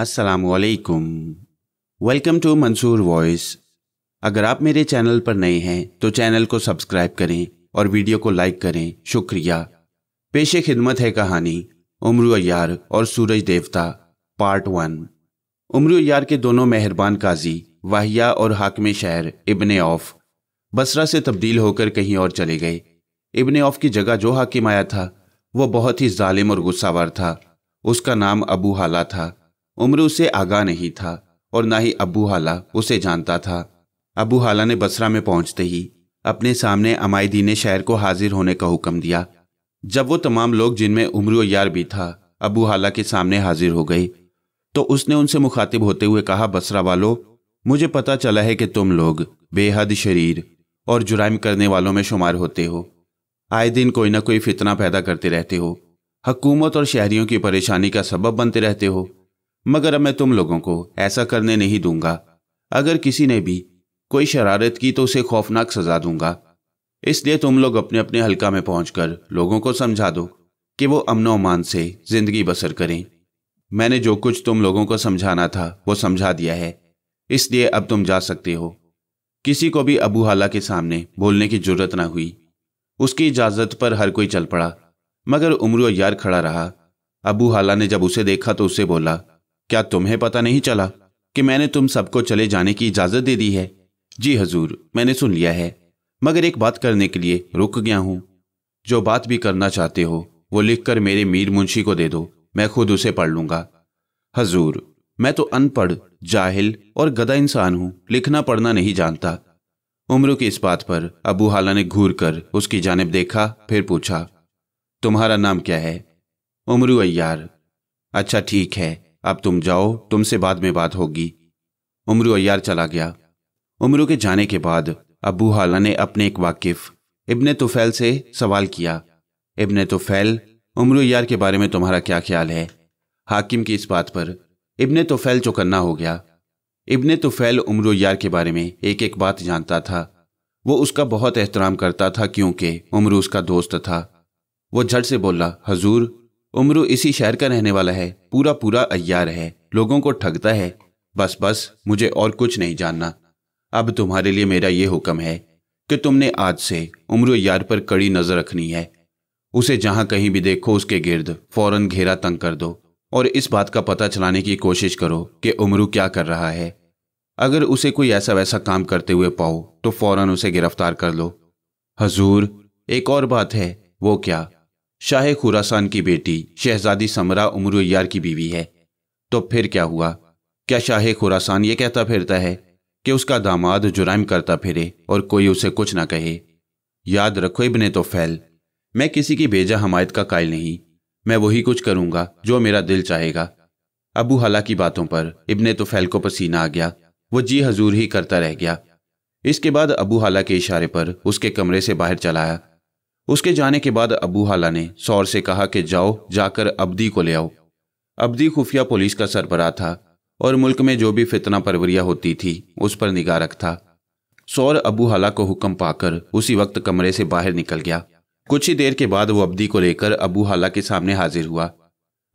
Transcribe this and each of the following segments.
असलकुम welcome to Mansoor voice अगर आप मेरे चैनल पर नए हैं तो चैनल को सब्सक्राइब करें और वीडियो को लाइक करें शुक्रिया पेशे खिदमत है कहानी उम्र यार और सूरज देवता पार्ट वन उम्र यार के दोनों मेहरबान काजी वाहिया और हाकम शहर इबन ऑफ बसरा से तब्दील होकर कहीं और चले गए इबन ऑफ की जगह जो हाकिम आया था वह बहुत ही ालिम और गुस्सावार था उसका नाम अबू हाला था उम्र उसे आगा नहीं था और ना ही अबू हाला उसे जानता था अबू हाला ने बसरा में पहुंचते ही अपने सामने अमायदी ने शहर को हाजिर होने का हुक्म दिया जब वो तमाम लोग जिनमें उम्र यार भी था अबू हाला के सामने हाजिर हो गई तो उसने उनसे मुखातिब होते हुए कहा बसरा वालों मुझे पता चला है कि तुम लोग बेहद शरीर और जुराइम करने वालों में शुमार होते हो आए दिन कोई ना कोई फितना पैदा करते रहते हो हकूमत और शहरियों की परेशानी का सबब बनते रहते हो मगर अब मैं तुम लोगों को ऐसा करने नहीं दूंगा अगर किसी ने भी कोई शरारत की तो उसे खौफनाक सजा दूंगा इसलिए तुम लोग अपने अपने हल्का में पहुंचकर लोगों को समझा दो कि वो अमन अमान से जिंदगी बसर करें मैंने जो कुछ तुम लोगों को समझाना था वो समझा दिया है इसलिए अब तुम जा सकते हो किसी को भी अबू हाला के सामने बोलने की जरूरत ना हुई उसकी इजाजत पर हर कोई चल पड़ा मगर उम्र यार खड़ा रहा अबू हाला ने जब उसे देखा तो उसे बोला क्या तुम्हें पता नहीं चला कि मैंने तुम सबको चले जाने की इजाजत दे दी है जी हजूर मैंने सुन लिया है मगर एक बात करने के लिए रुक गया हूं जो बात भी करना चाहते हो वो लिखकर मेरे मीर मुंशी को दे दो मैं खुद उसे पढ़ लूंगा हजूर मैं तो अनपढ़ जाहिल और गदा इंसान हूं लिखना पढ़ना नहीं जानता उम्र की इस बात पर अबू हाला ने घूर कर उसकी जानब देखा फिर पूछा तुम्हारा नाम क्या है उमरू अय्यार अच्छा ठीक है अब तुम जाओ तुमसे बाद में बात होगी उमरू अयार चला गया उमरू के जाने के बाद अबू हाला ने अपने एक वाकिफ इबन तुफैल से सवाल किया इबन तुफैल उमरू अयार के बारे में तुम्हारा क्या ख्याल है हाकिम की इस बात पर इबन तुफैल चौकन्ना हो गया इबन तुफैल उमरू अयार के बारे में एक एक बात जानता था वो उसका बहुत एहतराम करता था क्योंकि उम्र उसका दोस्त था वो झट से बोला हजूर उमरू इसी शहर का रहने वाला है पूरा पूरा अयार है लोगों को ठगता है बस बस मुझे और कुछ नहीं जानना अब तुम्हारे लिए मेरा ये हुक्म है कि तुमने आज से उमरू यार पर कड़ी नजर रखनी है उसे जहां कहीं भी देखो उसके गिर्द फौरन घेरा तंग कर दो और इस बात का पता चलाने की कोशिश करो कि उमरू क्या कर रहा है अगर उसे कोई ऐसा वैसा काम करते हुए पाओ तो फौरन उसे गिरफ्तार कर लो हजूर एक और बात है वो क्या शाह खुरासान की बेटी शहजादी समरा उमर यार की बीवी है तो फिर क्या हुआ क्या शाह खुरासान ये कहता फिरता है कि उसका दामाद जुराइम करता फिरे और कोई उसे कुछ ना कहे याद रखो इबने तो फैल मैं किसी की बेजा हमायत का कायल नहीं मैं वही कुछ करूंगा जो मेरा दिल चाहेगा अबू हला की बातों पर इबन फैल को पसीना आ गया वो जी हजूर ही करता रह गया इसके बाद अबू हला के इशारे पर उसके कमरे से बाहर चलाया उसके जाने के बाद अबू हाला ने सौर से कहा कि जाओ जाकर अब्दी को ले आओ अब्दी खुफिया पुलिस का सरबरा था और मुल्क में जो भी फितना परवरिया होती थी उस पर निगाह रखता सौर अबू हाला को हुक्म पाकर उसी वक्त कमरे से बाहर निकल गया कुछ ही देर के बाद वो अब्दी को लेकर अबू हाला के सामने हाजिर हुआ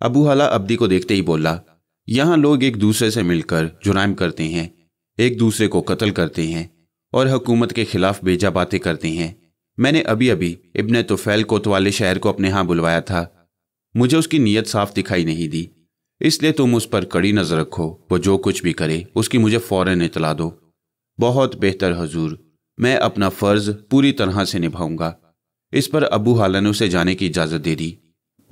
अबू हाला अब्दी को देखते ही बोला यहाँ लोग एक दूसरे से मिलकर जुराम करते हैं एक दूसरे को कत्ल करते हैं और हुकूमत के खिलाफ बेजा बातें करते हैं मैंने अभी अभी इब्ने तुफैल कोतवाले शहर को अपने यहाँ बुलवाया था मुझे उसकी नीयत साफ दिखाई नहीं दी इसलिए तुम उस पर कड़ी नज़र रखो वो जो कुछ भी करे उसकी मुझे फ़ौरन इतला दो बहुत बेहतर हजूर मैं अपना फ़र्ज़ पूरी तरह से निभाऊंगा इस पर अबू हाला ने उसे जाने की इजाज़त दे दी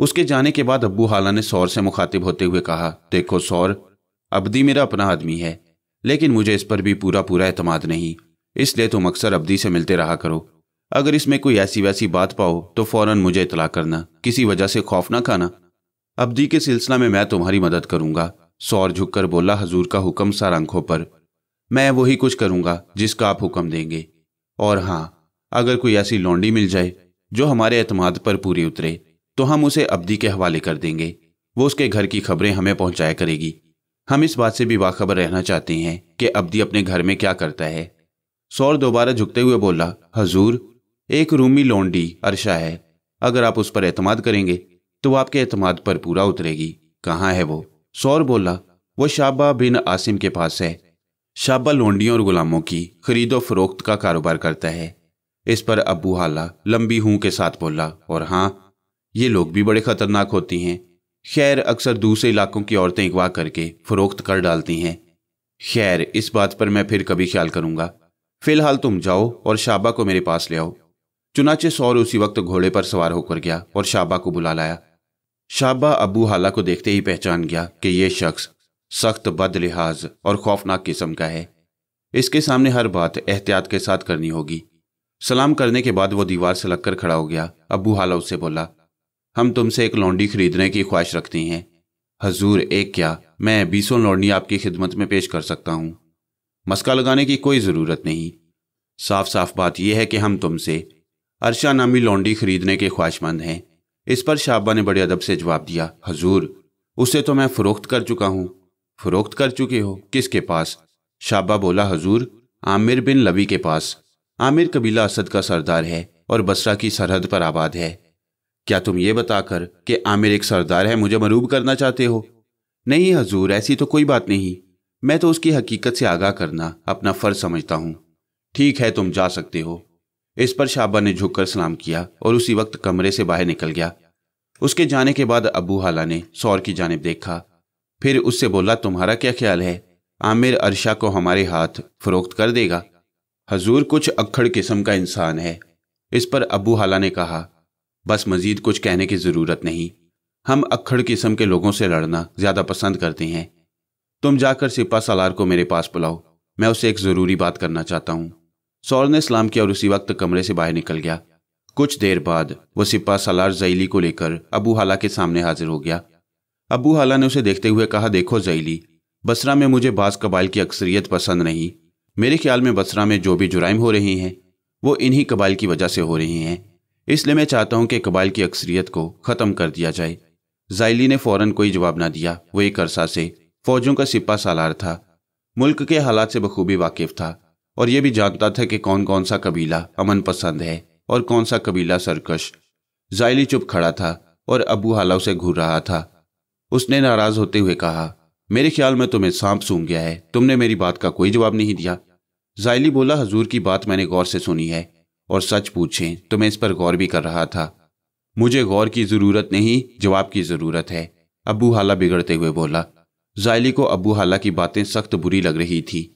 उसके जाने के बाद अबू हाला ने सौर से मुखातिब होते हुए कहा देखो सौर अबदी मेरा अपना आदमी है लेकिन मुझे इस पर भी पूरा पूरा अतमाद नहीं इसलिए तुम अक्सर अब्दी से मिलते रहा करो अगर इसमें कोई ऐसी वैसी बात पाओ तो फौरन मुझे इतला करना किसी वजह से खौफ ना खाना अब्दी के सिलसिला में मैं तुम्हारी मदद करूंगा सौर झुककर बोला हजूर का हुक्म सार आंखों पर मैं वही कुछ करूंगा जिसका आप हुक्म देंगे और हाँ अगर कोई ऐसी लौंडी मिल जाए जो हमारे अतमाद पर पूरी उतरे तो हम उसे अब्दी के हवाले कर देंगे वो उसके घर की खबरें हमें पहुंचाया करेगी हम इस बात से भी बाखबर रहना चाहते हैं कि अब्दी अपने घर में क्या करता है सौर दोबारा झुकते हुए बोला हजूर एक रूमी लोंडी अरशा है अगर आप उस पर एतमाद करेंगे तो वो आपके एतमाद पर पूरा उतरेगी कहाँ है वो सौर बोला वो शाबा बिन आसिम के पास है शाबा लोंडियों और गुलामों की खरीदो फरोख्त का कारोबार करता है इस पर अबू हाला लंबी हूं के साथ बोला और हाँ ये लोग भी बड़े खतरनाक होती हैं खैर अक्सर दूसरे इलाकों की औरतें अगवा करके फरोख्त कर डालती हैं खैर इस बात पर मैं फिर कभी ख्याल करूंगा फिलहाल तुम जाओ और शाबा को मेरे पास ले आओ चुनाचे सौर उसी वक्त घोड़े पर सवार होकर गया और शाबा को बुला लाया शाबा अबू हाला को देखते ही पहचान गया कि यह शख्स सख्त बदलिहाज और खौफनाक किस्म का है इसके सामने हर बात एहतियात के साथ करनी होगी सलाम करने के बाद वो दीवार से लगकर खड़ा हो गया अबू हाला उससे बोला हम तुमसे एक लौंडी खरीदने की ख्वाहिश रखते हैं हजूर एक क्या मैं बीसों लौंडी आपकी खिदमत में पेश कर सकता हूँ मस्का लगाने की कोई ज़रूरत नहीं साफ साफ बात यह है कि हम तुमसे अर्शा नामी लौंडी खरीदने के ख्वाहिशमंद हैं इस पर शाबा ने बड़े अदब से जवाब दिया हजूर उसे तो मैं फरोख्त कर चुका हूँ फरोख्त कर चुके हो किसके पास शाबा बोला हजूर आमिर बिन लबी के पास आमिर कबीला असद का सरदार है और बसरा की सरहद पर आबाद है क्या तुम ये बताकर कि आमिर एक सरदार है मुझे मरूब करना चाहते हो नहीं हजूर ऐसी तो कोई बात नहीं मैं तो उसकी हकीकत से आगाह करना अपना फर्ज समझता हूँ ठीक है तुम जा सकते हो इस पर शाबा ने झुककर सलाम किया और उसी वक्त कमरे से बाहर निकल गया उसके जाने के बाद अबू हाला ने सौर की जानब देखा फिर उससे बोला तुम्हारा क्या ख्याल है आमिर अरशा को हमारे हाथ फरोख्त कर देगा हजूर कुछ अक्खड़ किस्म का इंसान है इस पर अबू हाला ने कहा बस मजीद कुछ कहने की ज़रूरत नहीं हम अक्खड़ किस्म के लोगों से लड़ना ज़्यादा पसंद करते हैं तुम जाकर सिपा सलार को मेरे पास बुलाओ मैं उसे एक ज़रूरी बात करना चाहता हूँ सौर ने सलाम किया और उसी वक्त कमरे से बाहर निकल गया कुछ देर बाद वो सिपा सलार जैली को लेकर अबू हाला के सामने हाजिर हो गया अबू हाला ने उसे देखते हुए कहा देखो जैली बसरा में मुझे बास कबाइल की अक्सरियत पसंद नहीं मेरे ख्याल में बसरा में जो भी जुराइम हो रही हैं वो इन्हीं कबाइल की वजह से हो रही हैं इसलिए मैं चाहता हूं कि कबाइल की अक्सरियत को ख़त्म कर दिया जाए जायली ने फौरन कोई जवाब ना दिया वो एक अरसा से फौजों का सिपा सालार था मुल्क के हालात से बखूबी वाकिफ था और ये भी जानता था कि कौन कौन सा कबीला अमन पसंद है और कौन सा कबीला सरकश जायली चुप खड़ा था और अबू हाला उसे घूर रहा था उसने नाराज होते हुए कहा मेरे ख्याल में तुम्हें सांप सूंघ गया है तुमने मेरी बात का कोई जवाब नहीं दिया जायली बोला हजूर की बात मैंने गौर से सुनी है और सच पूछें तो मैं इस पर गौर भी कर रहा था मुझे गौर की जरूरत नहीं जवाब की जरूरत है अबू हाला बिगड़ते हुए बोला जायली को अबू हाला की बातें सख्त बुरी लग रही थी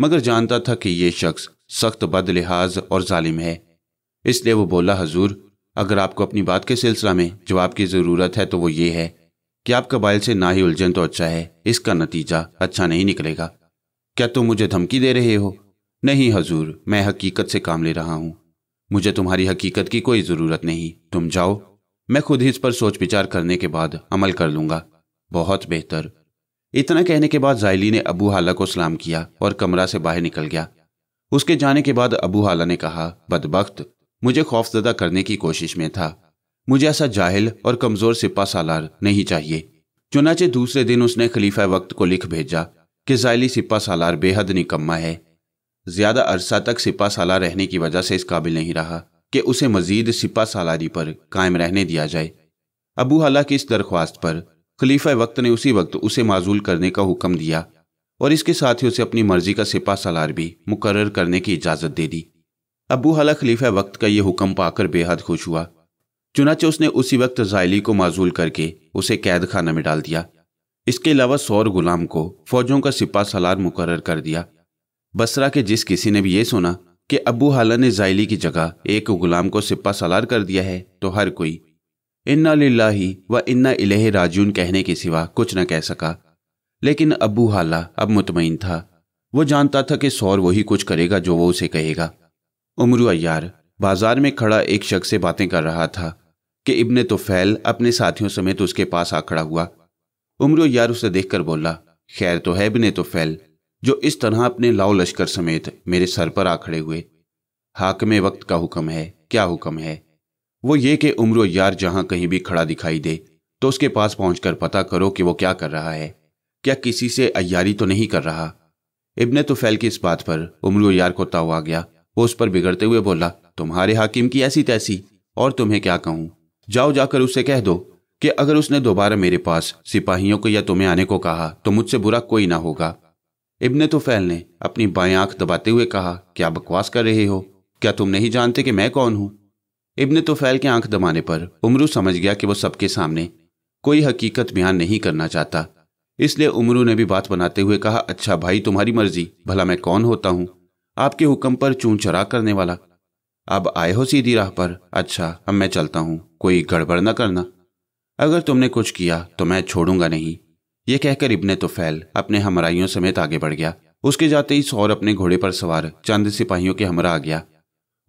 मगर जानता था कि यह शख्स सख्त बदलिहाज और जालिम है इसलिए वो बोला हजूर अगर आपको अपनी बात के सिलसिला में जवाब की ज़रूरत है तो वो ये है कि आप कबाइल से ना ही उलझन तो अच्छा है इसका नतीजा अच्छा नहीं निकलेगा क्या तुम मुझे धमकी दे रहे हो नहीं हजूर मैं हकीकत से काम ले रहा हूँ मुझे तुम्हारी हकीकत की कोई ज़रूरत नहीं तुम जाओ मैं खुद ही इस पर सोच विचार करने के बाद अमल कर लूँगा बहुत बेहतर इतना कहने के बाद जायली ने अबू हाला को सलाम किया और कमरा से बाहर निकल गया उसके जाने के बाद अबू हाला ने कहा बदबख्त मुझे खौफजदा करने की कोशिश में था मुझे ऐसा जाहिल और कमजोर सिपा सालार नहीं चाहिए चुनाचे दूसरे दिन उसने खलीफा वक्त को लिख भेजा कि जायली सिपा सालार बेहद निकम्मा है ज्यादा अरसा तक सिपा सालार रहने की वजह से इस काबिल नहीं रहा कि उसे मजीद सिपा सालारी पर कायम रहने दिया जाए अबू हाला की इस दरख्वास्त पर खलीफा वक्त ने उसी वक्त उसे माजूल करने का हुक्म दिया और इसके साथ ही उसे अपनी मर्जी का सिपा सलार भी मुकर करने की इजाज़त दे दी अबू हला खलीफा वक्त का यह हुक्म पाकर बेहद खुश हुआ चुनाचे उसने उसी वक्त जायली को माजूल करके उसे कैद खाना में डाल दिया इसके अलावा सौर गुलाम को फौजों का सिपा सलार मुकर कर दिया बसरा के जिस किसी ने भी ये सुना कि अबू हाला ने जायली की जगह एक गुलाम को सिपा सलार कर दिया है तो हर कोई इन्ना लाही व इन्ना इलेह राजून कहने के सिवा कुछ न कह सका लेकिन अबू हाला अब मुतमिन था वो जानता था कि सौर वही कुछ करेगा जो वो उसे कहेगा उमरू अयार बाजार में खड़ा एक शख्स से बातें कर रहा था कि इब्ने फैल अपने साथियों समेत उसके पास आ खड़ा हुआ उमरू यार उसे देखकर बोला खैर तो है इब्ने फैल जो इस तरह अपने लाओ लश्कर समेत मेरे सर पर आ खड़े हुए हाक में वक्त का हुक्म है क्या हुक्म है वो ये कि उम्र यार जहां कहीं भी खड़ा दिखाई दे तो उसके पास पहुंचकर पता करो कि वो क्या कर रहा है क्या किसी से अयारी तो नहीं कर रहा इब्ने तुफैल की इस बात पर उम्र यार को ताव आ गया वो उस पर बिगड़ते हुए बोला तुम्हारे हाकिम की ऐसी तैसी और तुम्हें क्या कहूं जाओ जाकर उसे कह दो कि अगर उसने दोबारा मेरे पास सिपाहियों को या तुम्हें आने को कहा तो मुझसे बुरा कोई ना होगा इब्ने तुफैल ने अपनी बाएं आंख दबाते हुए कहा क्या बकवास कर रहे हो क्या तुम नहीं जानते कि मैं कौन हूं इब्ने तुफैल की आंख दबाने पर उमरू समझ गया कि वो सबके सामने कोई हकीकत बयान नहीं करना चाहता इसलिए उमरू ने भी बात बनाते हुए कहा अच्छा भाई तुम्हारी मर्जी भला मैं कौन होता हूँ आपके हुक्म पर चूं चरा करने वाला अब आए हो सीधी राह पर अच्छा अब मैं चलता हूँ कोई गड़बड़ ना करना अगर तुमने कुछ किया तो मैं छोड़ूंगा नहीं ये कहकर इब्ने तुफैल अपने हमराइयों समेत आगे बढ़ गया उसके जाते ही सौर अपने घोड़े पर सवार चंद सिपाहियों के हमरा आ गया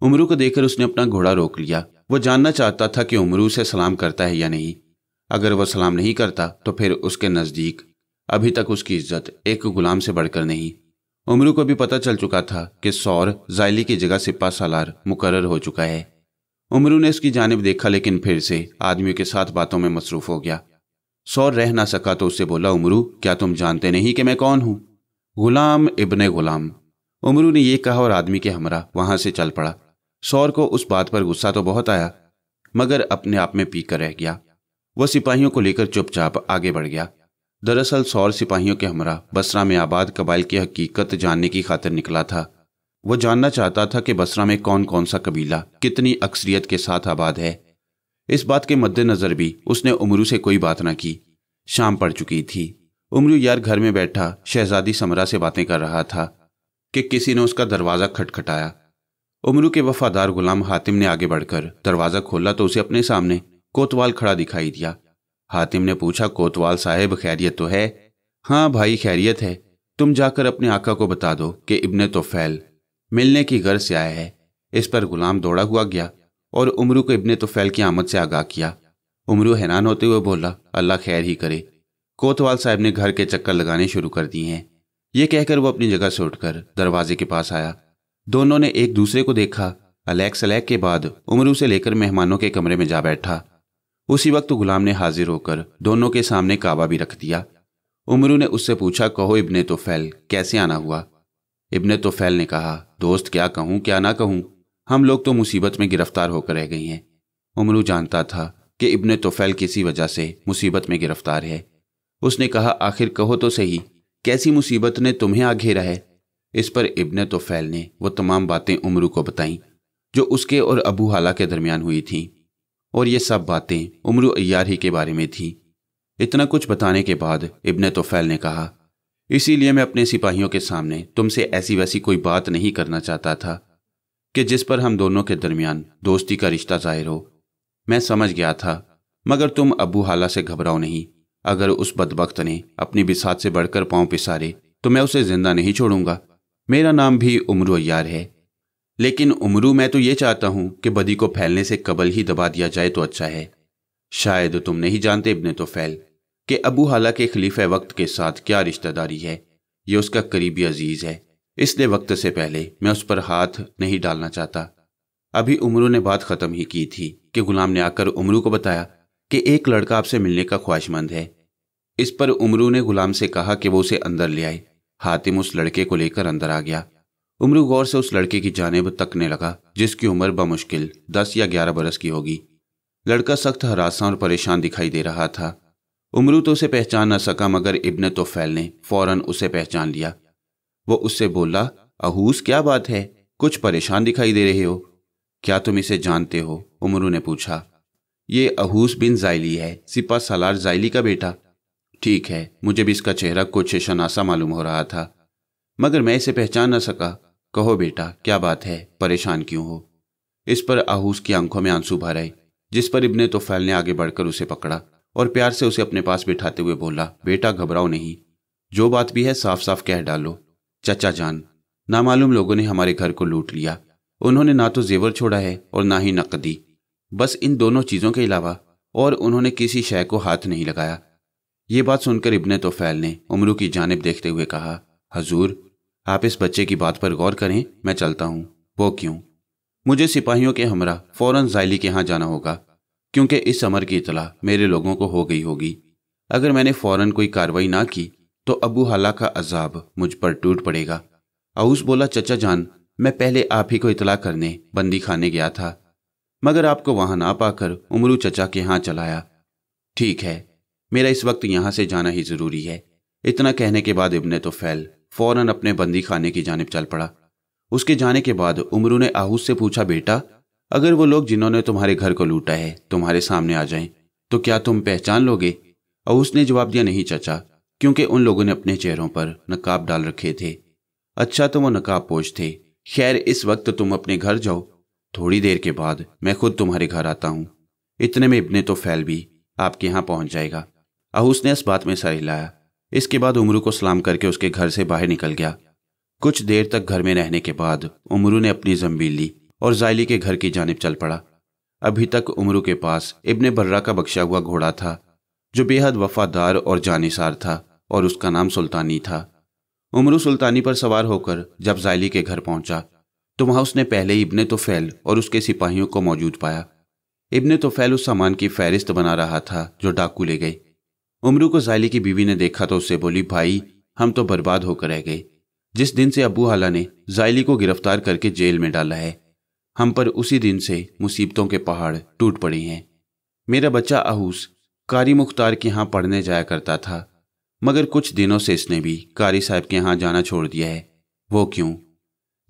उमरू को देखकर उसने अपना घोड़ा रोक लिया वो जानना चाहता था कि उमरू से सलाम करता है या नहीं अगर वह सलाम नहीं करता तो फिर उसके नज़दीक अभी तक उसकी इज्जत एक गुलाम से बढ़कर नहीं उमरू को भी पता चल चुका था कि सौर जायली की जगह सिपा सालार मुकर हो चुका है उमरू ने उसकी जानब देखा लेकिन फिर से आदमियों के साथ बातों में मसरूफ हो गया सौर रह ना सका तो उससे बोला उमरू क्या तुम जानते नहीं कि मैं कौन हूँ गुलाम इबन गुलाम उमरू ने यह कहा और आदमी के हमरा वहां से चल पड़ा सौर को उस बात पर गुस्सा तो बहुत आया मगर अपने आप में पीकर रह गया वह सिपाहियों को लेकर चुपचाप आगे बढ़ गया दरअसल सौर सिपाहियों के हमरा बसरा में आबाद कबाइल की हकीकत जानने की खातिर निकला था वह जानना चाहता था कि बसरा में कौन कौन सा कबीला कितनी अक्सरियत के साथ आबाद है इस बात के मद्देनज़र भी उसने उमरू से कोई बात ना की शाम पड़ चुकी थी उमरू यार घर में बैठा शहजादी समरा से बातें कर रहा था कि किसी ने उसका दरवाज़ा खटखटाया उमरू के वफादार गुलाम हातिम ने आगे बढ़कर दरवाजा खोला तो उसे अपने सामने कोतवाल खड़ा दिखाई दिया हातिम ने पूछा कोतवाल साहेब खैरियत तो है हाँ भाई खैरियत है तुम जाकर अपने आका को बता दो कि इब्ने तोफैल मिलने की गर्ज से आया है इस पर गुलाम दौड़ा हुआ गया और उमरू को इब्ने तोफैल की आमद से आगाह किया उमरू हैरान होते हुए बोला अल्लाह खैर ही करे कोतवाल साहब ने घर के चक्कर लगाने शुरू कर दिए हैं ये कहकर वो अपनी जगह से उठकर दरवाजे के पास आया दोनों ने एक दूसरे को देखा अलेक्स अलैक के बाद उमरू से लेकर मेहमानों के कमरे में जा बैठा उसी वक्त गुलाम ने हाजिर होकर दोनों के सामने काबा भी रख दिया उमरू ने उससे पूछा कहो इब्ने तोफैल कैसे आना हुआ इब्ने तोफैल ने कहा दोस्त क्या कहूं क्या ना कहूं हम लोग तो मुसीबत में गिरफ्तार होकर रह गई हैं उमरू जानता था कि इब्ने तोफैल किसी वजह से मुसीबत में गिरफ्तार है उसने कहा आखिर कहो तो सही कैसी मुसीबत ने तुम्हें आ घेरा है इस पर इब्न तोफैल ने वो तमाम बातें उमरू को बताईं जो उसके और अबू हाला के दरमियान हुई थीं और ये सब बातें उमरू अयार ही के बारे में थीं इतना कुछ बताने के बाद तो फैल ने कहा इसीलिए मैं अपने सिपाहियों के सामने तुमसे ऐसी वैसी कोई बात नहीं करना चाहता था कि जिस पर हम दोनों के दरमियान दोस्ती का रिश्ता जाहिर हो मैं समझ गया था मगर तुम अबू हाला से घबराओ नहीं अगर उस बदबक ने अपनी बिसात से बढ़कर पांव पिसारे तो मैं उसे जिंदा नहीं छोड़ूंगा मेरा नाम भी उमरू अयार है लेकिन उमरू मैं तो ये चाहता हूं कि बदी को फैलने से कबल ही दबा दिया जाए तो अच्छा है शायद तुम नहीं जानते तो फैल कि अबू हाला के खलीफे वक्त के साथ क्या रिश्तेदारी है ये उसका करीबी अजीज़ है इसलिए वक्त से पहले मैं उस पर हाथ नहीं डालना चाहता अभी उमरू ने बात ख़त्म ही की थी कि गुलाम ने आकर उमरू को बताया कि एक लड़का आपसे मिलने का ख्वाहिशमंद है इस पर उमरू ने गुलाम से कहा कि वो उसे अंदर ले आए हातिम उस लड़के को लेकर अंदर आ गया उमरू गौर से उस लड़के की जानेब तकने लगा जिसकी उम्र बमुश्किल दस या ग्यारह बरस की होगी लड़का सख्त हरासा और परेशान दिखाई दे रहा था उमरू तो उसे पहचान न सका मगर इब्न तोफैल ने फौरन उसे पहचान लिया वो उससे बोला अहूस क्या बात है कुछ परेशान दिखाई दे रहे हो क्या तुम इसे जानते हो उमरू ने पूछा ये अहूस बिन जायली है सिपा सलार जायली का बेटा ठीक है मुझे भी इसका चेहरा कुछ शनासा मालूम हो रहा था मगर मैं इसे पहचान न सका कहो बेटा क्या बात है परेशान क्यों हो इस पर आहूस की आंखों में आंसू भर आए जिस पर इब्ने तो ने आगे बढ़कर उसे पकड़ा और प्यार से उसे अपने पास बिठाते हुए बोला बेटा घबराओ नहीं जो बात भी है साफ साफ कह डालो चचा जान नामालूम लोगों ने हमारे घर को लूट लिया उन्होंने ना तो जेवर छोड़ा है और ना ही नकदी बस इन दोनों चीज़ों के अलावा और उन्होंने किसी शय को हाथ नहीं लगाया ये बात सुनकर इबन तोफैल ने उमरू की जानब देखते हुए कहा हजूर आप इस बच्चे की बात पर गौर करें मैं चलता हूँ वो क्यों मुझे सिपाहियों के हमरा फौरन जायली के यहाँ जाना होगा क्योंकि इस अमर की इतला मेरे लोगों को हो गई होगी अगर मैंने फौरन कोई कार्रवाई ना की तो अबू हला का अजाब मुझ पर टूट पड़ेगा आउस बोला चचा जान मैं पहले आप ही को इतला करने बंदी खाने गया था मगर आपको वहां ना पाकर उमरू चचा के यहाँ चलाया ठीक है मेरा इस वक्त यहाँ से जाना ही ज़रूरी है इतना कहने के बाद इब्ने तोफैल फौरन अपने बंदी खाने की जानब चल पड़ा उसके जाने के बाद उमरू ने आहूस से पूछा बेटा अगर वो लोग जिन्होंने तुम्हारे घर को लूटा है तुम्हारे सामने आ जाएं तो क्या तुम पहचान लोगे आहूस ने जवाब दिया नहीं चाचा क्योंकि उन लोगों ने अपने चेहरों पर नकाब डाल रखे थे अच्छा तो वो नकाब पोछ थे खैर इस वक्त तुम अपने घर जाओ थोड़ी देर के बाद मैं खुद तुम्हारे घर आता हूँ इतने में इब्ने तो फैल भी आपके यहाँ पहुंच जाएगा आहूस ने इस बात में सर हिलाया इसके बाद उमरू को सलाम करके उसके घर से बाहर निकल गया कुछ देर तक घर में रहने के बाद उमरू ने अपनी जम्बील ली और जायली के घर की जानब चल पड़ा अभी तक उमरू के पास इबन बर्रा का बख्शा हुआ घोड़ा था जो बेहद वफादार और जानिसार था और उसका नाम सुल्तानी था उमरू सुल्तानी पर सवार होकर जब जायली के घर पहुंचा तो वहां उसने पहले तो फैल और उसके सिपाहियों को मौजूद पाया तो फैल उस सामान की फहरिस्त बना रहा था जो डाकू ले गई उमरू को जायली की बीवी ने देखा तो उससे बोली भाई हम तो बर्बाद होकर रह गए जिस दिन से अबू हाला ने जायली को गिरफ्तार करके जेल में डाला है हम पर उसी दिन से मुसीबतों के पहाड़ टूट पड़े हैं मेरा बच्चा आहूस कारी मुख्तार के यहाँ पढ़ने जाया करता था मगर कुछ दिनों से इसने भी कारी साहब के यहाँ जाना छोड़ दिया है वो क्यों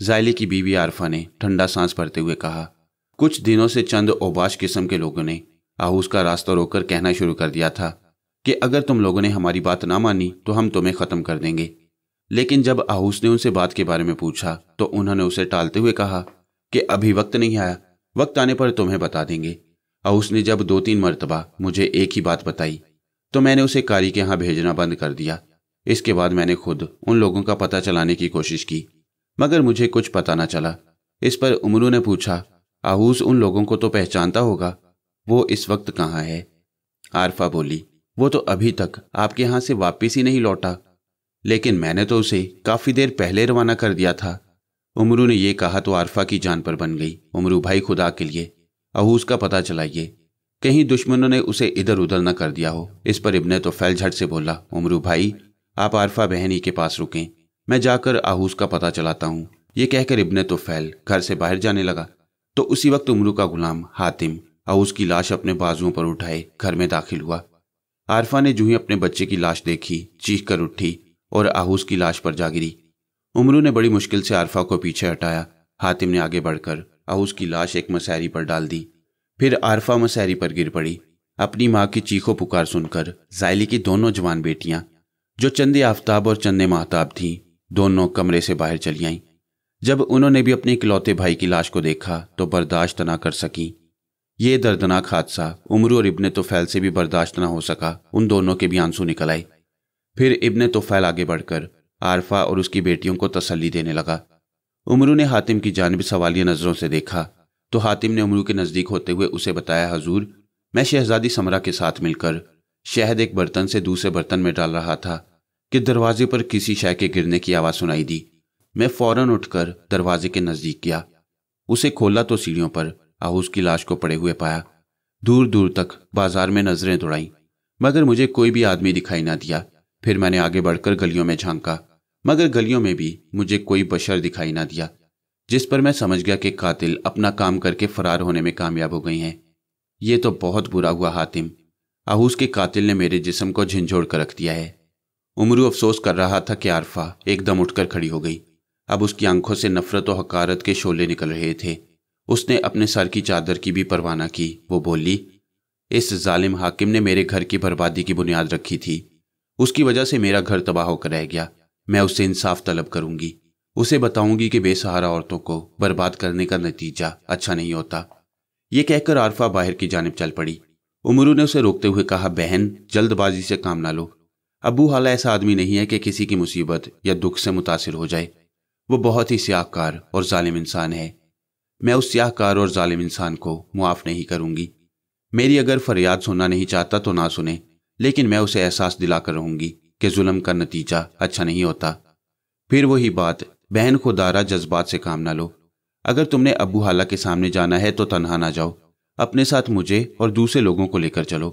जायली की बीवी आरफा ने ठंडा सांस भरते हुए कहा कुछ दिनों से चंद ओबाश किस्म के लोगों ने आहूस का रास्ता रोककर कहना शुरू कर दिया था कि अगर तुम लोगों ने हमारी बात ना मानी तो हम तुम्हें ख़त्म कर देंगे लेकिन जब आहूस ने उनसे बात के बारे में पूछा तो उन्होंने उसे टालते हुए कहा कि अभी वक्त नहीं आया वक्त आने पर तुम्हें बता देंगे आहूस ने जब दो तीन मरतबा मुझे एक ही बात बताई तो मैंने उसे कारी के यहां भेजना बंद कर दिया इसके बाद मैंने खुद उन लोगों का पता चलाने की कोशिश की मगर मुझे कुछ पता न चला इस पर उमरू ने पूछा आहूस उन लोगों को तो पहचानता होगा वो इस वक्त कहाँ है आरफा बोली वो तो अभी तक आपके यहां से वापिस ही नहीं लौटा लेकिन मैंने तो उसे काफ़ी देर पहले रवाना कर दिया था उमरू ने यह कहा तो आरफा की जान पर बन गई उमरू भाई खुदा के लिए अहूस का पता चलाइए कहीं दुश्मनों ने उसे इधर उधर न कर दिया हो इस पर इबने तो फैल झट से बोला उमरू भाई आप आरफा बहनी के पास रुकें मैं जाकर आहूस का पता चलाता हूँ ये कहकर इबने तो फैल घर से बाहर जाने लगा तो उसी वक्त उमरू का गुलाम हातिम आहूस की लाश अपने बाजुओं पर उठाए घर में दाखिल हुआ आरफा ने जूही अपने बच्चे की लाश देखी चीख कर उठी और आहूस की लाश पर जा गिरी उमरू ने बड़ी मुश्किल से आरफा को पीछे हटाया हातिम ने आगे बढ़कर आहूस की लाश एक मसैरी पर डाल दी फिर आरफा मसैरी पर गिर पड़ी अपनी माँ की चीखों पुकार सुनकर जायली की दोनों जवान बेटियां जो चंदे आफ्ताब और चंदे महताब थीं दोनों कमरे से बाहर चली आईं जब उन्होंने भी अपने इकलौते भाई की लाश को देखा तो बर्दाश्त ना कर सकी ये दर्दनाक हादसा उमरू और इब्ने तोफैल से भी बर्दाश्त न हो सका उन दोनों के भी आंसू निकल आए फिर इब्ने तोफैल आगे बढ़कर आरफा और उसकी बेटियों को तसल्ली देने लगा उमरू ने हातिम की जानब सवालिया नज़रों से देखा तो हातिम ने उमरू के नज़दीक होते हुए उसे बताया हजूर मैं शहजादी समरा के साथ मिलकर शहद एक बर्तन से दूसरे बर्तन में डाल रहा था कि दरवाजे पर किसी शय के गिरने की आवाज़ सुनाई दी मैं फौरन उठकर दरवाजे के नज़दीक गया उसे खोला तो सीढ़ियों पर आहूस की लाश को पड़े हुए पाया दूर दूर तक बाजार में नजरें दौड़ाई मगर मुझे कोई भी आदमी दिखाई ना दिया फिर मैंने आगे बढ़कर गलियों में झांका मगर गलियों में भी मुझे कोई बशर दिखाई ना दिया जिस पर मैं समझ गया कि कातिल अपना काम करके फरार होने में कामयाब हो गई हैं ये तो बहुत बुरा हुआ हातिम आहूस के कातिल ने मेरे जिसम को झिंझोड़ कर रख दिया है उमरू अफसोस कर रहा था कि आरफा एकदम उठकर खड़ी हो गई अब उसकी आंखों से नफरत और हकारत के शोले निकल रहे थे उसने अपने सर की चादर की भी परवाना की वो बोली इस जालिम हाकिम ने मेरे घर की बर्बादी की बुनियाद रखी थी उसकी वजह से मेरा घर तबाह होकर रह गया मैं उससे इंसाफ तलब करूंगी उसे बताऊंगी कि बेसहारा औरतों को बर्बाद करने का नतीजा अच्छा नहीं होता ये कहकर आरफा बाहर की जानब चल पड़ी उमरू ने उसे रोकते हुए कहा बहन जल्दबाजी से काम ना लो अबू हाला ऐसा आदमी नहीं है कि किसी की मुसीबत या दुख से मुतासर हो जाए वो बहुत ही स्याकार और जालिम इंसान है मैं उस सियाहकार और जालिम इंसान को मुआफ़ नहीं करूंगी मेरी अगर फरियाद सुनना नहीं चाहता तो ना सुने लेकिन मैं उसे एहसास दिलाकर रहूंगी कि जुल्म का नतीजा अच्छा नहीं होता फिर वही बात बहन को दारा जज्बात से काम ना लो अगर तुमने अबू हाला के सामने जाना है तो तनहा ना जाओ अपने साथ मुझे और दूसरे लोगों को लेकर चलो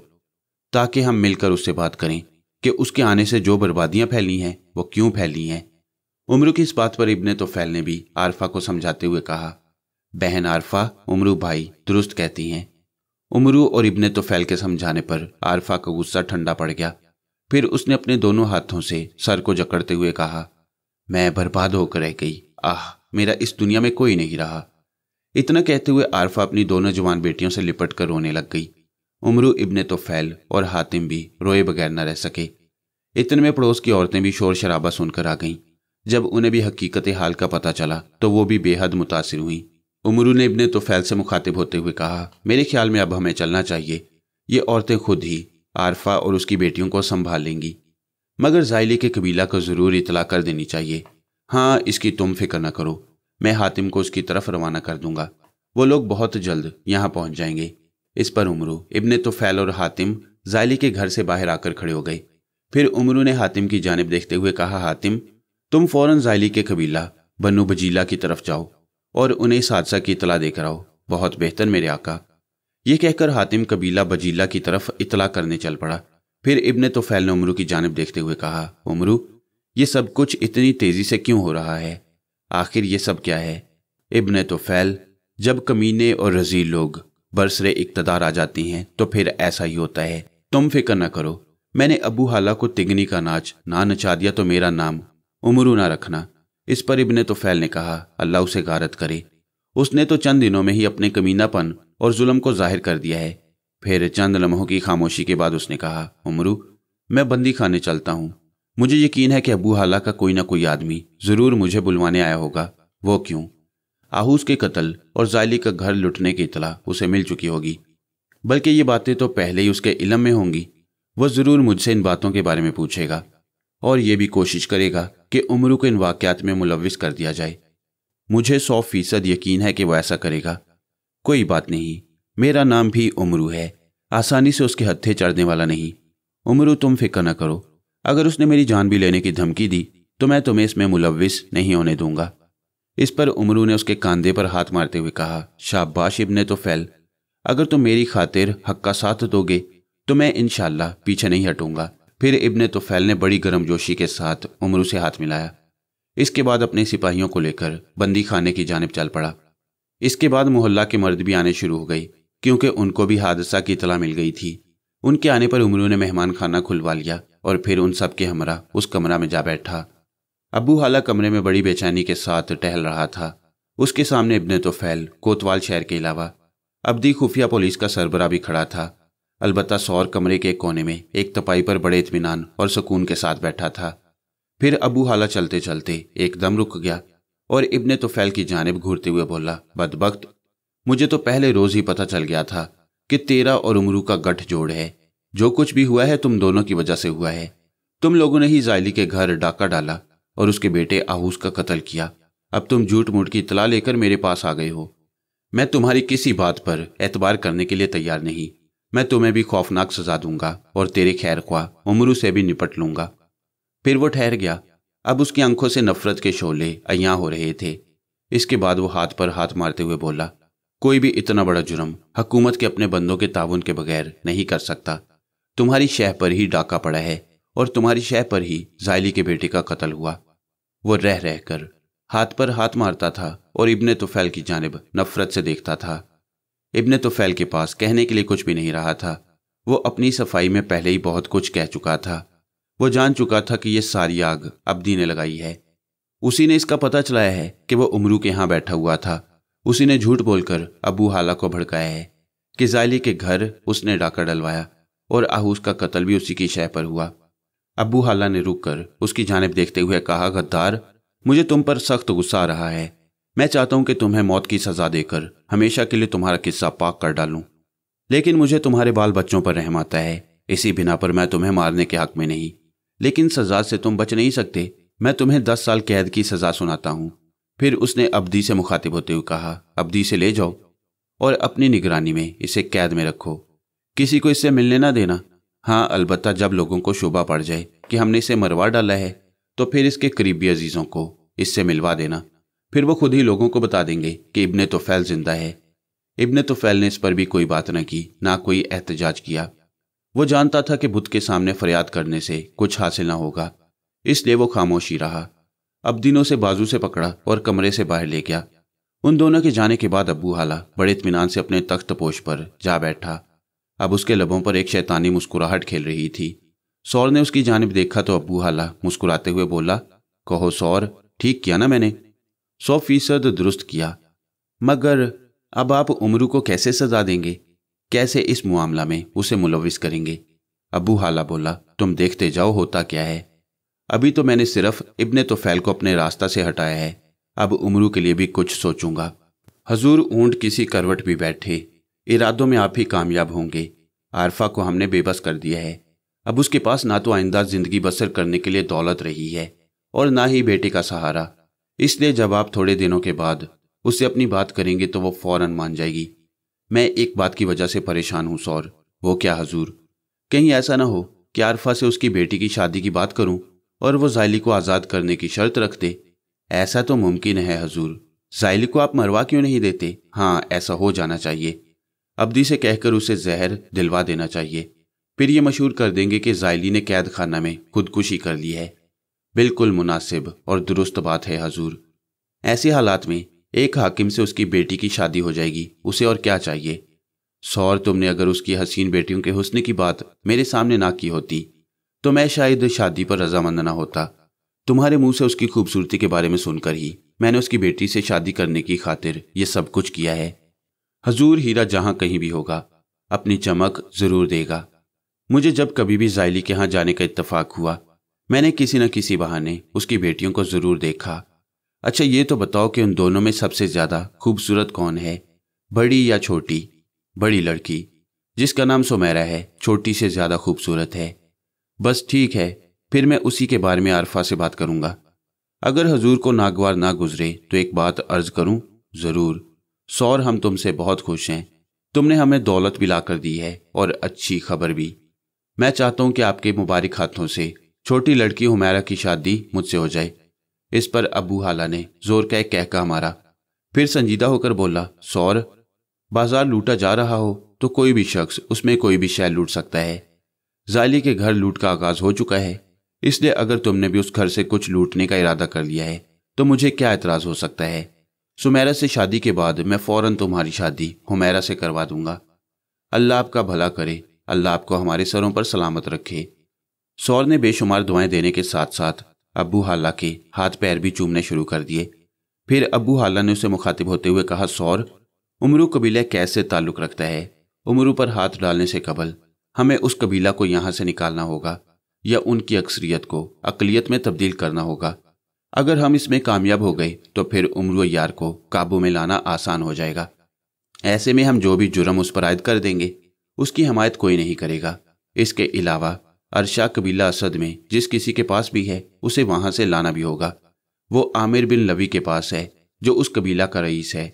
ताकि हम मिलकर उससे बात करें कि उसके आने से जो बर्बादियां फैली हैं वो क्यों फैली हैं उम्र की इस बात पर इब्ने तो फैल ने भी आरफा को समझाते हुए कहा बहन आरफा उमरू भाई दुरुस्त कहती हैं उमरू और इबन तोफैल के समझाने पर आरफा का गुस्सा ठंडा पड़ गया फिर उसने अपने दोनों हाथों से सर को जकड़ते हुए कहा मैं बर्बाद होकर रह गई आह मेरा इस दुनिया में कोई नहीं रहा इतना कहते हुए आरफा अपनी दोनों जवान बेटियों से लिपट कर रोने लग गई उमरू तो तोफैल और हातिम भी रोए बगैर न रह सके इतने में पड़ोस की औरतें भी शोर शराबा सुनकर आ गईं जब उन्हें भी हकीकत हाल का पता चला तो वो भी बेहद मुतासर हुईं उमरू ने इब्ने तोफैल से मुखातिब होते हुए कहा मेरे ख्याल में अब हमें चलना चाहिए ये औरतें खुद ही आरफा और उसकी बेटियों को संभाल लेंगी मगर जायले के कबीला को ज़रूर इतला कर देनी चाहिए हाँ इसकी तुम फिक्र न करो मैं हातिम को उसकी तरफ रवाना कर दूंगा वो लोग बहुत जल्द यहाँ पहुंच जाएंगे इस पर उमरू इब्ने तोफैल और हातिम जायले के घर से बाहर आकर खड़े हो गए फिर उमरू ने हातिम की जानब देखते हुए कहा हातिम तुम फौरन जायली के कबीला बनु बजीला की तरफ जाओ और उन्हें इस हादसा की इतला रहा हो बहुत बेहतर मेरे आका ये कहकर हातिम कबीला बजीला की तरफ इतला करने चल पड़ा फिर तो फैल ने उमरू की जानब देखते हुए कहा उमरू ये सब कुछ इतनी तेजी से क्यों हो रहा है आखिर ये सब क्या है तो तोफैल जब कमीने और रजील लोग बरसरे इकतदार आ जाती हैं तो फिर ऐसा ही होता है तुम फिक्र ना करो मैंने अबू हाला को तिगनी का नाच ना नचा दिया तो मेरा नाम उमरू ना रखना इस पर इब्ने फैल ने कहा अल्लाह उसे गारत करे उसने तो चंद दिनों में ही अपने कमीनापन और जुल्म को जाहिर कर दिया है फिर चंद लम्हों की खामोशी के बाद उसने कहा उमरू मैं बंदी खाने चलता हूँ मुझे यकीन है कि अबू हाला का कोई ना कोई आदमी ज़रूर मुझे बुलवाने आया होगा वो क्यों आहूस के कत्ल और जायली का घर लुटने की इतला उसे मिल चुकी होगी बल्कि ये बातें तो पहले ही उसके इलम में होंगी वह ज़रूर मुझसे इन बातों के बारे में पूछेगा और ये भी कोशिश करेगा कि उम्र को इन वाक़ात में मुलविस कर दिया जाए मुझे सौ फीसद यकीन है कि वह ऐसा करेगा कोई बात नहीं मेरा नाम भी उमरू है आसानी से उसके हत्थे चढ़ने वाला नहीं उमरू तुम फिक्र न करो अगर उसने मेरी जान भी लेने की धमकी दी तो मैं तुम्हें इसमें मुलविस नहीं होने दूंगा इस पर उमरू ने उसके कांधे पर हाथ मारते हुए कहा शाबाश इब्ने तो फैल अगर तुम मेरी खातिर हक्का साथ दोगे तो मैं इन पीछे नहीं हटूंगा फिर इब्न तुफैल ने बड़ी गर्म जोशी के साथ उमरू से हाथ मिलाया इसके बाद अपने सिपाहियों को लेकर बंदी खाने की जानब चल पड़ा इसके बाद मोहल्ला के मर्द भी आने शुरू हो गई क्योंकि उनको भी हादसा की इतला मिल गई थी उनके आने पर उमरू ने मेहमान खाना खुलवा लिया और फिर उन सब के हमरा उस कमरा में जा बैठा अबू हाला कमरे में बड़ी बेचैनी के साथ टहल रहा था उसके सामने इब्न तो फैल कोतवाल शहर के अलावा अबदी खुफिया पुलिस का सरबरा भी खड़ा था अलबत् सौर कमरे के कोने में एक तपाई पर बड़े इतमान और सुकून के साथ बैठा था फिर अबू हाला चलते चलते एकदम रुक गया और इब्ने तुफैल की जानब घूरते हुए बोला बदबख्त मुझे तो पहले रोज ही पता चल गया था कि तेरा और उमरू का गठ जोड़ है जो कुछ भी हुआ है तुम दोनों की वजह से हुआ है तुम लोगों ने ही जायली के घर डाका डाला और उसके बेटे आहूस का कत्ल किया अब तुम झूठ मूठ की इतला लेकर मेरे पास आ गए हो मैं तुम्हारी किसी बात पर एतबार करने के लिए तैयार नहीं मैं तुम्हें भी खौफनाक सजा दूंगा और तेरे खैर ख्वा उमरू से भी निपट लूंगा फिर वो ठहर गया अब उसकी आंखों से नफरत के शोले अया हो रहे थे इसके बाद वो हाथ पर हाथ मारते हुए बोला कोई भी इतना बड़ा जुर्म हकूमत के अपने बंदों के ताउन के बगैर नहीं कर सकता तुम्हारी शह पर ही डाका पड़ा है और तुम्हारी शह पर ही जायली के बेटे का कत्ल हुआ वो रह रहकर हाथ पर हाथ मारता था और इब्ने तुफैल की जानब नफरत से देखता था इबन तुफैल के पास कहने के लिए कुछ भी नहीं रहा था वो अपनी सफाई में पहले ही बहुत कुछ कह चुका था वो जान चुका था कि यह सारी आग अब्दी ने लगाई है उसी ने इसका पता चलाया है कि वह उमरू के यहां बैठा हुआ था उसी ने झूठ बोलकर अबू हाला को भड़काया है कि जायली के घर उसने डाका डलवाया और आहूस का कत्ल भी उसी की शय पर हुआ अबू हाला ने रुक कर उसकी जानब देखते हुए कहा गद्दार मुझे तुम पर सख्त गुस्सा आ रहा है मैं चाहता हूं कि तुम्हें मौत की सजा देकर हमेशा के लिए तुम्हारा किस्सा पाक कर डालूं लेकिन मुझे तुम्हारे बाल बच्चों पर रहम आता है इसी बिना पर मैं तुम्हें मारने के हक में नहीं लेकिन सजा से तुम बच नहीं सकते मैं तुम्हें दस साल कैद की सजा सुनाता हूँ फिर उसने अब्दी से मुखातिब होते हुए कहा अब्दी से ले जाओ और अपनी निगरानी में इसे कैद में रखो किसी को इससे मिलने ना देना हाँ अलबत्ता जब लोगों को शोभा पड़ जाए कि हमने इसे मरवा डाला है तो फिर इसके करीबी अजीज़ों को इससे मिलवा देना फिर वो खुद ही लोगों को बता देंगे कि इब्ने फैल जिंदा है इब्ने फैल ने इस पर भी कोई बात न की ना कोई एहतजाज किया वो जानता था कि बुत के सामने फरियाद करने से कुछ हासिल ना होगा इसलिए वो खामोशी रहा अब दिनों से बाजू से पकड़ा और कमरे से बाहर ले गया उन दोनों के जाने के बाद अबू हाला बड़े इतमान से अपने तख्त पोष पर जा बैठा अब उसके लबों पर एक शैतानी मुस्कुराहट खेल रही थी सौर ने उसकी जानब देखा तो अबू हाला मुस्कुराते हुए बोला कहो सौर ठीक किया ना मैंने सौ फीसद दुरुस्त किया मगर अब आप उमरू को कैसे सजा देंगे कैसे इस मामला में उसे मुलविस करेंगे अबू हाला बोला तुम देखते जाओ होता क्या है अभी तो मैंने सिर्फ इब्ने तोफैल को अपने रास्ता से हटाया है अब उमरू के लिए भी कुछ सोचूंगा हजूर ऊंट किसी करवट भी बैठे इरादों में आप ही कामयाब होंगे आरफा को हमने बेबस कर दिया है अब उसके पास ना तो आइंदा जिंदगी बसर करने के लिए दौलत रही है और ना ही बेटे का सहारा इसलिए जब आप थोड़े दिनों के बाद उससे अपनी बात करेंगे तो वो फौरन मान जाएगी मैं एक बात की वजह से परेशान हूं सौर वो क्या हजूर कहीं ऐसा ना हो कि आरफा से उसकी बेटी की शादी की बात करूं और वो जायली को आज़ाद करने की शर्त रख दे ऐसा तो मुमकिन है हजूर जायली को आप मरवा क्यों नहीं देते हाँ ऐसा हो जाना चाहिए अब्दी से कहकर उसे जहर दिलवा देना चाहिए फिर ये मशहूर कर देंगे कि जायली ने कैद खाना में खुदकुशी कर ली है बिल्कुल मुनासिब और दुरुस्त बात है हजूर ऐसे हालात में एक हाकिम से उसकी बेटी की शादी हो जाएगी उसे और क्या चाहिए सौर तुमने अगर उसकी हसीन बेटियों के हुस्न की बात मेरे सामने ना की होती तो मैं शायद शादी पर रजामंद ना होता तुम्हारे मुंह से उसकी खूबसूरती के बारे में सुनकर ही मैंने उसकी बेटी से शादी करने की खातिर ये सब कुछ किया है हजूर हीरा जहां कहीं भी होगा अपनी चमक जरूर देगा मुझे जब कभी भी जायली के यहां जाने का इतफाक हुआ मैंने किसी न किसी बहाने उसकी बेटियों को जरूर देखा अच्छा ये तो बताओ कि उन दोनों में सबसे ज्यादा खूबसूरत कौन है बड़ी या छोटी बड़ी लड़की जिसका नाम सुमेरा है छोटी से ज्यादा खूबसूरत है बस ठीक है फिर मैं उसी के बारे में आरफा से बात करूंगा अगर हजूर को नागवार ना गुजरे तो एक बात अर्ज करूं जरूर सौर हम तुमसे बहुत खुश हैं तुमने हमें दौलत भी ला कर दी है और अच्छी खबर भी मैं चाहता हूं कि आपके मुबारक हाथों से छोटी लड़की हुमैरा की शादी मुझसे हो जाए इस पर अबू हाला ने जोर का एक कहका मारा फिर संजीदा होकर बोला सौर बाजार लूटा जा रहा हो तो कोई भी शख्स उसमें कोई भी शय लूट सकता है जाली के घर लूट का आगाज हो चुका है इसलिए अगर तुमने भी उस घर से कुछ लूटने का इरादा कर लिया है तो मुझे क्या एतराज हो सकता है सुमेरा से शादी के बाद मैं फौरन तुम्हारी शादी हुमैरा से करवा दूंगा अल्लाह आपका भला करे अल्लाह आपको हमारे सरों पर सलामत रखे सौर ने बेशुमार दुआएं देने के साथ साथ अबू हाला के हाथ पैर भी चूमने शुरू कर दिए फिर अबू हाला ने उसे मुखातिब होते हुए कहा सौर उमरू कबीला कैसे ताल्लुक रखता है उमरू पर हाथ डालने से कबल हमें उस कबीला को यहां से निकालना होगा या उनकी अक्सरियत को अकलीत में तब्दील करना होगा अगर हम इसमें कामयाब हो गए तो फिर उम्र यार को काबू में लाना आसान हो जाएगा ऐसे में हम जो भी जुर्म उस पर आयद कर देंगे उसकी हमायत कोई नहीं करेगा इसके अलावा अरशा कबीला असद में जिस किसी के पास भी है उसे वहां से लाना भी होगा वो आमिर बिन लवी के पास है जो उस कबीला का रईस है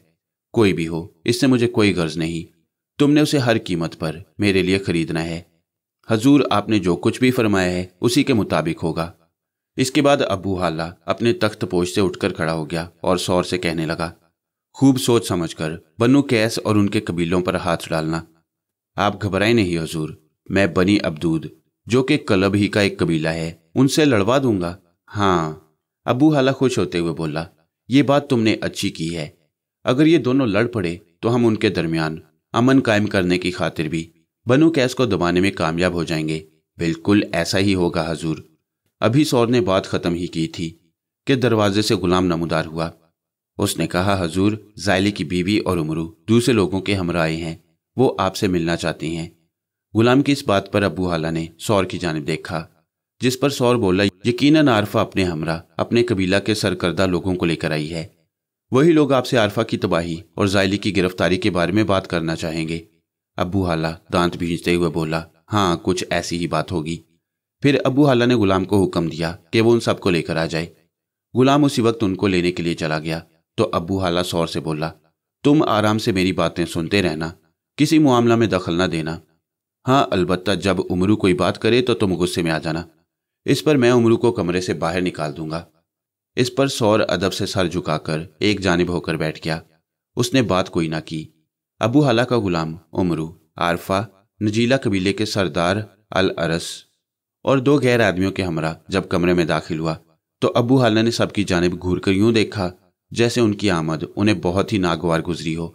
कोई भी हो इससे मुझे कोई गर्ज नहीं तुमने उसे हर कीमत पर मेरे लिए खरीदना है हजूर आपने जो कुछ भी फरमाया है उसी के मुताबिक होगा इसके बाद अबू हाला अपने तख्त पोष से उठकर खड़ा हो गया और शौर से कहने लगा खूब सोच समझकर बनु कैस और उनके कबीलों पर हाथ डालना आप घबराए नहीं हजूर मैं बनी अबदूद जो कि कलब ही का एक कबीला है उनसे लड़वा दूंगा हाँ अबू हाला खुश होते हुए बोला ये बात तुमने अच्छी की है अगर ये दोनों लड़ पड़े तो हम उनके दरमियान अमन कायम करने की खातिर भी बनु कैस को दबाने में कामयाब हो जाएंगे बिल्कुल ऐसा ही होगा हजूर अभी सौर ने बात खत्म ही की थी कि दरवाजे से गुलाम नमदार हुआ उसने कहा हजूर जायली की बीवी और उमरू दूसरे लोगों के हमराए हैं वो आपसे मिलना चाहती हैं गुलाम की इस बात पर अबू हाला ने सौर की जानब देखा जिस पर सौर बोला यकीन आरफा अपने हमरा अपने कबीला के सरकर्दा लोगों को लेकर आई है वही लोग आपसे आरफा की तबाही और जायली की गिरफ्तारी के बारे में बात करना चाहेंगे अबू हाला दांत भींचते हुए बोला हाँ कुछ ऐसी ही बात होगी फिर अबू हाला ने गुलाम को हुक्म दिया कि वो उन सबको लेकर आ जाए गुलाम उसी वक्त उनको लेने के लिए चला गया तो अबू हाला सौर से बोला तुम आराम से मेरी बातें सुनते रहना किसी मामला में दखल ना देना हाँ अलबत्ता जब उमरू कोई बात करे तो तुम गुस्से में आ जाना इस पर मैं उमरू को कमरे से बाहर निकाल दूंगा इस पर सौर अदब से सर झुकाकर एक जानब होकर बैठ गया उसने बात कोई ना की अबू हला का गुलाम उमरू आरफा नजीला कबीले के सरदार अल अरस और दो गैर आदमियों के हमरा जब कमरे में दाखिल हुआ तो अबू हाला ने सबकी जानब घूर कर यूं देखा जैसे उनकी आमद उन्हें बहुत ही नागवार गुजरी हो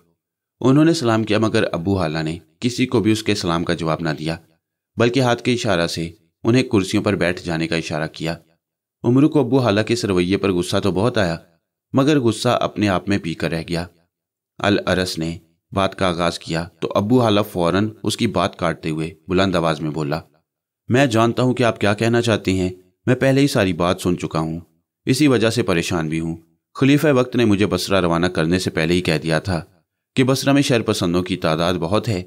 उन्होंने सलाम किया मगर अबू हाला ने किसी को भी उसके सलाम का जवाब ना दिया बल्कि हाथ के इशारा से उन्हें कुर्सियों पर बैठ जाने का इशारा किया उमरू को अबू हाला के इस रवैये पर गुस्सा तो बहुत आया मगर गुस्सा अपने आप में पीकर रह गया अल अरस ने बात का आगाज किया तो अबू हाला फौरन उसकी बात काटते हुए बुलंद आवाज में बोला मैं जानता हूं कि आप क्या कहना चाहते हैं मैं पहले ही सारी बात सुन चुका हूं इसी वजह से परेशान भी हूं खलीफा वक्त ने मुझे बसरा रवाना करने से पहले ही कह दिया था कि बसरा में शरपसंदों की तादाद बहुत है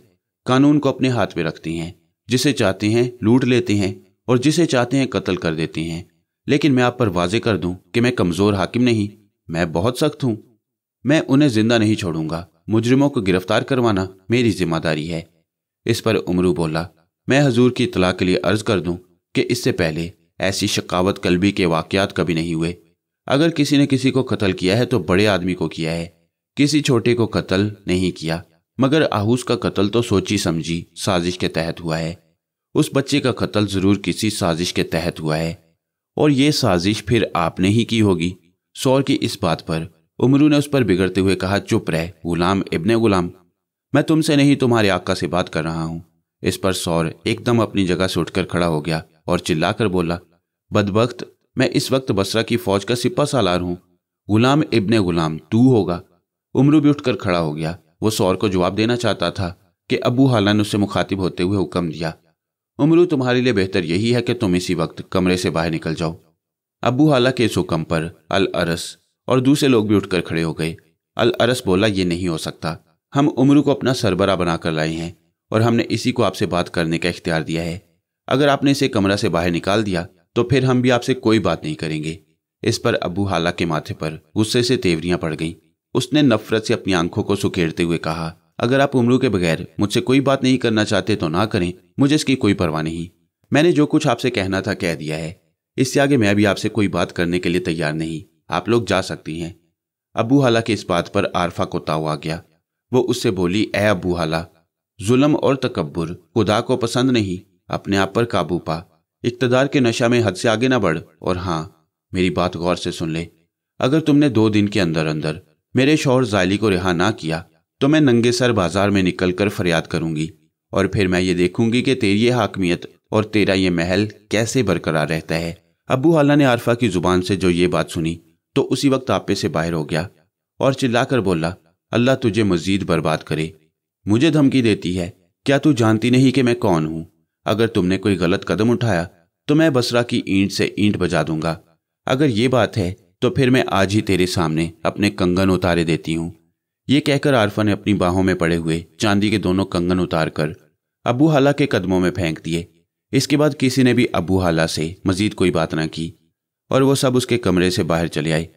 कानून को अपने हाथ में रखती हैं जिसे चाहते हैं लूट लेते हैं और जिसे चाहते हैं कत्ल कर देती हैं लेकिन मैं आप पर वाजे कर दूं कि मैं कमजोर हाकिम नहीं मैं बहुत सख्त हूं मैं उन्हें जिंदा नहीं छोड़ूंगा मुजरिमों को गिरफ्तार करवाना मेरी जिम्मेदारी है इस पर उमरू बोला मैं हजूर की इतला के लिए अर्ज कर दूं कि इससे पहले ऐसी शकावत कलबी के वाकयात कभी नहीं हुए अगर किसी ने किसी को कत्ल किया है तो बड़े आदमी को किया है किसी छोटे को कत्ल नहीं किया मगर आहूस का कत्ल तो सोची समझी साजिश के तहत हुआ है उस बच्चे का कत्ल जरूर किसी साजिश के तहत हुआ है और ये साजिश फिर आपने ही की होगी सौर की इस बात पर उमरू ने उस पर बिगड़ते हुए कहा चुप रह गुलाम इब्ने गुलाम मैं तुमसे नहीं तुम्हारे आका से बात कर रहा हूं इस पर सौर एकदम अपनी जगह से उठकर खड़ा हो गया और चिल्लाकर बोला बदबख्त मैं इस वक्त बसरा की फौज का सिपा सालार हूँ गुलाम इब्ने गुलाम तू होगा उमरू भी उठकर खड़ा हो गया वो सौर को जवाब देना चाहता था कि अबू हाला ने उसे मुखातिब होते हुए हुक्म दिया उमरू तुम्हारे लिए बेहतर यही है कि तुम इसी वक्त कमरे से बाहर निकल जाओ अबू हाला के इस हुक्म पर अल अरस और दूसरे लोग भी उठकर खड़े हो गए अल अरस बोला ये नहीं हो सकता हम उमरू को अपना सरबरा बनाकर लाए हैं और हमने इसी को आपसे बात करने का इख्तियार दिया है अगर आपने इसे कमरा से बाहर निकाल दिया तो फिर हम भी आपसे कोई बात नहीं करेंगे इस पर अबू हाला के माथे पर गुस्से से तेवरियां पड़ गईं उसने नफरत से अपनी आंखों को सुखेड़ते हुए कहा अगर आप उमरू के बगैर मुझसे कोई बात नहीं करना चाहते तो ना करें मुझे इसकी कोई परवाह नहीं मैंने जो कुछ आपसे कहना था कह दिया है इससे आगे मैं भी आपसे कोई बात करने के लिए तैयार नहीं आप लोग जा सकती हैं अबू हाला के इस बात पर आरफा को ताव आ गया वो उससे बोली ए अबू हाला जुलम और तकबर खुदा को पसंद नहीं अपने आप पर काबू पा इकतदार के नशा में हद से आगे ना बढ़ और हाँ मेरी बात गौर से सुन ले अगर तुमने दो दिन के अंदर अंदर मेरे शोहर जाली को रिहा ना किया तो मैं नंगे सर बाजार में निकल कर फरियाद करूंगी और फिर मैं ये देखूंगी कि तेरी ये हाकमियत और तेरा ये महल कैसे बरकरार रहता है अबू हाला ने आरफा की जुबान से जो ये बात सुनी तो उसी वक्त आपे से बाहर हो गया और चिल्लाकर बोला अल्लाह तुझे मजीद बर्बाद करे मुझे धमकी देती है क्या तू जानती नहीं कि मैं कौन हूं अगर तुमने कोई गलत कदम उठाया तो मैं बसरा की ईंट से ईंट बजा दूंगा अगर ये बात है तो फिर मैं आज ही तेरे सामने अपने कंगन उतारे देती हूँ ये कहकर आरफा ने अपनी बाहों में पड़े हुए चांदी के दोनों कंगन उतार कर अबू हाला के कदमों में फेंक दिए इसके बाद किसी ने भी अबू हाला से मजीद कोई बात ना की और वो सब उसके कमरे से बाहर चले आए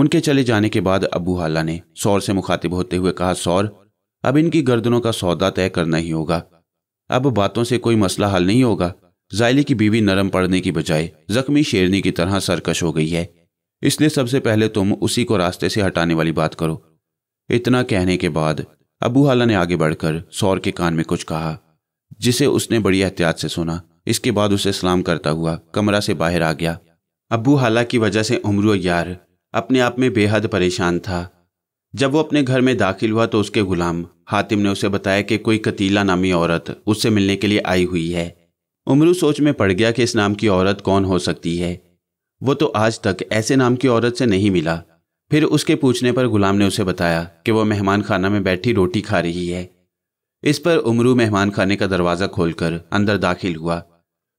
उनके चले जाने के बाद अबू हाला ने सौर से मुखातिब होते हुए कहा सौर अब इनकी गर्दनों का सौदा तय करना ही होगा अब बातों से कोई मसला हल नहीं होगा जायली की बीवी नरम पड़ने की बजाय जख्मी शेरनी की तरह सरकश हो गई है इसलिए सबसे पहले तुम उसी को रास्ते से हटाने वाली बात करो इतना कहने के बाद अबू हाला ने आगे बढ़कर सौर के कान में कुछ कहा जिसे उसने बड़ी एहतियात से सुना इसके बाद उसे सलाम करता हुआ कमरा से बाहर आ गया अबू हाला की वजह से उमरू यार अपने आप में बेहद परेशान था जब वो अपने घर में दाखिल हुआ तो उसके गुलाम हातिम ने उसे बताया कि कोई कतीला नामी औरत उससे मिलने के लिए आई हुई है उमरू सोच में पड़ गया कि इस नाम की औरत कौन हो सकती है वो तो आज तक ऐसे नाम की औरत से नहीं मिला फिर उसके पूछने पर गुलाम ने उसे बताया कि वह मेहमान खाना में बैठी रोटी खा रही है इस पर उमरू मेहमान खाने का दरवाज़ा खोलकर अंदर दाखिल हुआ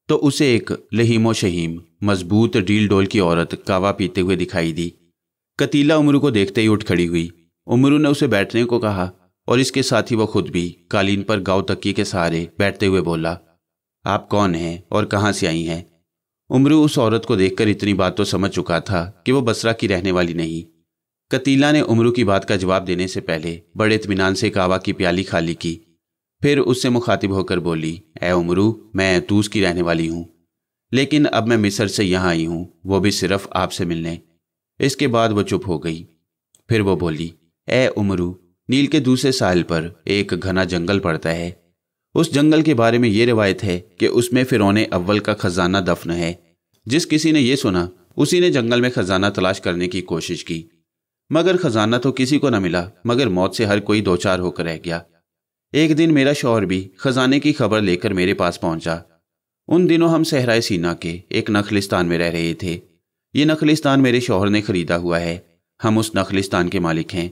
तो उसे एक लहीमो शहीम मजबूत डील डोल की औरत कावा पीते हुए दिखाई दी कतीला उमरू को देखते ही उठ खड़ी हुई उमरू ने उसे बैठने को कहा और इसके साथ ही वह खुद भी कालीन पर गाँव तक्की के सहारे बैठते हुए बोला आप कौन हैं और कहाँ से आई हैं उमरू उस औरत को देखकर इतनी बात तो समझ चुका था कि वो बसरा की रहने वाली नहीं कतीला ने उमरू की बात का जवाब देने से पहले बड़े इतमान से कावा की प्याली खाली की फिर उससे मुखातिब होकर बोली ए उमरू मैं तूस की रहने वाली हूँ लेकिन अब मैं मिसर से यहाँ आई हूँ वो भी सिर्फ आपसे मिलने इसके बाद वो चुप हो गई फिर वो बोली ए उमरू नील के दूसरे साहिल पर एक घना जंगल पड़ता है उस जंगल के बारे में ये रिवायत है कि उसमें फिरौने अव्वल का खजाना दफन है जिस किसी ने यह सुना उसी ने जंगल में खजाना तलाश करने की कोशिश की मगर खजाना तो किसी को न मिला मगर मौत से हर कोई दो चार होकर रह गया एक दिन मेरा शौहर भी खजाने की खबर लेकर मेरे पास पहुंचा उन दिनों हम सहराय सीना के एक नखलिस्तान में रह रहे थे ये नखलिस्तान मेरे शौहर ने खरीदा हुआ है हम उस नखलिस्तान के मालिक हैं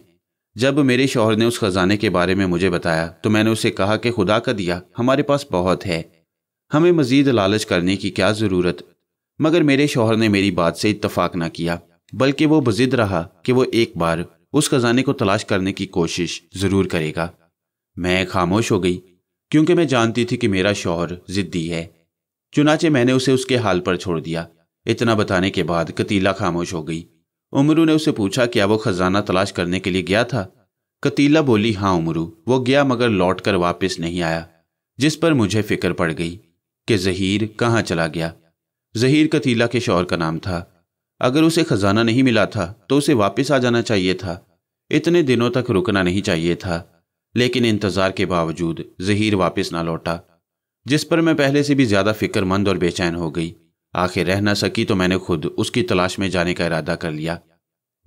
जब मेरे शौहर ने उस खजाने के बारे में मुझे बताया तो मैंने उसे कहा कि खुदा का दिया हमारे पास बहुत है हमें मजीद लालच करने की क्या ज़रूरत मगर मेरे शोहर ने मेरी बात से इतफाक न किया बल्कि वो बजिद रहा कि वो एक बार उस खजाने को तलाश करने की कोशिश जरूर करेगा मैं खामोश हो गई क्योंकि मैं जानती थी कि मेरा शोहर जिद्दी है चुनाचे मैंने उसे उसके हाल पर छोड़ दिया इतना बताने के बाद कतीला खामोश हो गई उमरू ने उसे पूछा क्या वो खजाना तलाश करने के लिए गया था कतीला बोली हाँ उमरू वो गया मगर लौट कर वापस नहीं आया जिस पर मुझे फिक्र पड़ गई कि जहीर कहाँ चला गया जहीर कतीला के शौहर का नाम था अगर उसे खजाना नहीं मिला था तो उसे वापस आ जाना चाहिए था इतने दिनों तक रुकना नहीं चाहिए था लेकिन इंतज़ार के बावजूद जहीर वापस ना लौटा जिस पर मैं पहले से भी ज़्यादा फिक्रमंद और बेचैन हो गई आखिर रह ना सकी तो मैंने खुद उसकी तलाश में जाने का इरादा कर लिया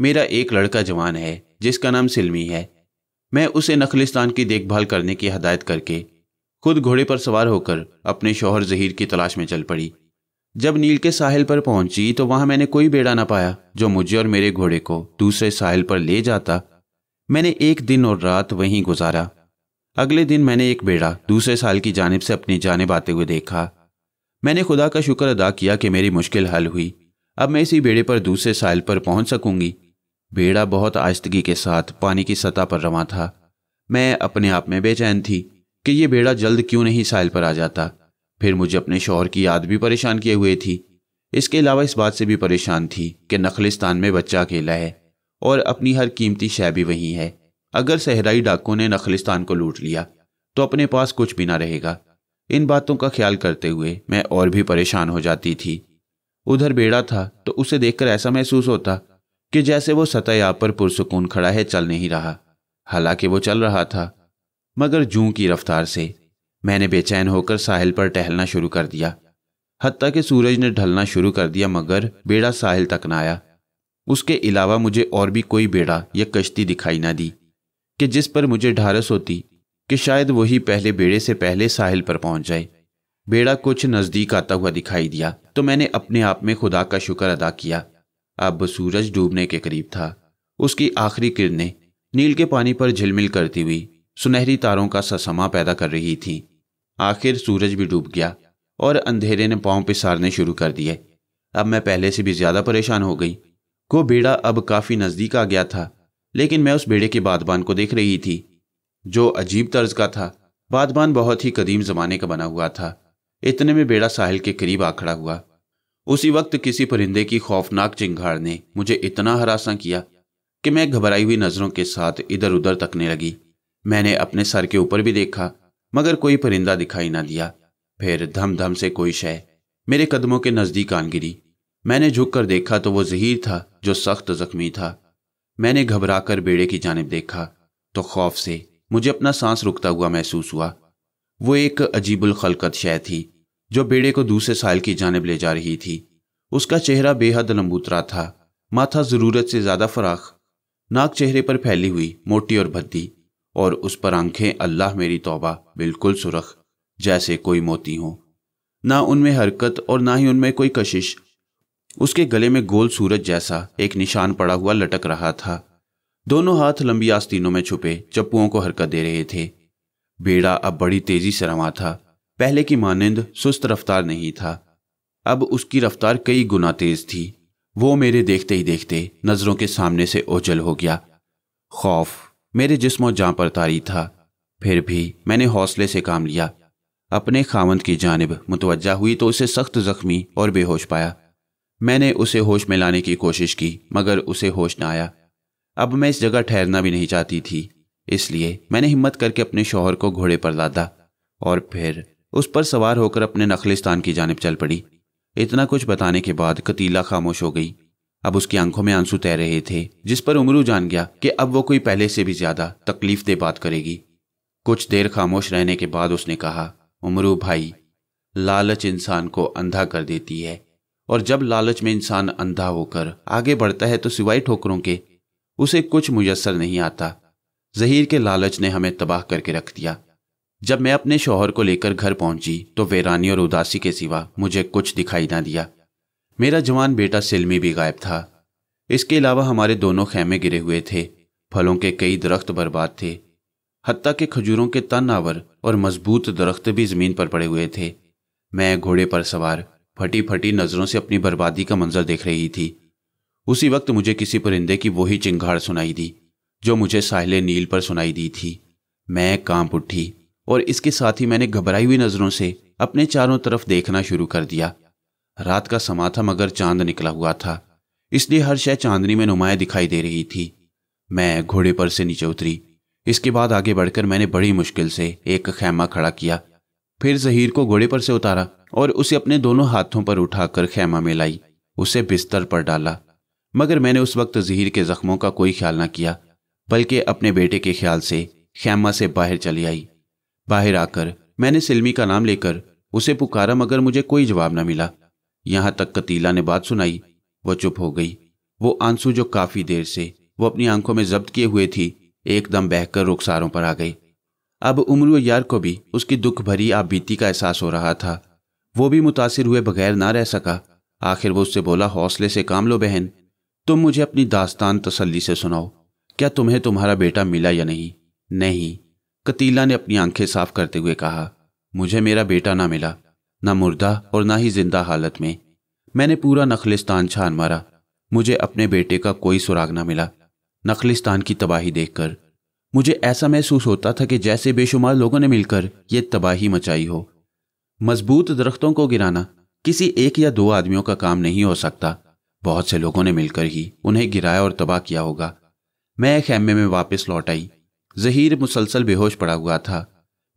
मेरा एक लड़का जवान है जिसका नाम सिलमी है मैं उसे नखलिस्तान की देखभाल करने की हदायत करके खुद घोड़े पर सवार होकर अपने शोहर जहीर की तलाश में चल पड़ी जब नील के साहिल पर पहुंची तो वहां मैंने कोई बेड़ा ना पाया जो मुझे और मेरे घोड़े को दूसरे साहिल पर ले जाता मैंने एक दिन और रात वहीं गुजारा अगले दिन मैंने एक बेड़ा दूसरे साल की जानब से अपनी जानब आते हुए देखा मैंने खुदा का शुक्र अदा किया कि मेरी मुश्किल हल हुई अब मैं इसी बेड़े पर दूसरे साल पर पहुंच सकूंगी बेड़ा बहुत आस्तगी के साथ पानी की सतह पर रवा था मैं अपने आप में बेचैन थी कि यह बेड़ा जल्द क्यों नहीं साइल पर आ जाता फिर मुझे अपने शोहर की याद भी परेशान किए हुए थी इसके अलावा इस बात से भी परेशान थी कि नखलिस्तान में बच्चा अकेला है और अपनी हर कीमती शय भी वही है अगर सहराई डाकों ने नखलिस्तान को लूट लिया तो अपने पास कुछ भी ना रहेगा इन बातों का ख्याल करते हुए मैं और भी परेशान हो जाती थी उधर बेड़ा था तो उसे देखकर ऐसा महसूस होता कि जैसे वो सतह आप पर पुरसकून खड़ा है चल नहीं रहा हालांकि वो चल रहा था मगर जूं की रफ्तार से मैंने बेचैन होकर साहिल पर टहलना शुरू कर दिया हती कि सूरज ने ढलना शुरू कर दिया मगर बेड़ा साहिल तक ना आया उसके अलावा मुझे और भी कोई बेड़ा या कश्ती दिखाई ना दी कि जिस पर मुझे ढारस होती कि शायद वही पहले बेड़े से पहले साहिल पर पहुंच जाए बेड़ा कुछ नज़दीक आता हुआ दिखाई दिया तो मैंने अपने आप में खुदा का शुक्र अदा किया अब सूरज डूबने के करीब था उसकी आखिरी किरणें नील के पानी पर झिलमिल करती हुई सुनहरी तारों का ससमा पैदा कर रही थीं आखिर सूरज भी डूब गया और अंधेरे ने पाँव पिसारने शुरू कर दिए अब मैं पहले से भी ज़्यादा परेशान हो गई को बेड़ा अब काफ़ी नज़दीक आ गया था लेकिन मैं उस बेड़े के बादबान को देख रही थी जो अजीब तर्ज का था बादबान बहुत ही कदीम ज़माने का बना हुआ था इतने में बेड़ा साहिल के करीब आ खड़ा हुआ उसी वक्त किसी परिंदे की खौफनाक चिंगाड़ ने मुझे इतना हरासा किया कि मैं घबराई हुई नज़रों के साथ इधर उधर तकने लगी मैंने अपने सर के ऊपर भी देखा मगर कोई परिंदा दिखाई ना दिया फिर धम धम से कोई शय मेरे कदमों के नज़दीक आन गिरी मैंने झुक कर देखा तो वो जहीर था जो सख्त जख्मी था मैंने घबरा कर बेड़े की जानब देखा तो खौफ से मुझे अपना सांस रुकता हुआ महसूस हुआ वो एक खलकत शय थी जो बेड़े को दूसरे साल की जानब ले जा रही थी उसका चेहरा बेहद लंबूतरा था माथा ज़रूरत से ज़्यादा फराख नाक चेहरे पर फैली हुई मोटी और भद्दी और उस पर आंखें अल्लाह मेरी तोबा बिल्कुल सुरख जैसे कोई मोती हो ना उनमें हरकत और ना ही उनमें कोई कशिश उसके गले में गोल सूरज जैसा एक निशान पड़ा हुआ लटक रहा था दोनों हाथ लंबी आस्तीनों में छुपे चप्पुओं को हरकत दे रहे थे बेड़ा अब बड़ी तेजी से रवा था पहले की मानिंद सुस्त रफ्तार नहीं था अब उसकी रफ्तार कई गुना तेज थी वो मेरे देखते ही देखते नजरों के सामने से ओझल हो गया खौफ मेरे जिस्म जहाँ पर तारी था फिर भी मैंने हौसले से काम लिया अपने खामंद की जानब मुतवजा हुई तो उसे सख्त जख्मी और बेहोश पाया मैंने उसे होश में लाने की कोशिश की मगर उसे होश न आया अब मैं इस जगह ठहरना भी नहीं चाहती थी इसलिए मैंने हिम्मत करके अपने शोहर को घोड़े पर लादा और फिर उस पर सवार होकर अपने नखलिस्तान की जानब चल पड़ी इतना कुछ बताने के बाद कतीला खामोश हो गई अब उसकी आंखों में आंसू तैर रहे थे जिस पर उमरू जान गया कि अब वो कोई पहले से भी ज्यादा तकलीफ दे बात करेगी कुछ देर खामोश रहने के बाद उसने कहा उमरू भाई लालच इंसान को अंधा कर देती है और जब लालच में इंसान अंधा होकर आगे बढ़ता है तो सिवाय ठोकरों के उसे कुछ मुयसर नहीं आता जहीर के लालच ने हमें तबाह करके रख दिया जब मैं अपने शोहर को लेकर घर पहुंची तो वेरानी और उदासी के सिवा मुझे कुछ दिखाई ना दिया मेरा जवान बेटा सिलमी भी गायब था इसके अलावा हमारे दोनों खेमे गिरे हुए थे फलों के कई दरख्त बर्बाद थे हती के खजूरों के तन आवर और मजबूत दरख्त भी जमीन पर पड़े हुए थे मैं घोड़े पर सवार फटी फटी नजरों से अपनी बर्बादी का मंजर देख रही थी उसी वक्त मुझे किसी परिंदे की वही चिंगाड़ सुनाई दी जो मुझे साहले नील पर सुनाई दी थी मैं कांप उठी और इसके साथ ही मैंने घबराई हुई नजरों से अपने चारों तरफ देखना शुरू कर दिया रात का समा था मगर चांद निकला हुआ था इसलिए हर शय चांदनी में नुमाया दिखाई दे रही थी मैं घोड़े पर से नीचे उतरी इसके बाद आगे बढ़कर मैंने बड़ी मुश्किल से एक खैमा खड़ा किया फिर जहीर को घोड़े पर से उतारा और उसे अपने दोनों हाथों पर उठाकर खैमा में लाई उसे बिस्तर पर डाला मगर मैंने उस वक्त जहीर के जख्मों का कोई ख्याल ना किया बल्कि अपने बेटे के ख्याल से खैमा से बाहर चली आई बाहर आकर मैंने सिलमी का नाम लेकर उसे पुकारा मगर मुझे कोई जवाब न मिला यहां तक कतीला ने बात सुनाई वह चुप हो गई वो आंसू जो काफी देर से वो अपनी आंखों में जब्त किए हुए थी एकदम बहकर रुखसारों पर आ गई अब उम्र यार को भी उसकी दुख भरी आप बीती का एहसास हो रहा था वो भी मुतासर हुए बगैर ना रह सका आखिर वो उससे बोला हौसले से काम लो बहन तुम मुझे अपनी दास्तान तसल्ली से सुनाओ क्या तुम्हें तुम्हारा बेटा मिला या नहीं नहीं कतीला ने अपनी आंखें साफ करते हुए कहा मुझे मेरा बेटा ना मिला ना मुर्दा और ना ही जिंदा हालत में मैंने पूरा नखलिस्तान छान मारा मुझे अपने बेटे का कोई सुराग ना मिला नखलिस्तान की तबाही देखकर मुझे ऐसा महसूस होता था कि जैसे बेशुमार लोगों ने मिलकर यह तबाही मचाई हो मजबूत दरख्तों को गिराना किसी एक या दो आदमियों का काम नहीं हो सकता बहुत से लोगों ने मिलकर ही उन्हें गिराया और तबाह किया होगा मैं खैमे में वापस लौट आई जहीर मुसलसल बेहोश पड़ा हुआ था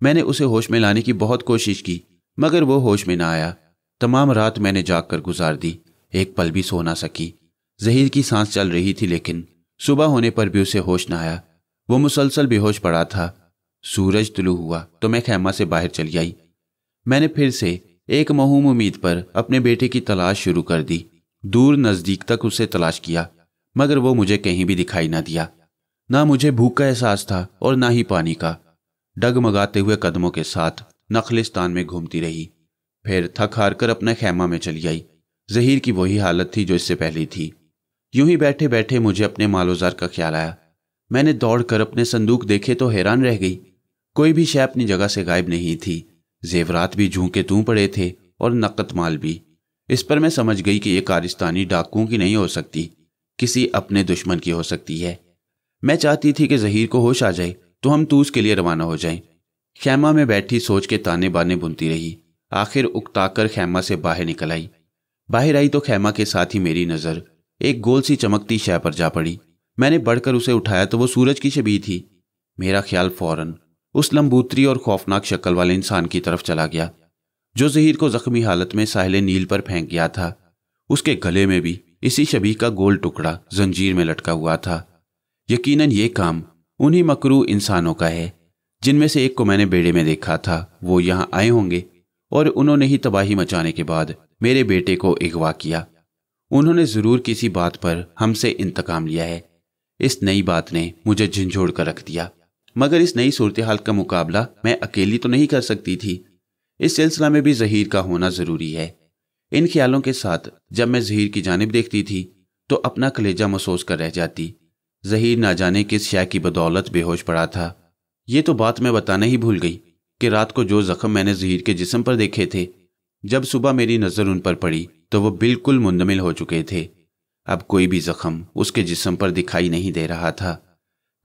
मैंने उसे होश में लाने की बहुत कोशिश की मगर वो होश में ना आया तमाम रात मैंने जाग कर गुजार दी एक पल भी सो ना सकी जहीर की सांस चल रही थी लेकिन सुबह होने पर भी उसे होश ना आया वो मुसलसल बेहोश पड़ा था सूरज तुलू हुआ तो मैं खैमा से बाहर चली आई मैंने फिर से एक महूम उम्मीद पर अपने बेटे की तलाश शुरू कर दी दूर नज़दीक तक उसे तलाश किया मगर वो मुझे कहीं भी दिखाई ना दिया ना मुझे भूख का एहसास था और ना ही पानी का डगमगाते हुए कदमों के साथ नखलिस्तान में घूमती रही फिर थक हार कर अपने खैमा में चली आई जहीर की वही हालत थी जो इससे पहले थी यूं ही बैठे बैठे मुझे अपने मालोजार का ख्याल आया मैंने दौड़कर अपने संदूक देखे तो हैरान रह गई कोई भी शय अपनी जगह से गायब नहीं थी जेवरात भी झूके तू पड़े थे और नकद माल भी इस पर मैं समझ गई कि यह कारिस्तानी डाकुओं की नहीं हो सकती किसी अपने दुश्मन की हो सकती है मैं चाहती थी कि जहीर को होश आ जाए तो हम तूस के लिए रवाना हो जाएं। खैमा में बैठी सोच के ताने बाने बुनती रही आखिर उकताकर खैमा से बाहर निकल आई बाहर आई तो खैमा के साथ ही मेरी नज़र एक गोल सी चमकती शय पर जा पड़ी मैंने बढ़कर उसे उठाया तो वो सूरज की छबी थी मेरा ख्याल फौरन उस लंबूतरी और खौफनाक शक्ल वाले इंसान की तरफ चला गया जो जहीर को जख्मी हालत में साहले नील पर फेंक गया था उसके गले में भी इसी शबी का गोल टुकड़ा जंजीर में लटका हुआ था यकीनन ये काम उन्हीं मकरू इंसानों का है जिनमें से एक को मैंने बेड़े में देखा था वो यहाँ आए होंगे और उन्होंने ही तबाही मचाने के बाद मेरे बेटे को अगवा किया उन्होंने जरूर किसी बात पर हमसे इंतकाम लिया है इस नई बात ने मुझे झंझोड़ कर रख दिया मगर इस नई सूरत हाल का मुकाबला मैं अकेली तो नहीं कर सकती थी इस सिलसिला में भी जहीर का होना जरूरी है इन ख्यालों के साथ जब मैं जहीर की जानब देखती थी तो अपना कलेजा महसूस कर रह जाती जहीर ना जाने किस शय की बदौलत बेहोश पड़ा था ये तो बात मैं बताना ही भूल गई कि रात को जो जख्म मैंने जहीर के जिसम पर देखे थे जब सुबह मेरी नज़र उन पर पड़ी तो वो बिल्कुल मुंदमिल हो चुके थे अब कोई भी जख्म उसके जिसम पर दिखाई नहीं दे रहा था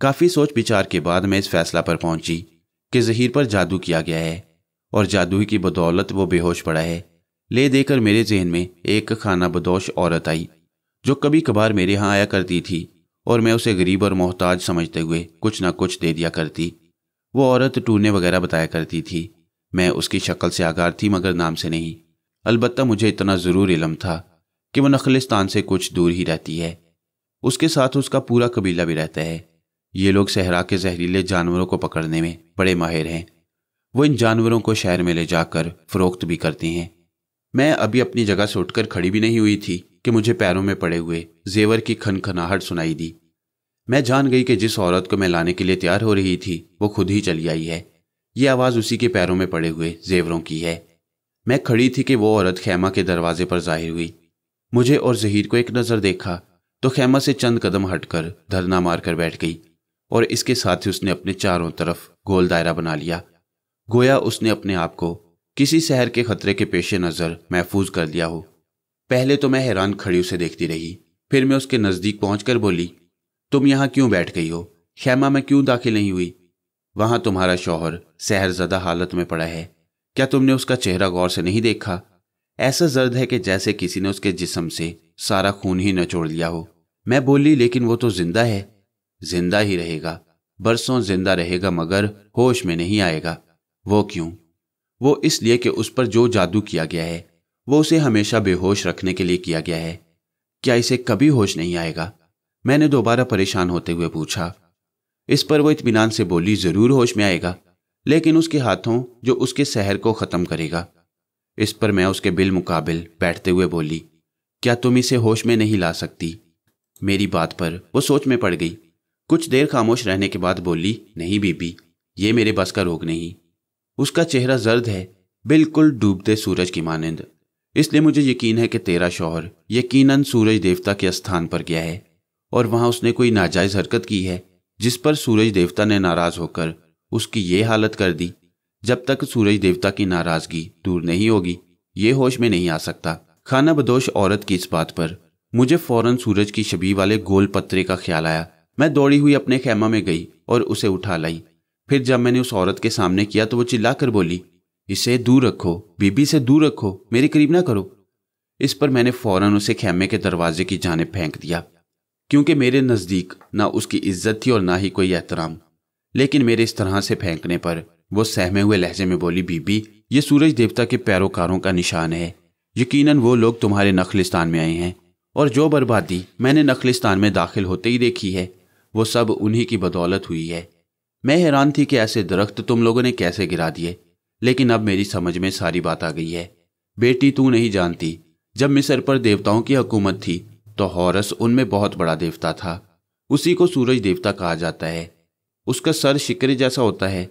काफ़ी सोच विचार के बाद मैं इस फैसला पर पहुंची कि जहीर पर जादू किया गया है और जादू की बदौलत वो बेहोश पड़ा है ले देकर मेरे जहन में एक खाना बदोश औरत आई जो कभी कभार मेरे यहाँ आया करती थी और मैं उसे गरीब और मोहताज समझते हुए कुछ ना कुछ दे दिया करती वो औरत टूने वगैरह बताया करती थी मैं उसकी शक्ल से आगार थी मगर नाम से नहीं अलबत्त मुझे इतना ज़रूर इलम था कि वह नखलिस्तान से कुछ दूर ही रहती है उसके साथ उसका पूरा कबीला भी रहता है ये लोग सहरा के जहरीले जानवरों को पकड़ने में बड़े माहिर हैं वो इन जानवरों को शहर में ले जाकर फरोख्त भी करते हैं मैं अभी अपनी जगह से उठकर खड़ी भी नहीं हुई थी कि मुझे पैरों में पड़े हुए जेवर की खनखनाहट सुनाई दी मैं जान गई कि जिस औरत को मैं लाने के लिए तैयार हो रही थी वो खुद ही चली आई है ये आवाज़ उसी के पैरों में पड़े हुए जेवरों की है मैं खड़ी थी कि वो औरत खैमा के दरवाजे पर जाहिर हुई मुझे और जहीर को एक नज़र देखा तो खैमा से चंद कदम हटकर धरना मारकर बैठ गई और इसके साथ ही उसने अपने चारों तरफ गोल दायरा बना लिया गोया उसने अपने आप को किसी शहर के खतरे के पेश नज़र महफूज कर लिया हो पहले तो मैं हैरान खड़ी उसे देखती रही फिर मैं उसके नज़दीक पहुंचकर बोली तुम यहां क्यों बैठ गई हो खैमा में क्यों दाखिल नहीं हुई वहां तुम्हारा शौहर सहरजदा हालत में पड़ा है क्या तुमने उसका चेहरा गौर से नहीं देखा ऐसा जर्द है कि जैसे किसी ने उसके जिसम से सारा खून ही नचोड़ लिया हो मैं बोली लेकिन वो तो जिंदा है जिंदा ही रहेगा बरसों जिंदा रहेगा मगर होश में नहीं आएगा वो क्यों वो इसलिए कि उस पर जो जादू किया गया है वो उसे हमेशा बेहोश रखने के लिए किया गया है क्या इसे कभी होश नहीं आएगा मैंने दोबारा परेशान होते हुए पूछा इस पर वो इतमान से बोली जरूर होश में आएगा लेकिन उसके हाथों जो उसके शहर को ख़त्म करेगा इस पर मैं उसके बिल मुकाबिल बैठते हुए बोली क्या तुम इसे होश में नहीं ला सकती मेरी बात पर वो सोच में पड़ गई कुछ देर खामोश रहने के बाद बोली नहीं बीबी ये मेरे बस का रोग नहीं उसका चेहरा जर्द है बिल्कुल डूबते सूरज की मानंद इसलिए मुझे यकीन है कि तेरा शौहर यकीनन सूरज देवता के स्थान पर गया है और वहां उसने कोई नाजायज हरकत की है जिस पर सूरज देवता ने नाराज होकर उसकी ये हालत कर दी जब तक सूरज देवता की नाराजगी दूर नहीं होगी ये होश में नहीं आ सकता खाना बदोश औरत की इस बात पर मुझे फौरन सूरज की छबी वाले गोल पत्रे का ख्याल आया मैं दौड़ी हुई अपने खेमा में गई और उसे उठा लाई फिर जब मैंने उस औरत के सामने किया तो वो चिल्लाकर बोली इसे दूर रखो बीबी से दूर रखो मेरे करीब ना करो इस पर मैंने फौरन उसे खेमे के दरवाजे की जानब फेंक दिया क्योंकि मेरे नज़दीक ना उसकी इज्जत थी और ना ही कोई एहतराम लेकिन मेरे इस तरह से फेंकने पर वो सहमे हुए लहजे में बोली बीबी ये सूरज देवता के पैरोकारों का निशान है यकीनन वो लोग तुम्हारे नखलिस्तान में आए हैं और जो बर्बादी मैंने नखलिस्तान में दाखिल होते ही देखी है वो सब उन्हीं की बदौलत हुई है मैं हैरान थी कि ऐसे दरख्त तुम लोगों ने कैसे गिरा दिए लेकिन अब मेरी समझ में सारी बात आ गई है बेटी तू नहीं जानती जब मिस्र पर देवताओं की हुकूमत थी तो हॉरस उनमें बहुत बड़ा देवता था उसी को सूरज देवता कहा जाता है उसका सर शिकरे जैसा होता है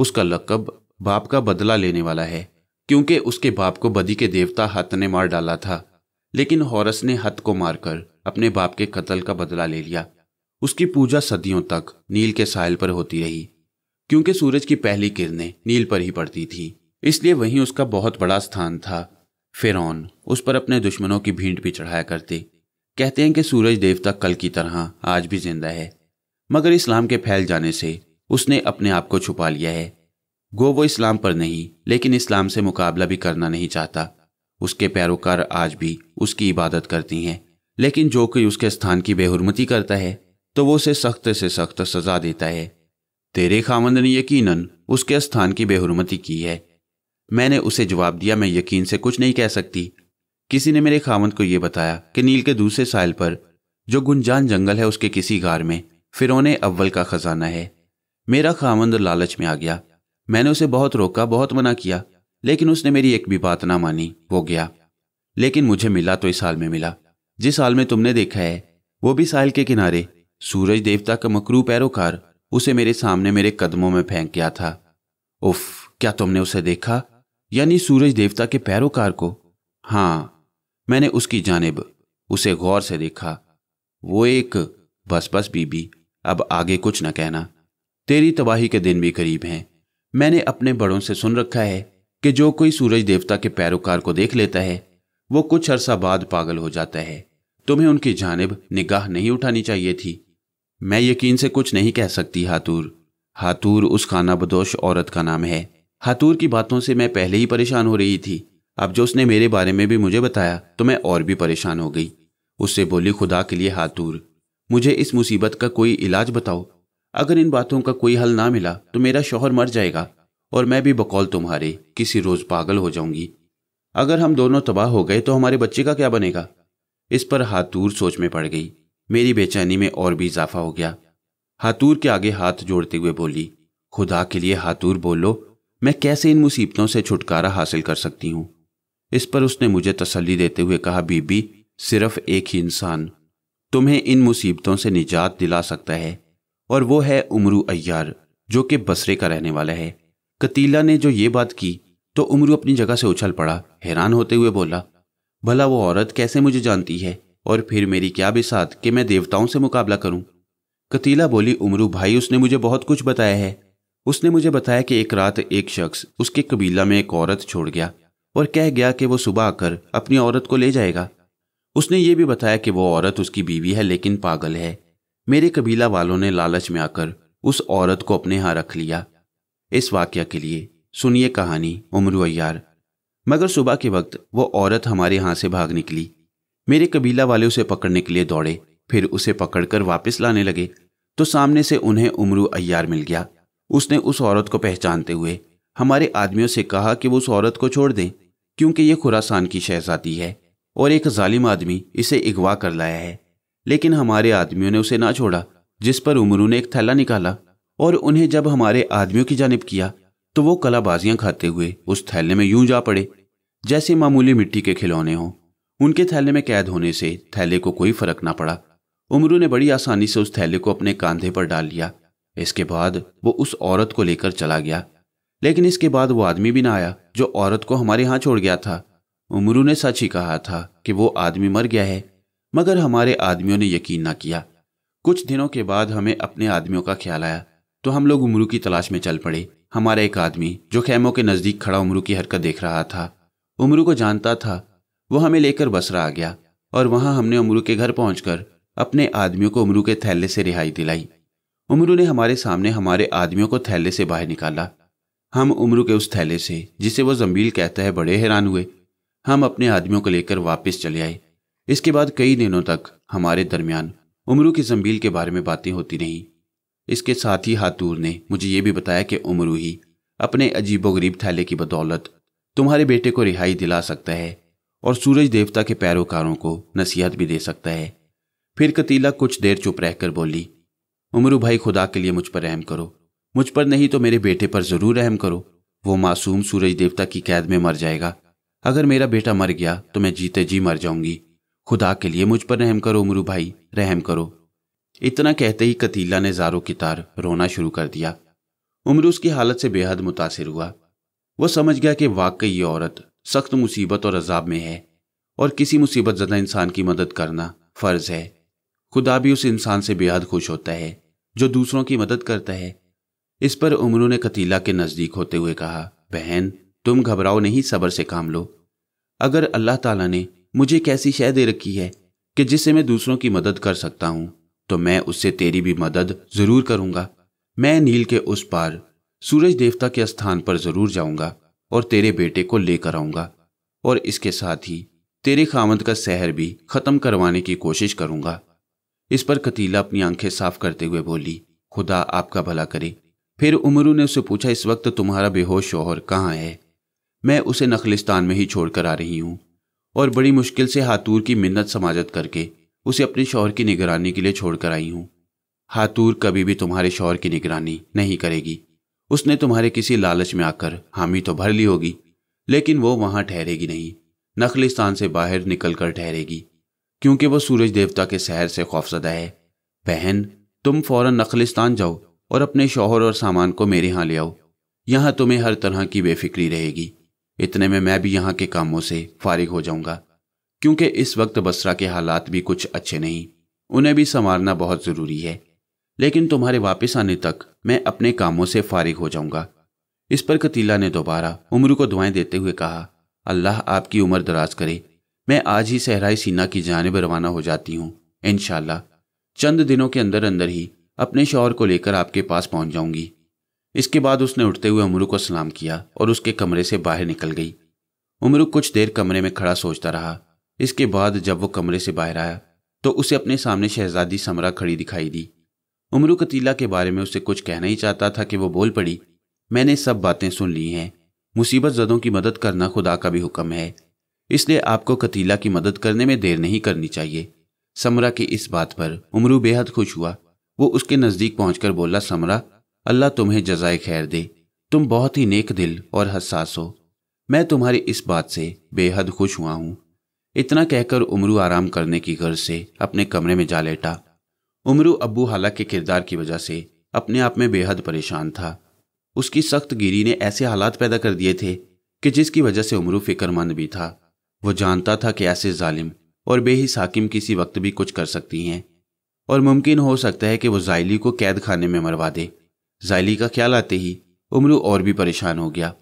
उसका लकब बाप का बदला लेने वाला है क्योंकि उसके बाप को बदी के देवता हत ने मार डाला था लेकिन हॉरस ने हत को मारकर अपने बाप के कत्ल का बदला ले लिया उसकी पूजा सदियों तक नील के साहिल पर होती रही क्योंकि सूरज की पहली किरणें नील पर ही पड़ती थी इसलिए वहीं उसका बहुत बड़ा स्थान था फिरौन उस पर अपने दुश्मनों की भीड़ भी चढ़ाया करते कहते हैं कि सूरज देवता कल की तरह आज भी जिंदा है मगर इस्लाम के फैल जाने से उसने अपने आप को छुपा लिया है गो वो इस्लाम पर नहीं लेकिन इस्लाम से मुकाबला भी करना नहीं चाहता उसके पैरोकार आज भी उसकी इबादत करती हैं लेकिन जो कोई उसके स्थान की बेहरमती करता है तो वो उसे सख्त से सख्त सजा देता है तेरे खामंद ने यकीनन उसके स्थान की बेहरमती की है मैंने उसे जवाब दिया मैं यकीन से कुछ नहीं कह सकती किसी ने मेरे खामंद को यह बताया कि नील के दूसरे साइल पर जो गुंजान जंगल है उसके किसी गार में फिरौने अव्वल का खजाना है मेरा खामंद लालच में आ गया मैंने उसे बहुत रोका बहुत मना किया लेकिन उसने मेरी एक भी बात ना मानी वो गया लेकिन मुझे मिला तो इस साल में मिला जिस साल में तुमने देखा है वो भी साल के किनारे सूरज देवता का मकरू पैरोकार उसे मेरे सामने मेरे कदमों में फेंक गया था उफ क्या तुमने उसे देखा यानी सूरज देवता के पैरोकार को हाँ मैंने उसकी जानब उसे गौर से देखा वो एक बस बस बीबी अब आगे कुछ न कहना तेरी तबाही के दिन भी करीब हैं मैंने अपने बड़ों से सुन रखा है कि जो कोई सूरज देवता के पैरोकार को देख लेता है वो कुछ अरसा बाद पागल हो जाता है तुम्हें उनकी जानब निगाह नहीं उठानी चाहिए थी मैं यकीन से कुछ नहीं कह सकती हाथूर हाथूर उस खाना बदोश औरत का नाम है हाथूर की बातों से मैं पहले ही परेशान हो रही थी अब जो उसने मेरे बारे में भी मुझे बताया तो मैं और भी परेशान हो गई उससे बोली खुदा के लिए हाथ दूर मुझे इस मुसीबत का कोई इलाज बताओ अगर इन बातों का कोई हल ना मिला तो मेरा शोहर मर जाएगा और मैं भी बकौल तुम्हारे किसी रोज पागल हो जाऊंगी अगर हम दोनों तबाह हो गए तो हमारे बच्चे का क्या बनेगा इस पर हाथूर सोच में पड़ गई मेरी बेचैनी में और भी इजाफा हो गया हाथूर के आगे हाथ जोड़ते हुए बोली खुदा के लिए हाथूर बोलो मैं कैसे इन मुसीबतों से छुटकारा हासिल कर सकती हूँ इस पर उसने मुझे तसल्ली देते हुए कहा बीबी सिर्फ एक ही इंसान तुम्हें इन मुसीबतों से निजात दिला सकता है और वो है उमरू अय्यार जो कि बसरे का रहने वाला है कतीला ने जो ये बात की तो उमरू अपनी जगह से उछल पड़ा हैरान होते हुए बोला भला वो औरत कैसे मुझे जानती है और फिर मेरी क्या बिसात कि मैं देवताओं से मुकाबला करूं कतीला बोली उमरू भाई उसने मुझे बहुत कुछ बताया है उसने मुझे बताया कि एक रात एक शख्स उसके कबीला में एक औरत छोड़ गया और कह गया कि वो सुबह आकर अपनी औरत को ले जाएगा उसने ये भी बताया कि वो औरत उसकी बीवी है लेकिन पागल है मेरे कबीला वालों ने लालच में आकर उस औरत को अपने यहाँ रख लिया इस वाक्य के लिए सुनिए कहानी उमरू अयार मगर सुबह के वक्त वो औरत हमारे यहाँ से भाग निकली मेरे कबीला वाले उसे पकड़ने के लिए दौड़े फिर उसे पकड़कर वापस लाने लगे तो सामने से उन्हें उमरू अयार मिल गया उसने उस औरत को पहचानते हुए हमारे आदमियों से कहा कि वो उस औरत को छोड़ दें क्योंकि ये खुरासान की शहजादी है और एक जालिम आदमी इसे अगवा कर लाया है लेकिन हमारे आदमियों ने उसे ना छोड़ा जिस पर उमरू ने एक थैला निकाला और उन्हें जब हमारे आदमियों की जानब किया तो वो कलाबाजियां खाते हुए उस थैले में यूं जा पड़े जैसे मामूली मिट्टी के खिलौने हों उनके थैले में कैद होने से थैले को कोई फर्क ना पड़ा उमरू ने बड़ी आसानी से उस थैले को अपने कंधे पर डाल लिया इसके बाद वो उस औरत को लेकर चला गया लेकिन इसके बाद वो आदमी भी ना आया जो औरत को हमारे यहाँ छोड़ गया था उमरू ने सच ही कहा था कि वो आदमी मर गया है मगर हमारे आदमियों ने यकीन ना किया कुछ दिनों के बाद हमें अपने आदमियों का ख्याल आया तो हम लोग उमरू की तलाश में चल पड़े हमारा एक आदमी जो खेमों के नज़दीक खड़ा उमरू की हरकत देख रहा था उमरू को जानता था वो हमें लेकर बसरा आ गया और वहां हमने उमरू के घर पहुंचकर अपने आदमियों को उमरू के थैले से रिहाई दिलाई उमरू ने हमारे सामने हमारे आदमियों को थैले से बाहर निकाला हम उम्र के उस थैले से जिसे वो जम्बील कहता है बड़े हैरान हुए हम अपने आदमियों को लेकर वापस चले आए इसके बाद कई दिनों तक हमारे दरमियान उमरू की जम्बील के बारे में बातें होती रहीं इसके साथ ही हाथूर ने मुझे ये भी बताया कि उमरू ही अपने अजीबोगरीब थैले की बदौलत तुम्हारे बेटे को रिहाई दिला सकता है और सूरज देवता के पैरोकारों को नसीहत भी दे सकता है फिर कतीला कुछ देर चुप रहकर बोली उमरू भाई खुदा के लिए मुझ पर रहम करो मुझ पर नहीं तो मेरे बेटे पर जरूर रहम करो वो मासूम सूरज देवता की कैद में मर जाएगा अगर मेरा बेटा मर गया तो मैं जीते जी मर जाऊंगी खुदा के लिए मुझ पर रहम करो उमरू भाई रहम करो इतना कहते ही कतीला ने जारो की तार रोना शुरू कर दिया उमरू उसकी हालत से बेहद मुतासर हुआ वह समझ गया कि वाकई ये औरत सख्त मुसीबत और अजाब में है और किसी मुसीबत ज़दा इंसान की मदद करना फ़र्ज है खुदा भी उस इंसान से बेहद खुश होता है जो दूसरों की मदद करता है इस पर उमरू ने कतीला के नज़दीक होते हुए कहा बहन तुम घबराओ नहीं सबर से काम लो अगर अल्लाह ताला ने मुझे कैसी शह दे रखी है कि जिससे मैं दूसरों की मदद कर सकता हूं तो मैं उससे तेरी भी मदद ज़रूर करूंगा मैं नील के उस पार सूरज देवता के स्थान पर ज़रूर जाऊंगा और तेरे बेटे को लेकर आऊंगा और इसके साथ ही तेरे खामद का सहर भी ख़त्म करवाने की कोशिश करूँगा इस पर कतीला अपनी आंखें साफ करते हुए बोली खुदा आपका भला करे फिर उमरू ने उसे पूछा इस वक्त तुम्हारा बेहोश शोहर कहाँ है मैं उसे नखलिस्तान में ही छोड़कर आ रही हूँ और बड़ी मुश्किल से हाथूर की मिन्नत समाजत करके उसे अपने शोहर की निगरानी के लिए छोड़कर आई हूँ हाथूर कभी भी तुम्हारे शोहर की निगरानी नहीं करेगी उसने तुम्हारे किसी लालच में आकर हामी तो भर ली होगी लेकिन वो वहाँ ठहरेगी नहीं नखलिस्तान से बाहर निकल कर ठहरेगी क्योंकि वह सूरज देवता के शहर से खौफजदा है बहन तुम फौरन नखलिस्तान जाओ और अपने शोहर और सामान को मेरे यहाँ ले आओ यहाँ तुम्हें हर तरह की बेफिक्री रहेगी इतने में मैं भी यहाँ के कामों से फारिग हो जाऊंगा क्योंकि इस वक्त बसरा के हालात भी कुछ अच्छे नहीं उन्हें भी संवारना बहुत ज़रूरी है लेकिन तुम्हारे वापस आने तक मैं अपने कामों से फारिग हो जाऊंगा इस पर कतीला ने दोबारा उम्र को दुआएं देते हुए कहा अल्लाह आपकी उम्र दराज करे मैं आज ही सहराई सीना की जानब रवाना हो जाती हूँ इनशाला चंद दिनों के अंदर अंदर ही अपने शौहर को लेकर आपके पास पहुंच जाऊंगी इसके बाद उसने उठते हुए उमरू को सलाम किया और उसके कमरे से बाहर निकल गई उमरू कुछ देर कमरे में खड़ा सोचता रहा इसके बाद जब वो कमरे से बाहर आया तो उसे अपने सामने शहजादी समरा खड़ी दिखाई दी उमरू कतीला के बारे में उसे कुछ कहना ही चाहता था कि वो बोल पड़ी मैंने सब बातें सुन ली हैं मुसीबत जदों की मदद करना खुदा का भी हुक्म है इसलिए आपको कतीला की मदद करने में देर नहीं करनी चाहिए समरा की इस बात पर उमरू बेहद खुश हुआ वो उसके नज़दीक पहुंचकर बोला समरा अल्लाह तुम्हें जजाय खैर दे तुम बहुत ही नेक दिल और हसास हो मैं तुम्हारी इस बात से बेहद खुश हुआ हूँ इतना कहकर उमरू आराम करने की गर्ज से अपने कमरे में जा लेटा उमरू अबू हाला के किरदार की वजह से अपने आप में बेहद परेशान था उसकी सख्त गिरी ने ऐसे हालात पैदा कर दिए थे कि जिसकी वजह से उमरू फिक्रमंद भी था वो जानता था कि ऐसे जालिम और बेहिस हाकिम किसी वक्त भी कुछ कर सकती हैं और मुमकिन हो सकता है कि वो जायली को कैद खाने में मरवा दे जायली का ख्याल आते ही उमरू और भी परेशान हो गया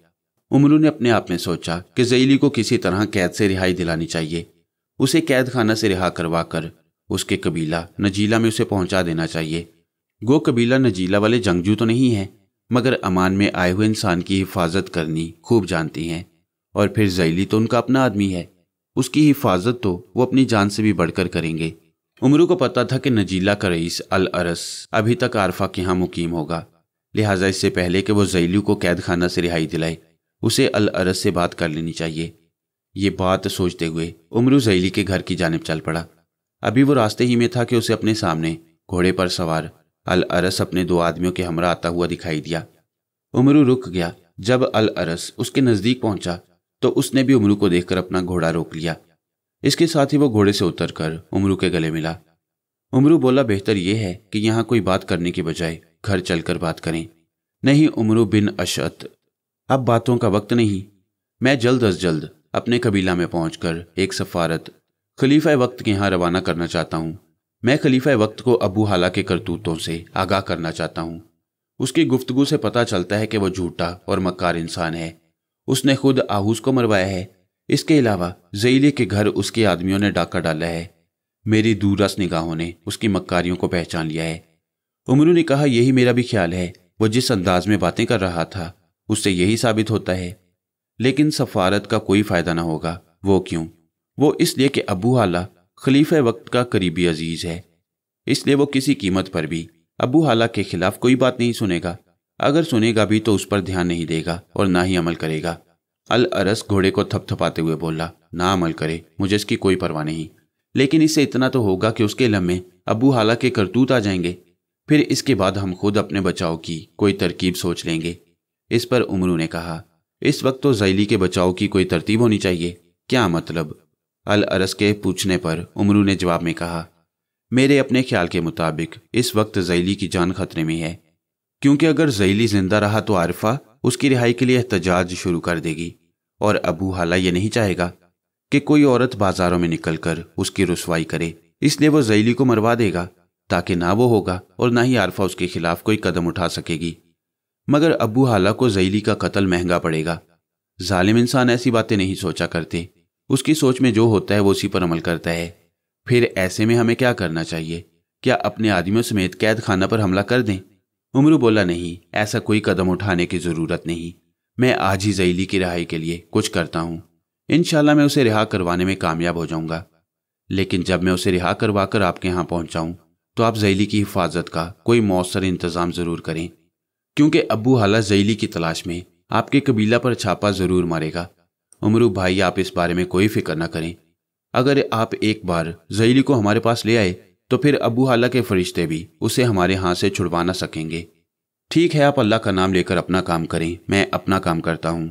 उमरू ने अपने आप में सोचा कि जैली को किसी तरह कैद से रिहाई दिलानी चाहिए उसे कैद खाना से रिहा करवा कर उसके कबीला नजीला में उसे पहुंचा देना चाहिए गो कबीला नजीला वाले जंगजू तो नहीं है मगर अमान में आए हुए इंसान की हिफाजत करनी खूब जानती हैं और फिर जैली तो उनका अपना आदमी है उसकी हिफाजत तो वो अपनी जान से भी बढ़कर करेंगे उमरू को पता था कि नजीला का रईस अल अरस अभी तक आरफा के यहाँ मुकीम होगा लिहाजा इससे पहले कि वो जैलू को कैद खाना से रिहाई दिलाए उसे अल अरस से बात कर लेनी चाहिए ये बात सोचते हुए उमरू जैली के घर की जानब चल पड़ा अभी वो रास्ते ही में था कि उसे अपने सामने घोड़े पर सवार अल अरस अपने दो आदमियों के हमरा आता हुआ दिखाई दिया उमरू रुक गया जब अल अरस उसके नज़दीक पहुंचा तो उसने भी उमरू को देखकर अपना घोड़ा रोक लिया इसके साथ ही वो घोड़े से उतरकर उमरू के गले मिला उमरू बोला बेहतर यह है कि यहाँ कोई बात करने की बजाय घर चलकर बात करें नहीं उमरू बिन अशत अब बातों का वक्त नहीं मैं जल्द अज जल्द अपने कबीला में पहुंचकर एक सफारत खलीफा वक्त के यहाँ रवाना करना चाहता हूँ मैं खलीफा वक्त को अबू हाला के करतूतों से आगाह करना चाहता हूँ उसकी गुफ्तगु से पता चलता है कि वह झूठा और मक्कार इंसान है उसने खुद आहूस को मरवाया है इसके अलावा जईले के घर उसके आदमियों ने डाका डाला है मेरी दूरस निगाहों ने उसकी मक्कारियों को पहचान लिया है उमरू ने कहा यही मेरा भी ख्याल है वह जिस अंदाज में बातें कर रहा था उससे यही साबित होता है लेकिन सफारत का कोई फ़ायदा ना होगा वो क्यों वो इसलिए कि अबू हाला खलीफ वक्त का करीबी अजीज़ है इसलिए वो किसी कीमत पर भी अबू हाला के खिलाफ कोई बात नहीं सुनेगा अगर सुनेगा भी तो उस पर ध्यान नहीं देगा और ना ही अमल करेगा अल अरस घोड़े को थपथपाते हुए बोला ना अमल करे मुझे इसकी कोई परवाह नहीं लेकिन इससे इतना तो होगा कि उसके लम्हे अबू हाला के करतूत आ जाएंगे फिर इसके बाद हम खुद अपने बचाव की कोई तरकीब सोच लेंगे इस पर उमरू ने कहा इस वक्त तो जैली के बचाव की कोई तरतीब होनी चाहिए क्या मतलब अल अरस के पूछने पर उमरू ने जवाब में कहा मेरे अपने ख्याल के मुताबिक इस वक्त जैली की जान खतरे में है क्योंकि अगर जैली जिंदा रहा तो आरफा उसकी रिहाई के लिए एहतजाज शुरू कर देगी और अबू हाला यह नहीं चाहेगा कि कोई औरत बाजारों में निकलकर उसकी रसवाई करे इसलिए वो जैली को मरवा देगा ताकि ना वो होगा और ना ही आरफा उसके खिलाफ कोई कदम उठा सकेगी मगर अबू हाला को जैली का कत्ल महंगा पड़ेगा जालिम इंसान ऐसी बातें नहीं सोचा करते उसकी सोच में जो होता है वो उसी पर अमल करता है फिर ऐसे में हमें क्या करना चाहिए क्या अपने आदमियों समेत कैद खाना पर हमला कर दें उमरू बोला नहीं ऐसा कोई कदम उठाने की ज़रूरत नहीं मैं आज ही जैली की रिहाई के लिए कुछ करता हूँ इनशाला मैं उसे रिहा करवाने में कामयाब हो जाऊंगा लेकिन जब मैं उसे रिहा करवा कर आपके यहाँ पहुंचाऊं तो आप जैली की हिफाजत का कोई मौसर इंतज़ाम ज़रूर करें क्योंकि अबू हाला जैली की तलाश में आपके कबीला पर छापा ज़रूर मारेगा उमरू भाई आप इस बारे में कोई फिक्र ना करें अगर आप एक बार जैली को हमारे पास ले आए तो फिर अबू हाला के फरिश्ते भी उसे हमारे हाथ से छुड़वा ना सकेंगे ठीक है आप अल्लाह का नाम लेकर अपना काम करें मैं अपना काम करता हूं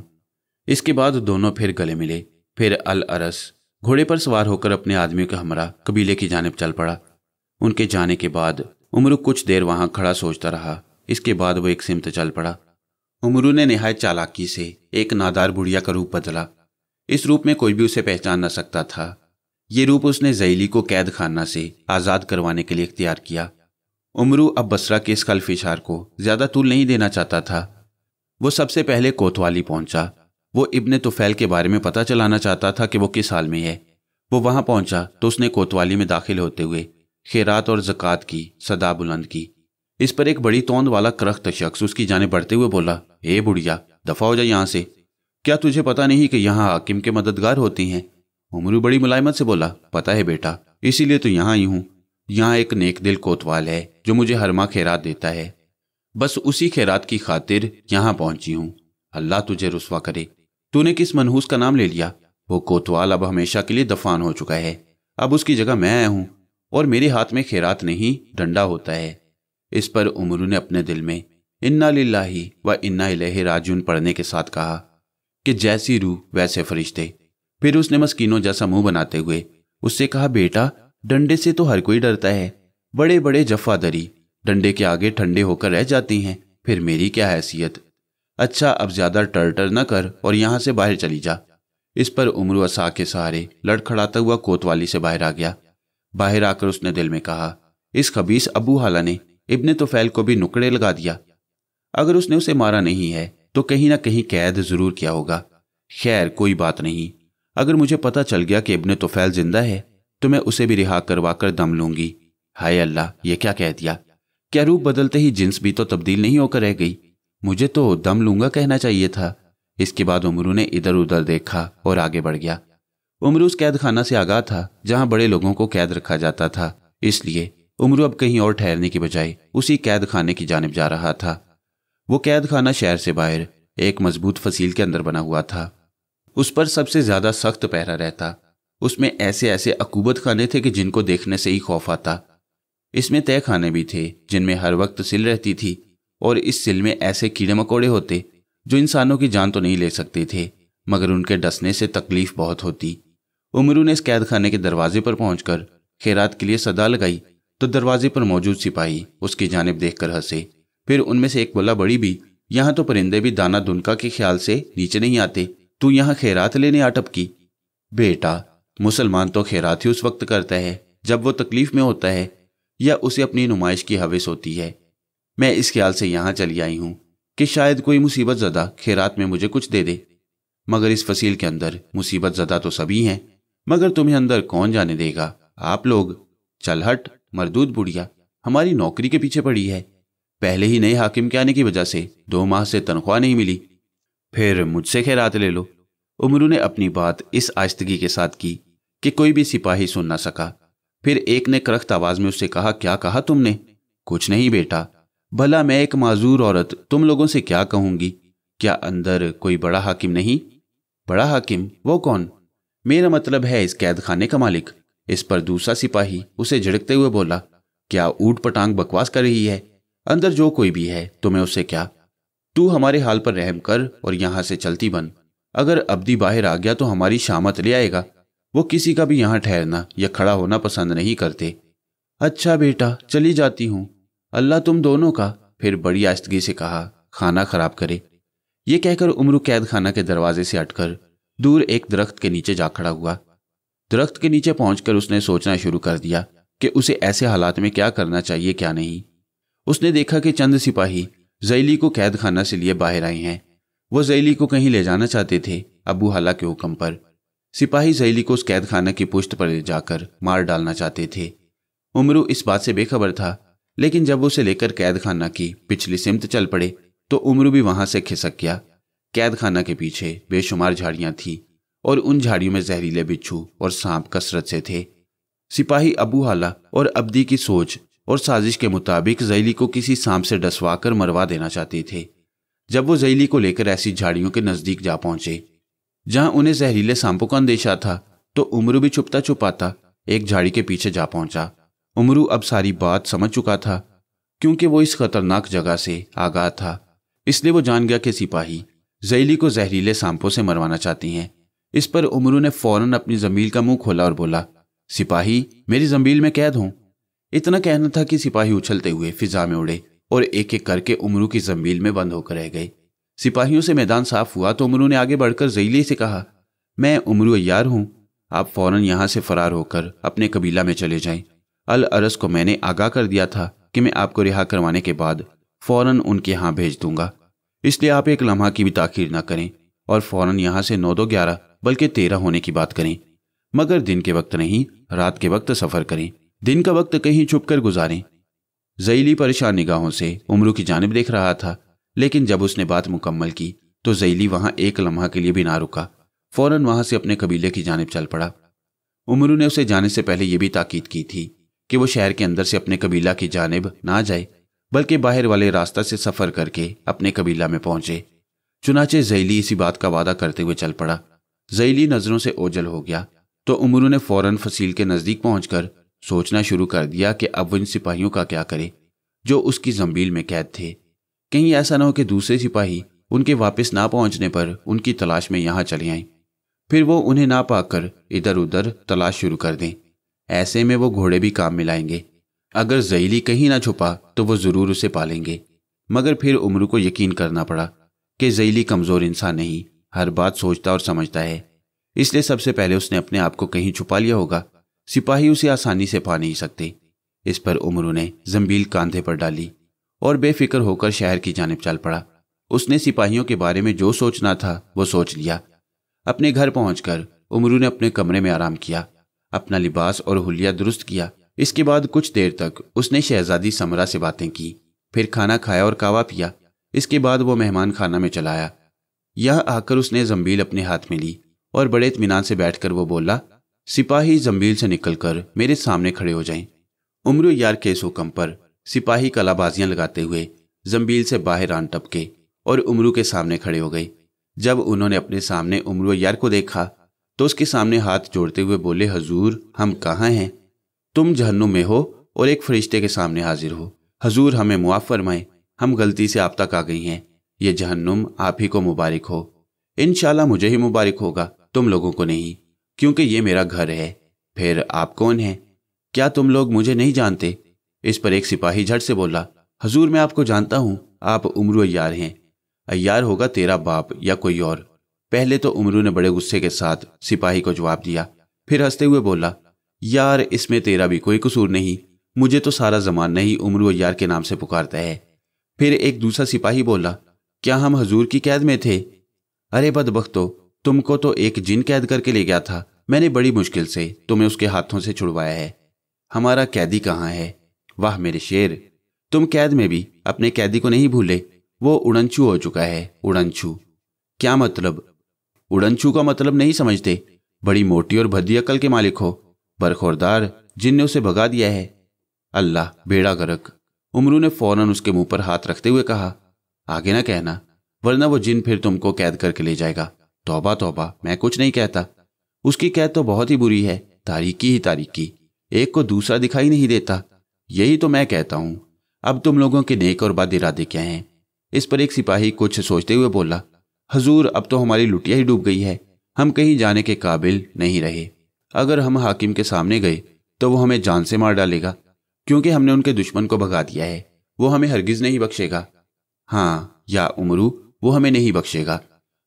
इसके बाद दोनों फिर गले मिले फिर अल अरस घोड़े पर सवार होकर अपने आदमियों के हमरा कबीले की जानब चल पड़ा उनके जाने के बाद उमरू कुछ देर वहां खड़ा सोचता रहा इसके बाद वो एक सिमत चल पड़ा उमरू ने नहायत चालाकी से एक नादार बुढ़िया का रूप बदला इस रूप में कोई भी उसे पहचान न सकता था ये रूप उसने जैली को कैद खाना से आज़ाद करवाने के लिए इख्तियार किया उमरू अब बसरा के इस कल्फिशार को ज़्यादा तूल नहीं देना चाहता था वो सबसे पहले कोतवाली पहुंचा वो इब्ने तुफैल के बारे में पता चलाना चाहता था कि वो किस हाल में है वो वहां पहुंचा तो उसने कोतवाली में दाखिल होते हुए खैरात और जक़ात की सदा बुलंद की इस पर एक बड़ी तोंद वाला करख्त शख्स उसकी जाने बढ़ते हुए बोला हे बुढ़िया दफा हो जा यहाँ से क्या तुझे पता नहीं कि यहाँ हाकिम के मददगार होती हैं उमरू बड़ी मुलायमत से बोला पता है बेटा इसीलिए तो यहाँ आई हूँ यहाँ एक नेक दिल कोतवाल है जो मुझे हर माह खैरात देता है बस उसी खैरात की खातिर यहाँ पहुंची हूँ अल्लाह तुझे रुसवा करे तूने किस मनहूस का नाम ले लिया वो कोतवाल अब हमेशा के लिए दफान हो चुका है अब उसकी जगह मैं आया हूँ और मेरे हाथ में खैरात नहीं डंडा होता है इस पर उमरू ने अपने दिल में इन्ना लाही व इन्ना इलेह राजून पढ़ने के साथ कहा कि जैसी रूह वैसे फरिश्ते फिर उसने मस्कीनों जैसा मुंह बनाते हुए उससे कहा बेटा डंडे से तो हर कोई डरता है बड़े बड़े जफादरी डंडे के आगे ठंडे होकर रह जाती हैं फिर मेरी क्या हैसियत अच्छा अब ज्यादा टर टर न कर और यहां से बाहर चली जा इस पर उम्र असा के सहारे लड़खड़ाता हुआ कोतवाली से बाहर आ गया बाहर आकर उसने दिल में कहा इस खबीस अबू हाला ने इब्ने तोफैल को भी नुकड़े लगा दिया अगर उसने उसे मारा नहीं है तो कहीं ना कहीं कैद जरूर किया होगा खैर कोई बात नहीं अगर मुझे पता चल गया कि इब्ने तुफैल जिंदा है तो मैं उसे भी रिहा करवा कर दम लूंगी हाय अल्लाह ये क्या कह दिया क्या रूप बदलते ही जिन्स भी तो तब्दील नहीं होकर रह गई मुझे तो दम लूंगा कहना चाहिए था इसके बाद उमरू ने इधर उधर देखा और आगे बढ़ गया उमरू उस कैद खाना से आगा था जहां बड़े लोगों को कैद रखा जाता था इसलिए उमरू अब कहीं और ठहरने की बजाय उसी कैद खाने की जानब जा रहा था वो कैद खाना शहर से बाहर एक मजबूत फसील के अंदर बना हुआ था उस पर सबसे ज्यादा सख्त पहरा रहता उसमें ऐसे ऐसे अकूबत खाने थे कि जिनको देखने से ही खौफ आता इसमें तय खाने भी थे जिनमें हर वक्त सिल रहती थी और इस सिल में ऐसे कीड़े मकोड़े होते जो इंसानों की जान तो नहीं ले सकते थे मगर उनके डसने से तकलीफ बहुत होती उमरू ने इस कैद खाने के दरवाजे पर पहुंचकर खैरात के लिए सदा लगाई तो दरवाजे पर मौजूद सिपाही उसकी जानब देखकर हंसे फिर उनमें से एक बोला बड़ी भी यहाँ तो परिंदे भी दाना दुनका के ख्याल से नीचे नहीं आते तू यहां खैरात लेने आटप की बेटा मुसलमान तो खैरात ही उस वक्त करता है जब वो तकलीफ में होता है या उसे अपनी नुमाइश की हविस होती है मैं इस ख्याल से यहां चली आई हूं कि शायद कोई मुसीबत ज़दा खैरात में मुझे कुछ दे दे मगर इस फसील के अंदर मुसीबत ज़दा तो सभी हैं मगर तुम्हें अंदर कौन जाने देगा आप लोग चल हट मरदूद बुढ़िया हमारी नौकरी के पीछे पड़ी है पहले ही नए हाकिम के आने की वजह से दो माह से तनख्वाह नहीं मिली फिर मुझसे खैरात ले लो उमरू ने अपनी बात इस आयस्तगी के साथ की कि कोई भी सिपाही सुन ना सका फिर एक ने करख्त आवाज में उससे कहा क्या कहा तुमने कुछ नहीं बेटा भला मैं एक माजूर औरत तुम लोगों से क्या कहूंगी क्या अंदर कोई बड़ा हाकिम नहीं बड़ा हाकिम वो कौन मेरा मतलब है इस कैद खाने का मालिक इस पर दूसरा सिपाही उसे झिड़कते हुए बोला क्या ऊट पटांग बकवास कर रही है अंदर जो कोई भी है तुम्हें उससे क्या तू हमारे हाल पर रहम कर और यहां से चलती बन अगर अब्दी बाहर आ गया तो हमारी शामत ले आएगा वो किसी का भी यहाँ ठहरना या खड़ा होना पसंद नहीं करते अच्छा बेटा चली जाती हूँ अल्लाह तुम दोनों का फिर बड़ी आस्तगी से कहा खाना खराब करे ये कहकर उम्र कैद खाना के दरवाजे से अटकर दूर एक दरख्त के नीचे जा खड़ा हुआ दरख्त के नीचे पहुंचकर उसने सोचना शुरू कर दिया कि उसे ऐसे हालात में क्या करना चाहिए क्या नहीं उसने देखा कि चंद सिपाही जैली को कैद खाना से लिए बाहर आई हैं वो जैली को कहीं ले जाना चाहते थे अबू हाला के हुक्म पर सिपाही जैली को उस कैद खाना की पुष्ट पर ले जाकर मार डालना चाहते थे उमरू इस बात से बेखबर था लेकिन जब उसे लेकर कैद खाना की पिछली सिमत चल पड़े तो उमरू भी वहां से खिसक गया कैद खाना के पीछे बेशुमार झाड़ियां थीं और उन झाड़ियों में जहरीले बिच्छू और सांप कसरत से थे सिपाही अबू हाला और अब्दी की सोच और साजिश के मुताबिक जैली को किसी सांप से डसवा कर मरवा देना चाहते थे जब वो जैली को लेकर ऐसी झाड़ियों के नज़दीक जा पहुंचे जहां उन्हें जहरीले सांपों का अंदेशा था तो उमरू भी छुपता छुपाता एक झाड़ी के पीछे जा पहुंचा उमरू अब सारी बात समझ चुका था क्योंकि वो इस खतरनाक जगह से आगाह था इसलिए वो जान गया कि सिपाही जैली को जहरीले सांपों से मरवाना चाहती हैं इस पर उमरू ने फौरन अपनी जमील का मुंह खोला और बोला सिपाही मेरी जमील में कैद हूं इतना कहना था कि सिपाही उछलते हुए फिजा में उड़े और एक एक करके उमरू की जमील में बंद होकर रह गए सिपाहियों से मैदान साफ हुआ तो उमरू ने आगे बढ़कर जईली से कहा मैं उमरू अयार हूँ आप फौरन यहाँ से फरार होकर अपने कबीला में चले जाएं। अल अरस को मैंने आगाह कर दिया था कि मैं आपको रिहा करवाने के बाद फौरन उनके यहाँ भेज दूंगा इसलिए आप एक लम्हा की भी ताखिर ना करें और फौरन यहाँ से नौ दो ग्यारह बल्कि तेरह होने की बात करें मगर दिन के वक्त नहीं रात के वक्त सफ़र करें दिन का वक्त कहीं कर गुजारें जैली परेशान निगाहों से उमरू की जानब देख रहा था लेकिन जब उसने बात मुकम्मल की तो जैली वहां एक लम्हा के लिए भी ना रुका फौरन वहां से अपने कबीले की जानब चल पड़ा उमरू ने उसे जाने से पहले यह भी ताकीद की थी कि वो शहर के अंदर से अपने कबीला की जानब ना जाए बल्कि बाहर वाले रास्ता से सफर करके अपने कबीला में पहुंचे चुनाचे जैली इसी बात का वादा करते हुए चल पड़ा जैली नजरों से ओझल हो गया तो उमरू ने फौरन फसील के नजदीक पहुंचकर सोचना शुरू कर दिया कि अब उन सिपाहियों का क्या करे जो उसकी जम्बील में कैद थे कहीं ऐसा ना हो कि दूसरे सिपाही उनके वापस ना पहुंचने पर उनकी तलाश में यहां चले आए फिर वो उन्हें ना पाकर इधर उधर तलाश शुरू कर दें ऐसे में वो घोड़े भी काम में लाएंगे अगर जईली कहीं ना छुपा तो वो ज़रूर उसे पालेंगे मगर फिर उम्र को यकीन करना पड़ा कि जईली कमज़ोर इंसान नहीं हर बात सोचता और समझता है इसलिए सबसे पहले उसने अपने आप को कहीं छुपा लिया होगा सिपाही उसे आसानी से पा नहीं सकते इस पर उमरू ने जम्बील कांधे पर डाली और बेफिक्र होकर शहर की जानब चल पड़ा उसने सिपाहियों के बारे में जो सोचना था वो सोच लिया अपने घर पहुंचकर उमरू ने अपने कमरे में आराम किया अपना लिबास और हुलिया दुरुस्त किया इसके बाद कुछ देर तक उसने शहजादी समरा से बातें की फिर खाना खाया और कावा पिया इसके बाद वो मेहमान खाना में चलाया यह आकर उसने जम्बील अपने हाथ में ली और बड़े इतमान से बैठकर वो बोला सिपाही जम्बील से निकलकर मेरे सामने खड़े हो जाएं। उम्र यार के इस पर सिपाही कलाबाजियां लगाते हुए जंबील से बाहर आन टपके और उमरू के सामने खड़े हो गए जब उन्होंने अपने सामने उमरू यार को देखा तो उसके सामने हाथ जोड़ते हुए बोले हजूर हम कहाँ हैं तुम जहन्नुम में हो और एक फरिश्ते के सामने हाजिर हो हजूर हमें मुआफ़ फरमाए हम गलती से आप तक आ गई हैं ये जहन्नुम आप ही को मुबारक हो इन मुझे ही मुबारक होगा तुम लोगों को नहीं क्योंकि ये मेरा घर है फिर आप कौन हैं क्या तुम लोग मुझे नहीं जानते इस पर एक सिपाही झट से बोला हजूर मैं आपको जानता हूँ आप उमरू अयार हैं अयार होगा तेरा बाप या कोई और पहले तो उमरू ने बड़े गुस्से के साथ सिपाही को जवाब दिया फिर हंसते हुए बोला यार इसमें तेरा भी कोई कसूर नहीं मुझे तो सारा जमाना ही उमरू अयार के नाम से पुकारता है फिर एक दूसरा सिपाही बोला क्या हम हजूर की कैद में थे अरे बदबख्तो तुमको तो एक जिन कैद करके ले गया था मैंने बड़ी मुश्किल से तुम्हें उसके हाथों से छुड़वाया है हमारा कैदी कहाँ है वाह मेरे शेर तुम कैद में भी अपने कैदी को नहीं भूले वो उड़नछू हो चुका है उड़नछू क्या मतलब उड़नछू का मतलब नहीं समझते बड़ी मोटी और भद्दी अकल के मालिक हो बरखोरदार जिनने उसे भगा दिया है अल्लाह बेड़ा गरक उमरू ने फौरन उसके मुंह पर हाथ रखते हुए कहा आगे ना कहना वरना वो जिन फिर तुमको कैद करके ले जाएगा तोबा तोबा मैं कुछ नहीं कहता उसकी कैद तो बहुत ही बुरी है तारीकी ही तारीकी एक को दूसरा दिखाई नहीं देता यही तो मैं कहता हूं अब तुम लोगों के नेक और बद इरादे क्या हैं इस पर एक सिपाही कुछ सोचते हुए बोला हजूर अब तो हमारी लुटिया ही डूब गई है हम कहीं जाने के काबिल नहीं रहे अगर हम हाकिम के सामने गए तो वो हमें जान से मार डालेगा क्योंकि हमने उनके दुश्मन को भगा दिया है वो हमें हरगिज नहीं बख्शेगा हाँ या उमरू वो हमें नहीं बख्शेगा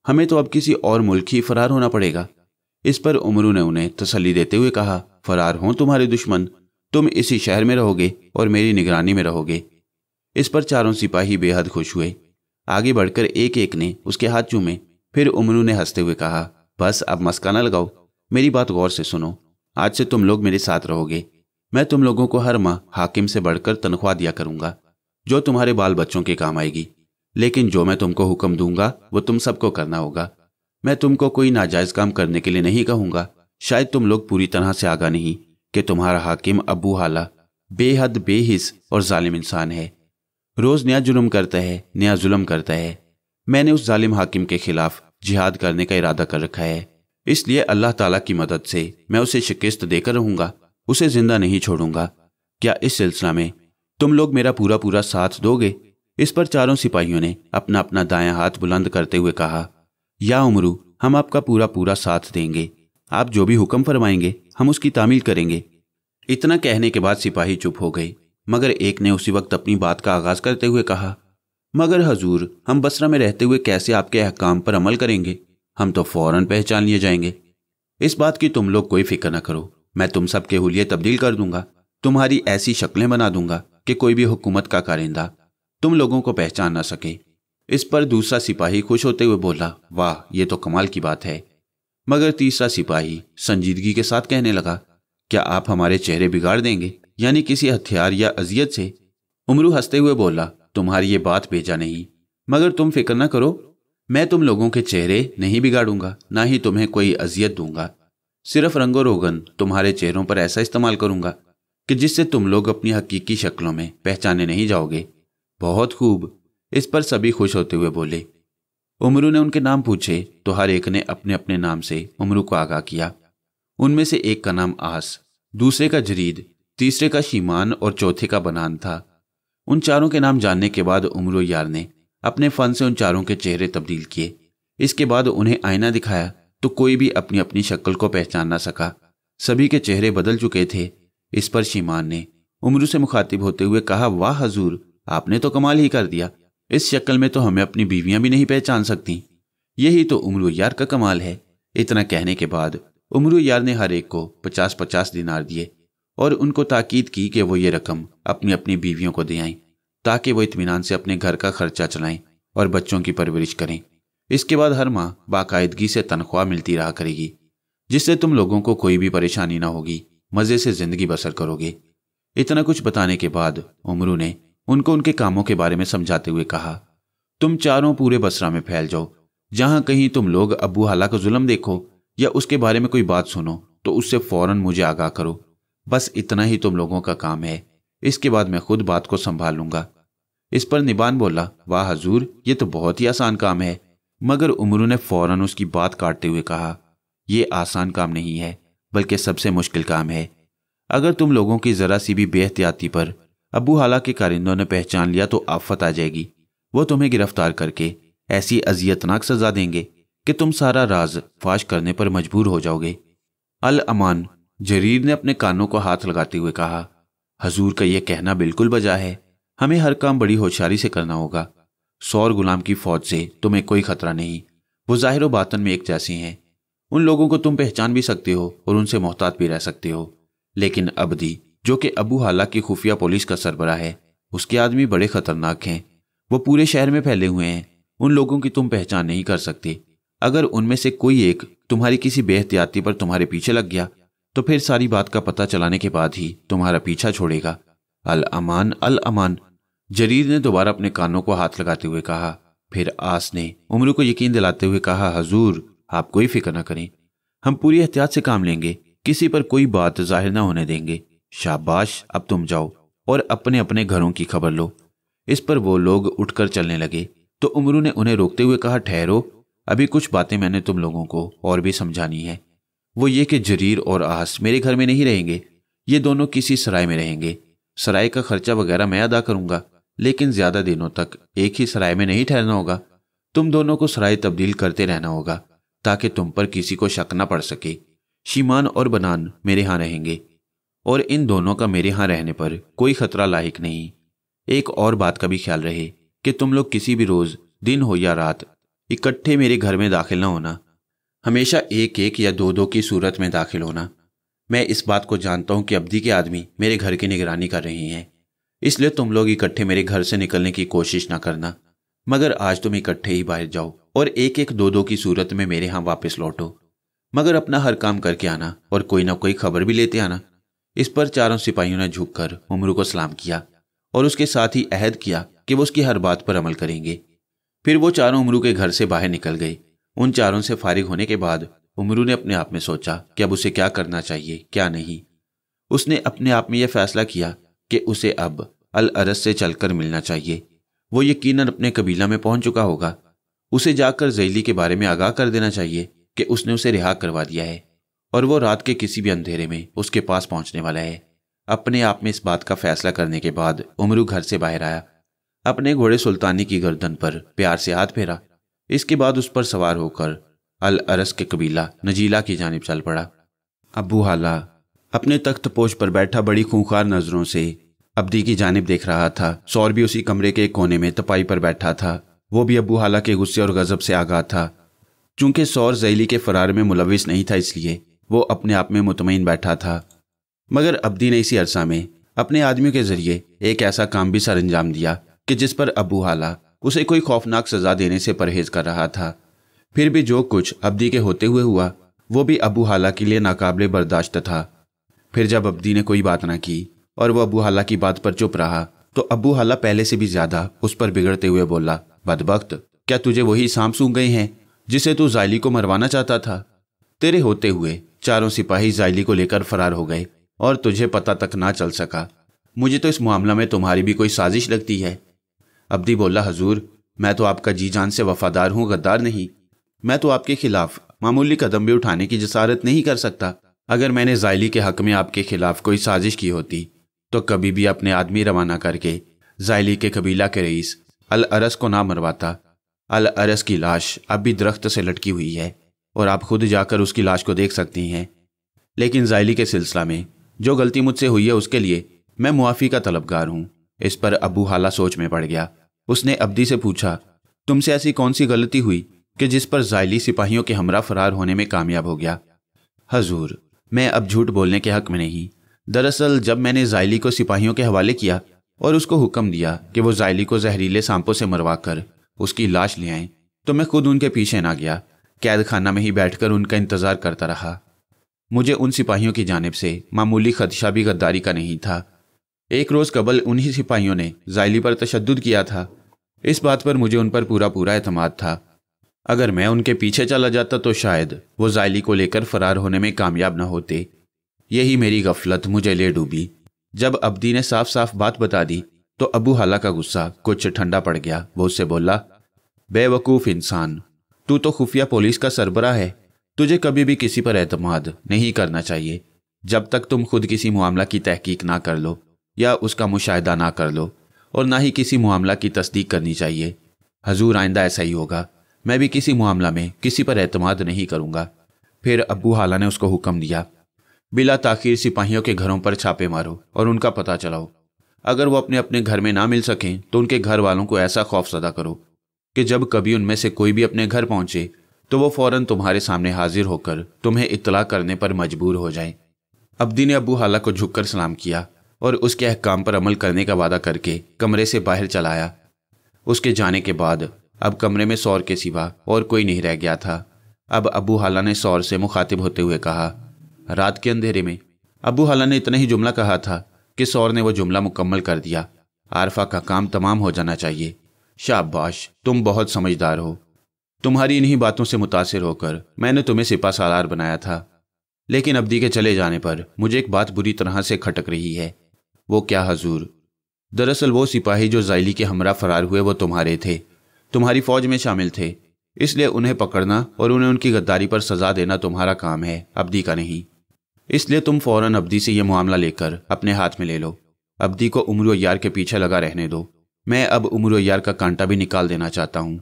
हमें तो अब किसी और मुल्क ही फरार होना पड़ेगा इस पर उमरू ने उन्हें तसली देते हुए कहा फरार हों तुम्हारे दुश्मन तुम इसी शहर में रहोगे और मेरी निगरानी में रहोगे इस पर चारों सिपाही बेहद खुश हुए आगे बढ़कर एक एक ने उसके हाथ चूमे फिर उमरू ने हंसते हुए कहा बस अब मस्काना लगाओ मेरी बात गौर से सुनो आज से तुम लोग मेरे साथ रहोगे मैं तुम लोगों को हर माह हाकिम से बढ़कर तनख्वाह दिया करूंगा जो तुम्हारे बाल बच्चों के काम आएगी लेकिन जो मैं तुमको हुक्म दूंगा वो तुम सबको करना होगा मैं तुमको कोई नाजायज काम करने के लिए नहीं कहूंगा शायद तुम लोग पूरी तरह से आगा नहीं कि तुम्हारा हाकिम अबू हाला बेहद बेहिस और जालिम इंसान है रोज नया जुल्म करता है नया जुल्म करता है मैंने उस जालिम हाकिम के खिलाफ जिहाद करने का इरादा कर रखा है इसलिए अल्लाह ताला की मदद से मैं उसे शिकस्त देकर रहूंगा उसे जिंदा नहीं छोड़ूंगा क्या इस सिलसिला में तुम लोग मेरा पूरा पूरा साथ दोगे इस पर चारों सिपाहियों ने अपना अपना दायां हाथ बुलंद करते हुए कहा या उमरू हम आपका पूरा पूरा साथ देंगे आप जो भी हुक्म फरमाएंगे हम उसकी तामील करेंगे इतना कहने के बाद सिपाही चुप हो गए मगर एक ने उसी वक्त अपनी बात का आगाज करते हुए कहा मगर हजूर हम बसरा में रहते हुए कैसे आपके अहकाम पर अमल करेंगे हम तो फौरन पहचान लिए जाएंगे इस बात की तुम लोग कोई फिक्र न करो मैं तुम सबके हुलिये तब्दील कर दूंगा तुम्हारी ऐसी शक्लें बना दूंगा कि कोई भी हुकूमत का कारिंदा तुम लोगों को पहचान ना सके इस पर दूसरा सिपाही खुश होते हुए बोला वाह ये तो कमाल की बात है मगर तीसरा सिपाही संजीदगी के साथ कहने लगा क्या आप हमारे चेहरे बिगाड़ देंगे यानी किसी हथियार या अजियत से उमरू हंसते हुए बोला तुम्हारी ये बात भेजा नहीं मगर तुम फिक्र ना करो मैं तुम लोगों के चेहरे नहीं बिगाड़ूंगा ना ही तुम्हें कोई अजियत दूंगा सिर्फ रंगो रोगन तुम्हारे चेहरों पर ऐसा इस्तेमाल करूंगा कि जिससे तुम लोग अपनी हकीकी शक्लों में पहचाने नहीं जाओगे बहुत खूब इस पर सभी खुश होते हुए बोले उमरू ने उनके नाम पूछे तो हर एक ने अपने अपने नाम से उमरू को आगाह किया उनमें से एक का नाम आस दूसरे का जरीद तीसरे का शीमान और चौथे का बनान था उन चारों के नाम जानने के बाद उमरू यार ने अपने फन से उन चारों के चेहरे तब्दील किए इसके बाद उन्हें आईना दिखाया तो कोई भी अपनी अपनी शक्ल को पहचान ना सका सभी के चेहरे बदल चुके थे इस पर शीमान ने उमरू से मुखातिब होते हुए कहा वाह हजूर आपने तो कमाल ही कर दिया इस शक्ल में तो हमें अपनी बीवियां भी नहीं पहचान सकती यही तो उमरू यार का कमाल है इतना कहने के बाद उमरू यार ने हर एक को पचास पचास दिनार दिए और उनको ताकीद की कि वो ये रकम अपनी अपनी बीवियों को दे आई ताकि वो इतमान से अपने घर का खर्चा चलाएं और बच्चों की परवरिश करें इसके बाद हर माह बाकायदगी से तनख्वाह मिलती रहा करेगी जिससे तुम लोगों को कोई भी परेशानी ना होगी मज़े से ज़िंदगी बसर करोगे इतना कुछ बताने के बाद उमरू ने उनको उनके कामों के बारे में समझाते हुए कहा तुम चारों पूरे बसरा में फैल जाओ जहां कहीं तुम लोग अबू हाला का जुल्म देखो या उसके बारे में कोई बात सुनो तो उससे फौरन मुझे आगाह करो बस इतना ही तुम लोगों का काम है इसके बाद मैं खुद बात को संभाल लूंगा इस पर निबान बोला वाह हजूर ये तो बहुत ही आसान काम है मगर उमरू ने फौरन उसकी बात काटते हुए कहा यह आसान काम नहीं है बल्कि सबसे मुश्किल काम है अगर तुम लोगों की ज़रा सी भी बेहतियाती पर अबू हाला के कारिंदों ने पहचान लिया तो आफत आ जाएगी वो तुम्हें गिरफ्तार करके ऐसी अजियतनाक सजा देंगे कि तुम सारा राज फाश करने पर मजबूर हो जाओगे अल अमान जरीर ने अपने कानों को हाथ लगाते हुए कहा हजूर का यह कहना बिल्कुल बजा है हमें हर काम बड़ी होशियारी से करना होगा सौर गुलाम की फौज से तुम्हें कोई खतरा नहीं वो ज़ाहिर बातन में एक जैसी हैं उन लोगों को तुम पहचान भी सकते हो और उनसे मोहतात भी रह सकते हो लेकिन अबदी जो कि अबू हाला की खुफिया पुलिस का सरबरा है उसके आदमी बड़े खतरनाक हैं वो पूरे शहर में फैले हुए हैं उन लोगों की तुम पहचान नहीं कर सकते अगर उनमें से कोई एक तुम्हारी किसी बेहतियाती पर तुम्हारे पीछे लग गया तो फिर सारी बात का पता चलाने के बाद ही तुम्हारा पीछा छोड़ेगा अल अमान अल अमान जरीर ने दोबारा अपने कानों को हाथ लगाते हुए कहा फिर आस ने उम्र को यकीन दिलाते हुए कहा हजूर आप कोई फिक्र ना करें हम पूरी एहतियात से काम लेंगे किसी पर कोई बात जाहिर ना होने देंगे शाबाश अब तुम जाओ और अपने अपने घरों की खबर लो इस पर वो लोग उठकर चलने लगे तो उमरू ने उन्हें रोकते हुए कहा ठहरो अभी कुछ बातें मैंने तुम लोगों को और भी समझानी है वो ये कि जरीर और आस मेरे घर में नहीं रहेंगे ये दोनों किसी सराय में रहेंगे सराय का खर्चा वगैरह मैं अदा करूंगा लेकिन ज्यादा दिनों तक एक ही सराय में नहीं ठहरना होगा तुम दोनों को सराय तब्दील करते रहना होगा ताकि तुम पर किसी को शक न पड़ सके शीमान और बनान मेरे यहां रहेंगे और इन दोनों का मेरे यहाँ रहने पर कोई खतरा लायक नहीं एक और बात का भी ख्याल रहे कि तुम लोग किसी भी रोज दिन हो या रात इकट्ठे मेरे घर में दाखिल ना होना हमेशा एक एक या दो दो की सूरत में दाखिल होना मैं इस बात को जानता हूं कि अवधि के आदमी मेरे घर की निगरानी कर रहे हैं इसलिए तुम लोग इकट्ठे मेरे घर से निकलने की कोशिश ना करना मगर आज तुम इकट्ठे ही बाहर जाओ और एक एक दो दो की सूरत में मेरे यहाँ वापस लौटो मगर अपना हर काम करके आना और कोई ना कोई खबर भी लेते आना इस पर चारों सिपाहियों ने झुककर उमरू को सलाम किया और उसके साथ ही अहद किया कि वो उसकी हर बात पर अमल करेंगे फिर वो चारों उमरू के घर से बाहर निकल गई उन चारों से फारिग होने के बाद उमरू ने अपने आप में सोचा कि अब उसे क्या करना चाहिए क्या नहीं उसने अपने आप में यह फैसला किया कि उसे अब अल अरस से चलकर मिलना चाहिए वो यकीनन अपने कबीला में पहुंच चुका होगा उसे जाकर जैली के बारे में आगाह कर देना चाहिए कि उसने उसे रिहा करवा दिया है और वो रात के किसी भी अंधेरे में उसके पास पहुंचने वाला है अपने आप में इस बात का फैसला करने के बाद उमरू घर से बाहर आया अपने घोड़े सुल्तानी की गर्दन पर प्यार से हाथ फेरा इसके बाद उस पर सवार होकर अल अरस के कबीला नजीला की जानब चल पड़ा अबू हाला अपने तख्त पोष पर बैठा बड़ी खूंखार नज़रों से अब्दी की जानब देख रहा था सौर भी उसी कमरे के कोने में तपाई पर बैठा था वो भी अबू हाला के गुस्से और गज़ब से आगाह था चूंकि सौर जैली के फरार में मुलविस नहीं था इसलिए वो अपने आप में मुतमिन बैठा था मगर अब्दी ने इसी अरसा में अपने आदमियों के जरिए एक ऐसा काम भी सर अंजाम दिया कि जिस पर अबू हाला उसे कोई खौफनाक सजा देने से परहेज कर रहा था फिर भी जो कुछ अब्दी के होते हुए हुआ वो भी अबू हाला के लिए नाकाबले बर्दाश्त था फिर जब अब्दी ने कोई बात ना की और वह अबू हाला की बात पर चुप रहा तो अबू हाला पहले से भी ज्यादा उस पर बिगड़ते हुए बोला बदबख्त क्या तुझे वही सांप सूख गए हैं जिसे तू जायली को मरवाना चाहता था तेरे होते हुए चारों सिपाही जायली को लेकर फरार हो गए और तुझे पता तक ना चल सका मुझे तो इस मामला में तुम्हारी भी कोई साजिश लगती है अब्दी बोला हजूर मैं तो आपका जी जान से वफादार हूँ गद्दार नहीं मैं तो आपके खिलाफ मामूली कदम भी उठाने की जसारत नहीं कर सकता अगर मैंने जायली के हक में आपके खिलाफ कोई साजिश की होती तो कभी भी अपने आदमी रवाना करके जायली के कबीला के रईस अल अरस को ना मरवाता अल अरस की लाश अब भी दरख्त से लटकी हुई है और आप खुद जाकर उसकी लाश को देख सकती हैं लेकिन जायली के सिलसिला में जो गलती मुझसे हुई है उसके लिए मैं मुआफ़ी का तलबगार हूँ इस पर अबू हाला सोच में पड़ गया उसने अब्दी से पूछा तुमसे ऐसी कौन सी गलती हुई कि जिस पर जायली सिपाहियों के हमरा फरार होने में कामयाब हो गया हजूर मैं अब झूठ बोलने के हक में नहीं दरअसल जब मैंने जायली को सिपाहियों के हवाले किया और उसको हुक्म दिया कि वो जायली को जहरीले सांपों से मरवा कर उसकी लाश ले आए तो मैं खुद उनके पीछे ना गया कैद खाना में ही बैठकर उनका इंतज़ार करता रहा मुझे उन सिपाहियों की जानब से मामूली खदशा भी गद्दारी का नहीं था एक रोज़ कबल उन्हीं सिपाहियों ने जायली पर तशद किया था इस बात पर मुझे उन पर पूरा पूरा अहतमाद था अगर मैं उनके पीछे चला जाता तो शायद वो जायली को लेकर फरार होने में कामयाब न होते यही मेरी गफलत मुझे ले डूबी जब अब्दी ने साफ साफ बात बता दी तो अबू हाला का गुस्सा कुछ ठंडा पड़ गया वो उससे बोला बेवकूफ़ इंसान तू तो खुफिया पुलिस का सरबरा है तुझे कभी भी किसी पर एतमाद नहीं करना चाहिए जब तक तुम खुद किसी मामला की तहकीक ना कर लो या उसका मुशाहिदा ना कर लो और ना ही किसी मामला की तस्दीक करनी चाहिए हजूर आइंदा ऐसा ही होगा मैं भी किसी मामला में किसी पर एतमाद नहीं करूँगा फिर अबू हाला ने उसको हुक्म दिया बिला ताखिर सिपाहियों के घरों पर छापे मारो और उनका पता चलाओ अगर वो अपने अपने घर में ना मिल सकें तो उनके घर वालों को ऐसा खौफ सदा करो कि जब कभी उनमें से कोई भी अपने घर पहुंचे तो वो फौरन तुम्हारे सामने हाजिर होकर तुम्हें इतला करने पर मजबूर हो जाए अब्दी ने अबू हाला को झुककर सलाम किया और उसके अहकाम पर अमल करने का वादा करके कमरे से बाहर चलाया उसके जाने के बाद अब कमरे में सौर के सिवा और कोई नहीं रह गया था अब अबू हाला ने सौर से मुखातिब होते हुए कहा रात के अंधेरे में अबू हाला ने इतना ही जुमला कहा था कि सौर ने वो जुमला मुकम्मल कर दिया आरफा का काम तमाम हो जाना चाहिए शाबाश तुम बहुत समझदार हो तुम्हारी इन्हीं बातों से मुतासर होकर मैंने तुम्हें सिपा सालार बनाया था लेकिन अब्दी के चले जाने पर मुझे एक बात बुरी तरह से खटक रही है वो क्या हजूर दरअसल वो सिपाही जो जायली के हमरा फरार हुए वो तुम्हारे थे तुम्हारी फौज में शामिल थे इसलिए उन्हें पकड़ना और उन्हें उनकी गद्दारी पर सजा देना तुम्हारा काम है अब्दी का नहीं इसलिए तुम फौरन अब्दी से यह मामला लेकर अपने हाथ में ले लो अब्दी को उम्र यार के पीछे लगा रहने दो मैं अब उम्र यार का कांटा भी निकाल देना चाहता हूँ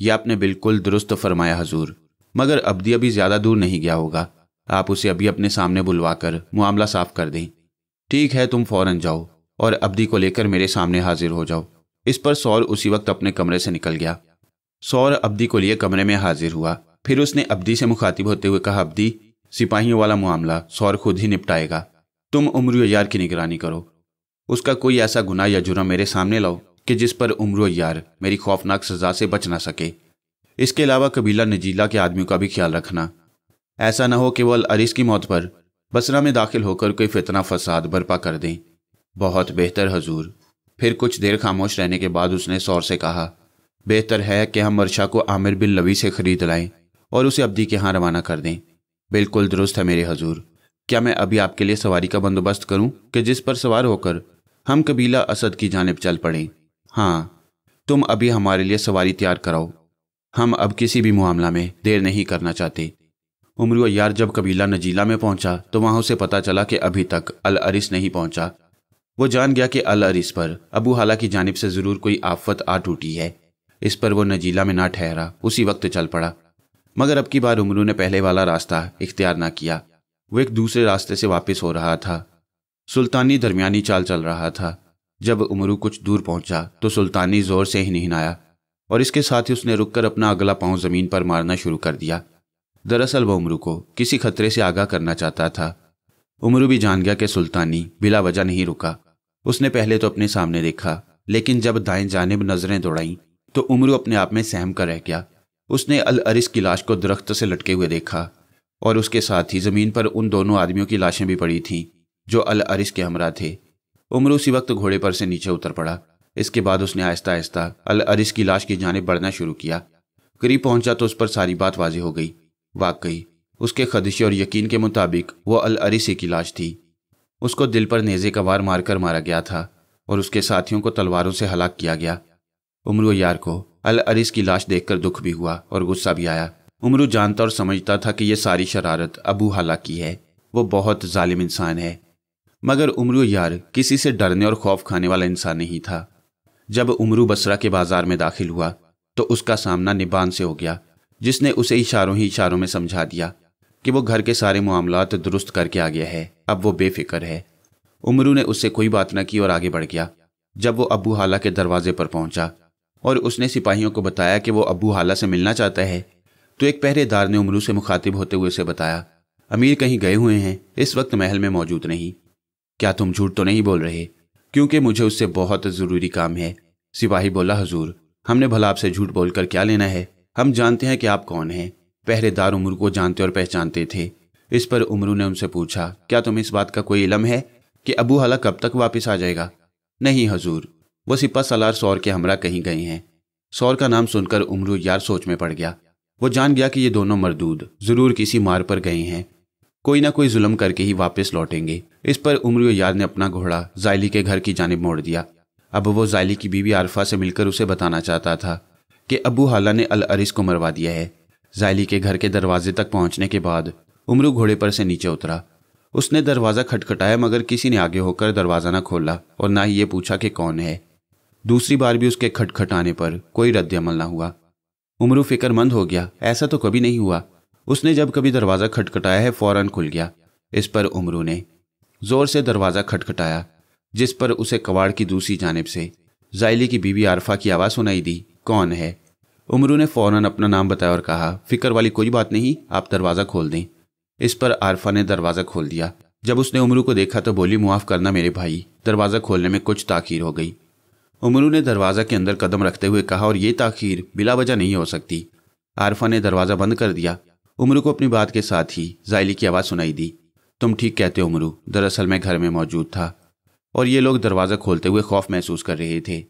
यह आपने बिल्कुल दुरुस्त फरमाया हजूर मगर अबदी अभी ज़्यादा दूर नहीं गया होगा आप उसे अभी अपने सामने बुलवा कर मामला साफ कर दें ठीक है तुम फौरन जाओ और अबदी को लेकर मेरे सामने हाजिर हो जाओ इस पर सौर उसी वक्त अपने कमरे से निकल गया सौर अब्दी को लिए कमरे में हाजिर हुआ फिर उसने अब्दी से मुखातिब होते हुए कहा अब्दी सिपाहियों वाला मामला सौर खुद ही निपटाएगा तुम उम्र यार की निगरानी करो उसका कोई ऐसा गुना या जुर्म मेरे सामने लाओ कि जिस पर उम्र यार मेरी खौफनाक सजा से बच ना सके इसके अलावा कबीला नजीला के आदमियों का भी ख्याल रखना ऐसा ना हो कि वह अरिस की मौत पर बसरा में दाखिल होकर कोई फितना फसाद बर्पा कर दें बहुत बेहतर हजूर फिर कुछ देर खामोश रहने के बाद उसने सौर से कहा बेहतर है कि हम मरशा को आमिर बिन लवी से खरीद लाएं और उसे अब्दी के यहाँ रवाना कर दें बिल्कुल दुरुस्त है मेरे हजूर क्या मैं अभी आपके लिए सवारी का बंदोबस्त करूं कि जिस पर सवार होकर हम कबीला असद की जानब चल पड़े हाँ तुम अभी हमारे लिए सवारी तैयार कराओ हम अब किसी भी मामला में देर नहीं करना चाहते उमरू अयार जब कबीला नजीला में पहुंचा तो वहां उसे पता चला कि अभी तक अल अरिस नहीं पहुंचा वो जान गया कि अल अरिस पर अबू हाला की जानब से ज़रूर कोई आफत आ टूटी है इस पर वो नजीला में ना ठहरा उसी वक्त चल पड़ा मगर अब की बार उमरू ने पहले वाला रास्ता इख्तियार ना किया वो एक दूसरे रास्ते से वापस हो रहा था सुल्तानी दरमियानी चाल चल रहा था जब उमरू कुछ दूर पहुंचा तो सुल्तानी जोर से ही नहीं आया और इसके साथ ही उसने रुककर अपना अगला पांव जमीन पर मारना शुरू कर दिया दरअसल वह उमरू को किसी खतरे से आगाह करना चाहता था उमरू भी जान गया कि सुल्तानी बिला वजह नहीं रुका उसने पहले तो अपने सामने देखा लेकिन जब दाएं जानब नजरें दौड़ाईं तो उमरू अपने आप में सहम कर रह गया उसने अल अरिस की लाश को दरख्त से लटके हुए देखा और उसके साथ ही ज़मीन पर उन दोनों आदमियों की लाशें भी पड़ी थीं जो अल अरिस के हमरा थे उमर उसी वक्त घोड़े पर से नीचे उतर पड़ा इसके बाद उसने आहिस्ता आहिस्ता अल अरिस की लाश की जाने बढ़ना शुरू किया करीब पहुंचा तो उस पर सारी बात वाजी हो गई वाकई उसके खदशे और यकीन के मुताबिक वो अल अरिस की लाश थी उसको दिल पर नेजे का वार मारकर मारा गया था और उसके साथियों को तलवारों से हलाक किया गया उमरू यार को अल अरिस की लाश देखकर दुख भी हुआ और गुस्सा भी आया उमरू जानता और समझता था कि यह सारी शरारत अबू हला की है वो बहुत जालिम इंसान है मगर उमरू यार किसी से डरने और खौफ खाने वाला इंसान नहीं था जब उमरू बसरा के बाजार में दाखिल हुआ तो उसका सामना निबान से हो गया जिसने उसे इशारों ही इशारों में समझा दिया कि वो घर के सारे मामला दुरुस्त करके आ गया है अब वो बेफिक्र है उमरू ने उससे कोई बात न की और आगे बढ़ गया जब वो अबू हाला के दरवाजे पर पहुंचा और उसने सिपाहियों को बताया कि वो अबू हाला से मिलना चाहता है तो एक पहरेदार ने उमरू से मुखातिब होते हुए उसे बताया अमीर कहीं गए हुए हैं इस वक्त महल में मौजूद नहीं क्या तुम झूठ तो नहीं बोल रहे क्योंकि मुझे उससे बहुत ज़रूरी काम है सिपाही बोला हजूर हमने भला आपसे झूठ बोलकर क्या लेना है हम जानते हैं कि आप कौन हैं पहरेदार उम्र को जानते और पहचानते थे इस पर उमरू ने उनसे पूछा क्या तुम्हें इस बात का कोई इलम है कि अबू हला कब तक वापस आ जाएगा नहीं हजूर वो सिपा सलार सौर के हमरा कहीं गए हैं सौर का नाम सुनकर उमरू यार सोच में पड़ गया वो जान गया कि ये दोनों मरदूद जरूर किसी मार पर गए हैं कोई ना कोई जुल्म करके ही वापस लौटेंगे इस पर उम्र याद ने अपना घोड़ा जायली के घर की जानब मोड़ दिया अब वो जायली की बीवी आरफा से मिलकर उसे बताना चाहता था कि अबू हाला ने अल अरिस को मरवा दिया है जायली के घर के दरवाजे तक पहुंचने के बाद उम्र घोड़े पर से नीचे उतरा उसने दरवाज़ा खटखटाया मगर किसी ने आगे होकर दरवाज़ा ना खोला और ना ही ये पूछा कि कौन है दूसरी बार भी उसके खटखटाने पर कोई रद्द अमल ना हुआ उम्र फिक्रमंद हो गया ऐसा तो कभी नहीं हुआ उसने जब कभी दरवाज़ा खटखटाया है फौरन खुल गया इस पर उमरू ने जोर से दरवाज़ा खटखटाया जिस पर उसे कवाड़ की दूसरी जानब से जायली की बीवी आरफा की आवाज़ सुनाई दी कौन है उमरू ने फौरन अपना नाम बताया और कहा फिक्र वाली कोई बात नहीं आप दरवाज़ा खोल दें इस पर आरफा ने दरवाज़ा खोल दिया जब उसने उमरू को देखा तो बोली मुआफ़ करना मेरे भाई दरवाज़ा खोलने में कुछ ताखीर हो गई उमरू ने दरवाज़ा के अंदर कदम रखते हुए कहा और ये ताखीर बिला वजह नहीं हो सकती आरफा ने दरवाज़ा बंद कर दिया उमरू को अपनी बात के साथ ही जायली की आवाज़ सुनाई दी तुम ठीक कहते हो उमरू दरअसल मैं घर में मौजूद था और ये लोग दरवाज़ा खोलते हुए खौफ महसूस कर रहे थे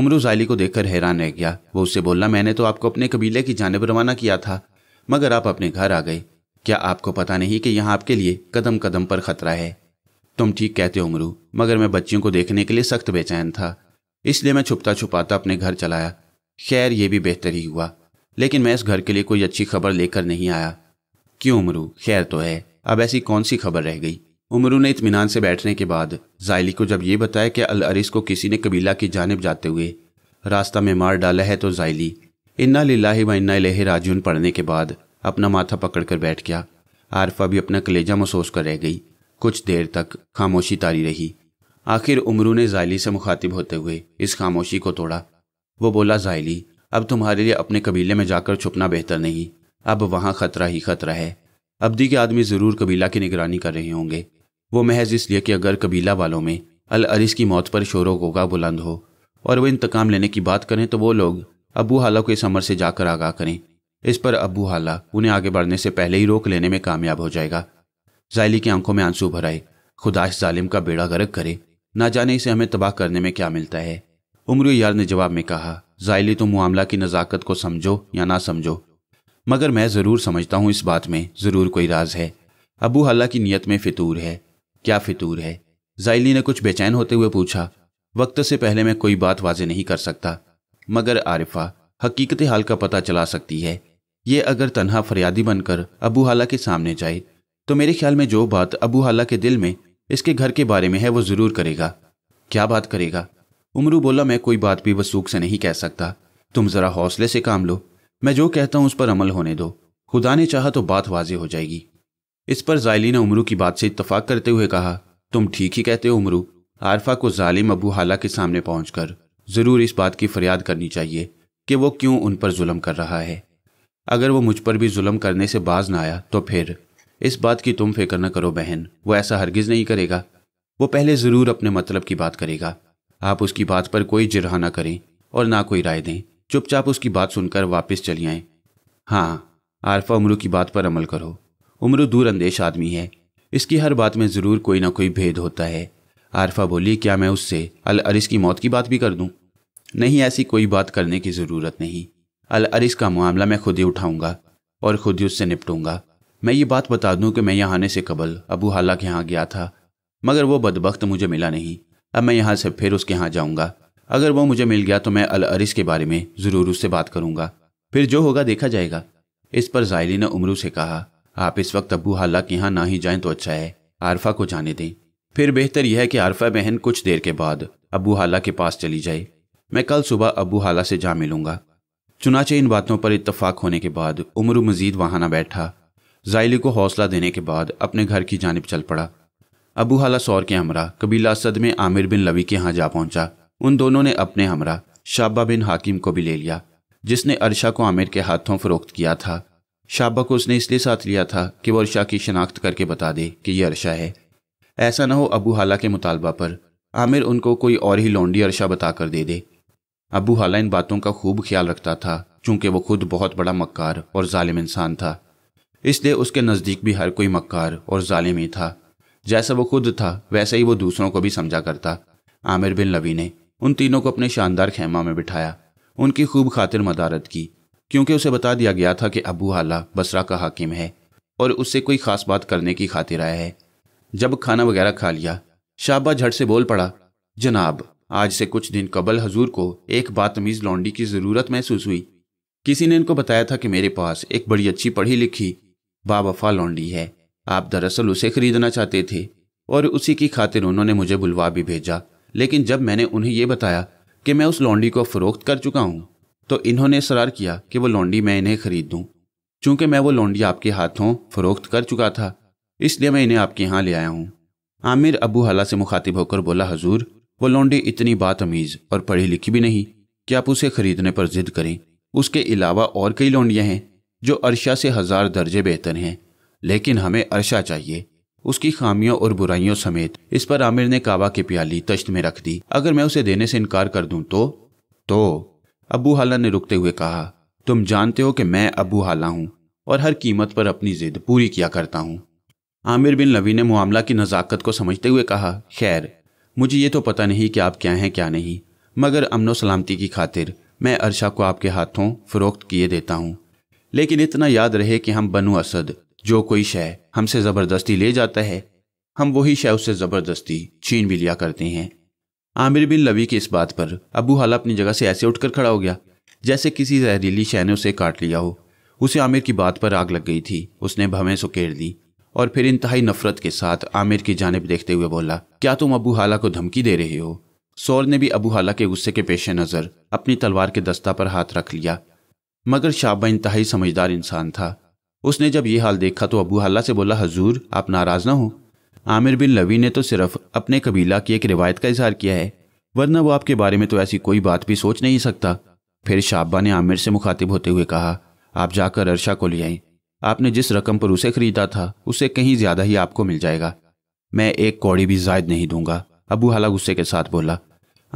उमरू जायली को देखकर हैरान रह गया वो उससे बोलना मैंने तो आपको अपने कबीले की जानब रवाना किया था मगर आप अपने घर आ गए क्या आपको पता नहीं कि यहाँ आपके लिए कदम कदम पर खतरा है तुम ठीक कहते हो उमरू मगर मैं बच्चियों को देखने के लिए सख्त बेचैन था इसलिए मैं छुपता छुपाता अपने घर चलाया खैर ये भी बेहतर ही हुआ लेकिन मैं इस घर के लिए कोई अच्छी खबर लेकर नहीं आया क्यों उमरू खैर तो है अब ऐसी कौन सी खबर रह गई उमरू ने इतमान से बैठने के बाद जायली को जब ये बताया कि अल अरिस को किसी ने कबीला की जानब जाते हुए रास्ता में मार डाला है तो जायली इन्ना लाही व इन्ना लह राजून पढ़ने के बाद अपना माथा पकड़ कर बैठ गया आरफा भी अपना कलेजा महसूस कर रह गई कुछ देर तक खामोशी तारी रही आखिर उमरू ने जायली से मुखातिब होते हुए इस खामोशी को तोड़ा वो बोला जायली अब तुम्हारे लिए अपने कबीले में जाकर छुपना बेहतर नहीं अब वहाँ खतरा ही खतरा है अब्दी के आदमी ज़रूर कबीला की निगरानी कर रहे होंगे वो महज इसलिए कि अगर कबीला वालों में अल अरिस की मौत पर शोरों गोगा बुलंद हो और वो इंतकाम लेने की बात करें तो वो लोग अबू हाला को इस अमर से जाकर आगाह करें इस पर अबू हाला उन्हें आगे बढ़ने से पहले ही रोक लेने में कामयाब हो जाएगा जायली की आंखों में आंसू भराए आए खुदा इस जालिम का बेड़ा गर्क करे ना जाने इसे हमें तबाह करने में क्या मिलता है उम्र यार ने जवाब में कहा जायली तुम मामला की नज़ाकत को समझो या ना समझो मगर मैं ज़रूर समझता हूँ इस बात में ज़रूर कोई राज है अबू हल्ला की नीयत में फितूर है क्या फितूर है जायली ने कुछ बेचैन होते हुए पूछा वक्त से पहले मैं कोई बात वाजे नहीं कर सकता मगर आरिफा हकीकत हाल का पता चला सकती है ये अगर तनहा फरियादी बनकर अबू हाला के सामने जाए तो मेरे ख्याल में जो बात अबू हाला के दिल में इसके घर के बारे में है वो ज़रूर करेगा क्या बात करेगा उमरू बोला मैं कोई बात भी वसूख से नहीं कह सकता तुम ज़रा हौसले से काम लो मैं जो कहता हूँ उस पर अमल होने दो खुदा ने चाहा तो बात वाजी हो जाएगी इस पर जायली ने उमरू की बात से इतफाक करते हुए कहा तुम ठीक ही कहते हो उमरू आरफा को जालिम अबू हाला के सामने पहुंचकर ज़रूर इस बात की फरियाद करनी चाहिए कि वो क्यों उन पर जुल्म कर रहा है अगर वो मुझ पर भी जुल्म करने से बाज ना आया तो फिर इस बात की तुम फिक्र न करो बहन वो ऐसा हरगिज़ नहीं करेगा वो पहले ज़रूर अपने मतलब की बात करेगा आप उसकी बात पर कोई जिरहा ना करें और ना कोई राय दें चुपचाप उसकी बात सुनकर वापस चली आए हाँ आरफा उम्र की बात पर अमल करो उम्र दूरअंदेश आदमी है इसकी हर बात में ज़रूर कोई ना कोई भेद होता है आरफा बोली क्या मैं उससे अल अरिस की मौत की बात भी कर दूँ नहीं ऐसी कोई बात करने की ज़रूरत नहीं अल अरिस का मामला मैं खुद ही उठाऊंगा और खुद ही उससे निपटूंगा मैं ये बात बता दूं कि मैं यहाँ आने से कबल अबू हाला के यहाँ गया था मगर वो बदबख्त मुझे मिला नहीं अब मैं यहाँ से फिर उसके यहाँ जाऊँगा अगर वो मुझे मिल गया तो मैं अल अरिस के बारे में ज़रूर उससे बात करूंगा फिर जो होगा देखा जाएगा इस पर जायली ने उमरू से कहा आप इस वक्त अबू हाला के यहाँ ना ही जाएं तो अच्छा है आरफा को जाने दें फिर बेहतर यह है कि आरफा बहन कुछ देर के बाद अबू हाला के पास चली जाए मैं कल सुबह अबू हाला से जा मिलूंगा चुनाचे इन बातों पर इतफाक होने के बाद उमरू मजीद वहां ना बैठा जायली को हौसला देने के बाद अपने घर की जानब चल पड़ा अबू हाला सौर के हमरा कबीला सद में आमिर बिन लवी के यहाँ जा पहुंचा उन दोनों ने अपने हमरा शाबा बिन हाकिम को भी ले लिया जिसने अरशा को आमिर के हाथों फरोख्त किया था शाबा को उसने इसलिए साथ लिया था कि वह अरशा की शनाख्त करके बता दे कि यह अरशा है ऐसा ना हो अबू हाला के मुतालबा पर आमिर उनको कोई और ही लौंडी अरशा बताकर दे दे अबू हाला इन बातों का खूब ख्याल रखता था चूंकि वह खुद बहुत बड़ा मक्कार और ालिम इंसान था इसलिए उसके नज़दीक भी हर कोई मक्कार और ालिम ही था जैसा वो खुद था वैसे ही वो दूसरों को भी समझा करता आमिर बिन लवी ने उन तीनों को अपने शानदार खेमा में बिठाया उनकी खूब खातिर मदारत की क्योंकि उसे बता दिया गया था कि अबू हाला बसरा का हाकिम है और उससे कोई ख़ास बात करने की खातिर आया है जब खाना वगैरह खा लिया शाबा झट से बोल पड़ा जनाब आज से कुछ दिन कबल हजूर को एक बातमीज़ लौंडी की ज़रूरत महसूस हुई किसी ने इनको बताया था कि मेरे पास एक बड़ी अच्छी पढ़ी लिखी बाबफा लौंडी है आप दरअसल उसे खरीदना चाहते थे और उसी की खातिर उन्होंने मुझे बुलवा भी भेजा लेकिन जब मैंने उन्हें यह बताया कि मैं उस लॉन्डी को फ़रोख्त कर चुका हूँ तो इन्होंने इसरार किया कि वो लॉन्डी मैं इन्हें खरीद दूं चूंकि मैं वो लॉन्डी आपके हाथों फ़रोख्त कर चुका था इसलिए मैं इन्हें आपके यहाँ ले आया हूँ आमिर अबू हला से मुखातिब होकर बोला हजूर वो लॉन्डी इतनी बात अमीज और पढ़ी लिखी भी नहीं कि आप उसे खरीदने पर जिद करें उसके अलावा और कई लॉन्डियाँ हैं जो अरशा से हज़ार दर्जे बेहतर हैं लेकिन हमें अरशा चाहिए उसकी खामियों और बुराइयों समेत इस पर आमिर ने काबा की प्याली तश्त में रख दी अगर मैं उसे देने से इनकार कर दूं तो तो अबू हाला ने रुकते हुए कहा तुम जानते हो कि मैं अबू हाला हूं और हर कीमत पर अपनी जिद पूरी किया करता हूं आमिर बिन लवी ने मामला की नज़ाकत को समझते हुए कहा खैर मुझे ये तो पता नहीं कि आप क्या हैं क्या नहीं मगर अमनो सलामती की खातिर मैं अरशा को आपके हाथों फरोख्त किए देता हूँ लेकिन इतना याद रहे कि हम बनु असद जो कोई शय हमसे ज़बरदस्ती ले जाता है हम वही शय उससे ज़बरदस्ती छीन भी लिया करते हैं आमिर बिन लवी की इस बात पर अबू हाला अपनी जगह से ऐसे उठकर खड़ा हो गया जैसे किसी जहरीली शय ने उसे काट लिया हो उसे आमिर की बात पर आग लग गई थी उसने भवें सुकेर दी और फिर इंतहाई नफरत के साथ आमिर की जानब देखते हुए बोला क्या तुम अबू हाला को धमकी दे रहे हो सौर ने भी अबू हाला के गुस्से के पेश नज़र अपनी तलवार के दस्ता पर हाथ रख लिया मगर शाबा इंतहाई समझदार इंसान था उसने जब यह हाल देखा तो अबू हल्ला से बोला हजूर आप नाराज़ ना हो आमिर बिन लवी ने तो सिर्फ अपने कबीला की एक रिवायत का इजहार किया है वरना वो आपके बारे में तो ऐसी कोई बात भी सोच नहीं सकता फिर शाबा ने आमिर से मुखातिब होते हुए कहा आप जाकर अरशा को ले आई आपने जिस रकम पर उसे खरीदा था उसे कहीं ज़्यादा ही आपको मिल जाएगा मैं एक कौड़ी भी जायद नहीं दूंगा अबू हाला गुस्से के साथ बोला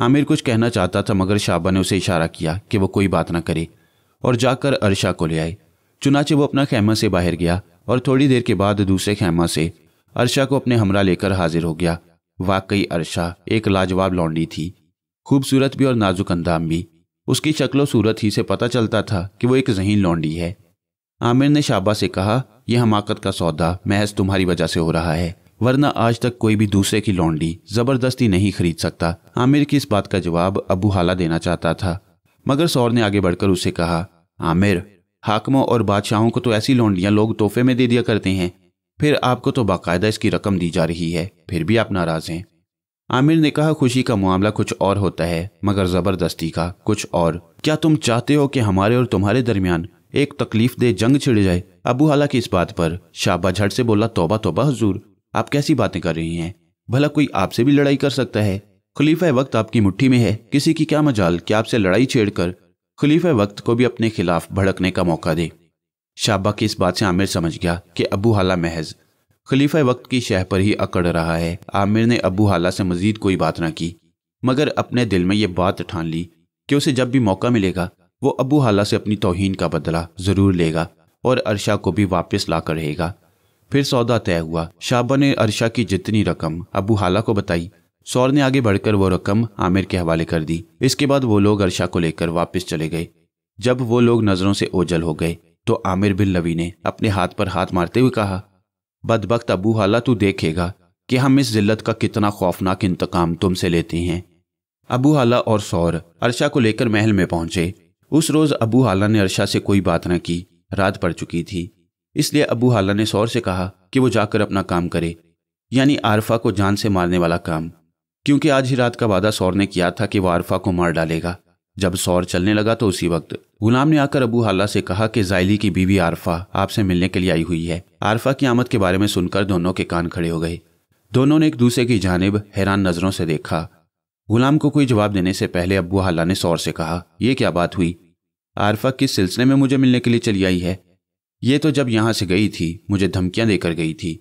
आमिर कुछ कहना चाहता था मगर शाबा ने उसे इशारा किया कि वो कोई बात ना करे और जाकर अरशा को ले आए चुनाचे वो अपना खेमा से बाहर गया और थोड़ी देर के बाद दूसरे खेमा से अर्शा को अपने हमरा लेकर हाजिर हो गया वाकई अर्शा एक लाजवाब लौंडी थी खूबसूरत भी और नाजुक अंदाम भी उसकी शक्लो सूरत ही से पता चलता था कि वो एक जहीन लौंडी है आमिर ने शाबा से कहा यह हमाकत का सौदा महज तुम्हारी वजह से हो रहा है वरना आज तक कोई भी दूसरे की लौंडी जबरदस्ती नहीं खरीद सकता आमिर की इस बात का जवाब अबू हाला देना चाहता था मगर सौर ने आगे बढ़कर उसे कहा आमिर हाकमों और बादशाहों को तो ऐसी लौंडियाँ लोग तोहफे में दे दिया करते हैं फिर आपको तो बाकायदा इसकी रकम दी जा रही है फिर भी आप नाराज़ हैं आमिर ने कहा खुशी का मामला कुछ और होता है मगर ज़बरदस्ती का कुछ और क्या तुम चाहते हो कि हमारे और तुम्हारे दरमियान एक तकलीफ दे जंग छिड़ जाए अबू हालांकि इस बात पर शाबा झट से बोला तोबा तोबा हजूर आप कैसी बातें कर रही हैं भला कोई आपसे भी लड़ाई कर सकता है खलीफा वक्त आपकी मुट्ठी में है किसी की क्या मजाल क्या आपसे लड़ाई छेड़कर खलीफे वक्त को भी अपने खिलाफ भड़कने का मौका दे शाबा की इस बात से आमिर समझ गया कि अबू हाला महज खलीफा वक्त की शह पर ही अकड़ रहा है आमिर ने अबू हाला से मजीद कोई बात ना की मगर अपने दिल में यह बात ठान ली कि उसे जब भी मौका मिलेगा वो अबू हाला से अपनी तोहन का बदला ज़रूर लेगा और अरशा को भी वापस ला कर रहेगा फिर सौदा तय हुआ शाबा ने अरशा की जितनी रकम अबू हाला को बताई सौर ने आगे बढ़कर वो रकम आमिर के हवाले कर दी इसके बाद वो लोग अर्शा को लेकर वापस चले गए जब वो लोग नज़रों से ओझल हो गए तो आमिर बिन लवी ने अपने हाथ पर हाथ मारते हुए कहा बदबक अबू हाला तू देखेगा कि हम इस जिल्लत का कितना खौफनाक इंतकाम तुमसे लेते हैं अबू हाला और सौर अर्शा को लेकर महल में पहुंचे उस रोज़ अबू हाला ने अर्शा से कोई बात न की रात पड़ चुकी थी इसलिए अबू हाला ने सौर से कहा कि वो जाकर अपना काम करे यानी आरफा को जान से मारने वाला काम क्योंकि आज ही रात का वादा सौर ने किया था कि वह आरफा को मार डालेगा जब सौर चलने लगा तो उसी वक्त गुलाम ने आकर अबू हाला से कहा कि जायली की बीवी आरफा आपसे मिलने के लिए आई हुई है आरफा की आमद के बारे में सुनकर दोनों के कान खड़े हो गए दोनों ने एक दूसरे की जानब हैरान नजरों से देखा गुलाम को कोई जवाब देने से पहले अबू हाला ने सौर से कहा यह क्या बात हुई आरफा किस सिलसिले में मुझे मिलने के लिए चली आई है ये तो जब यहां से गई थी मुझे धमकियां देकर गई थी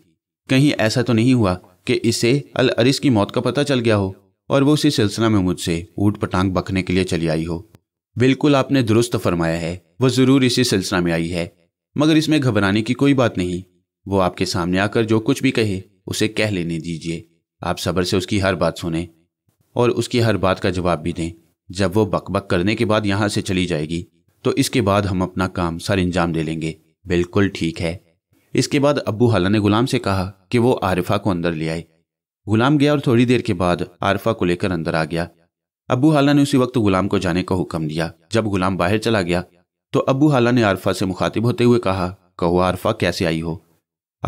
कहीं ऐसा तो नहीं हुआ कि इसे अल अरिस की मौत का पता चल गया हो और वो उसी सिलसिला में मुझसे ऊट पटांग बखने के लिए चली आई हो बिल्कुल आपने दुरुस्त फरमाया है वह ज़रूर इसी सिलसिला में आई है मगर इसमें घबराने की कोई बात नहीं वो आपके सामने आकर जो कुछ भी कहे उसे कह लेने दीजिए आप सबर से उसकी हर बात सुने और उसकी हर बात का जवाब भी दें जब वो बकबक करने के बाद यहाँ से चली जाएगी तो इसके बाद हम अपना काम सर अंजाम दे लेंगे बिल्कुल ठीक है इसके बाद अब्बू हाला ने गुलाम से कहा कि वो आरिफा को अंदर ले आए गुलाम गया और थोड़ी देर के बाद आरिफा को लेकर अंदर आ गया अबू हाला ने उसी वक्त गुलाम को जाने का हुक्म दिया जब गुलाम बाहर चला गया तो अबू हाला ने आरफा से मुखातिब होते हुए कहा कहो आरफा कैसे आई हो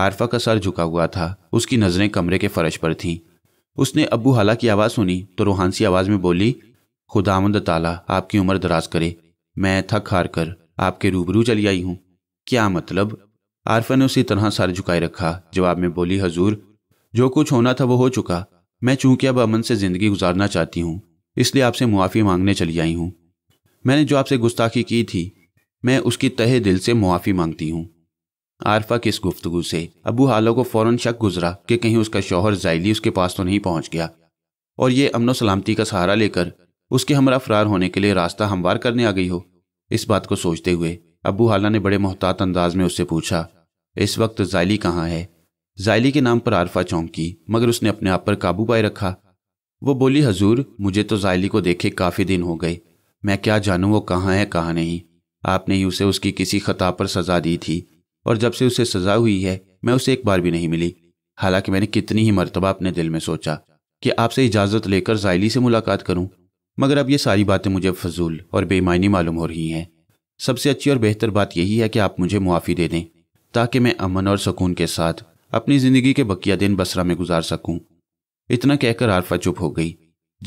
आरफा का सर झुका हुआ था उसकी नज़रें कमरे के फर्श पर थीं उसने अबू हाला की आवाज़ सुनी तो रूहानसी आवाज़ में बोली खुदामंद ताला आपकी उम्र दराज करे मैं थक हार कर आपके रूबरू चली आई हूँ क्या मतलब आरफा ने उसी तरह सर झुकाए रखा जवाब में बोली हजूर जो कुछ होना था वो हो चुका मैं चूंकि अब अमन से ज़िंदगी गुजारना चाहती हूँ इसलिए आपसे मुआफ़ी मांगने चली आई हूँ मैंने जो आपसे गुस्ताखी की थी मैं उसकी तहे दिल से मुआफ़ी मांगती हूँ आरफा की इस गुफ्तगु से अबू हालों को फौरन शक गुजरा कि कहीं उसका शौहर जायली उसके पास तो नहीं पहुंच गया और ये अमनो सलामती का सहारा लेकर उसके हमरा फरार होने के लिए रास्ता हमवार करने आ गई हो इस बात को सोचते हुए अबू हाला ने बड़े मोहतात अंदाज में उससे पूछा इस वक्त जायली कहाँ है जायली के नाम पर आरफा चौंकी मगर उसने अपने आप पर काबू पाए रखा वो बोली हजूर मुझे तो जायली को देखे काफ़ी दिन हो गए मैं क्या जानूं वो कहाँ है कहाँ नहीं आपने ही उसे उसकी किसी खता पर सज़ा दी थी और जब से उसे सज़ा हुई है मैं उसे एक बार भी नहीं मिली हालांकि मैंने कितनी ही मरतबा अपने दिल में सोचा कि आपसे इजाज़त लेकर जायली से मुलाकात करूं मगर अब ये सारी बातें मुझे फजूल और बेमायनी मालूम हो रही हैं सबसे अच्छी और बेहतर बात यही है कि आप मुझे मुआफ़ी दे दें ताकि मैं अमन और सुकून के साथ अपनी ज़िंदगी के बकिया दिन बसरा में गुजार सकूं। इतना कहकर आरफा चुप हो गई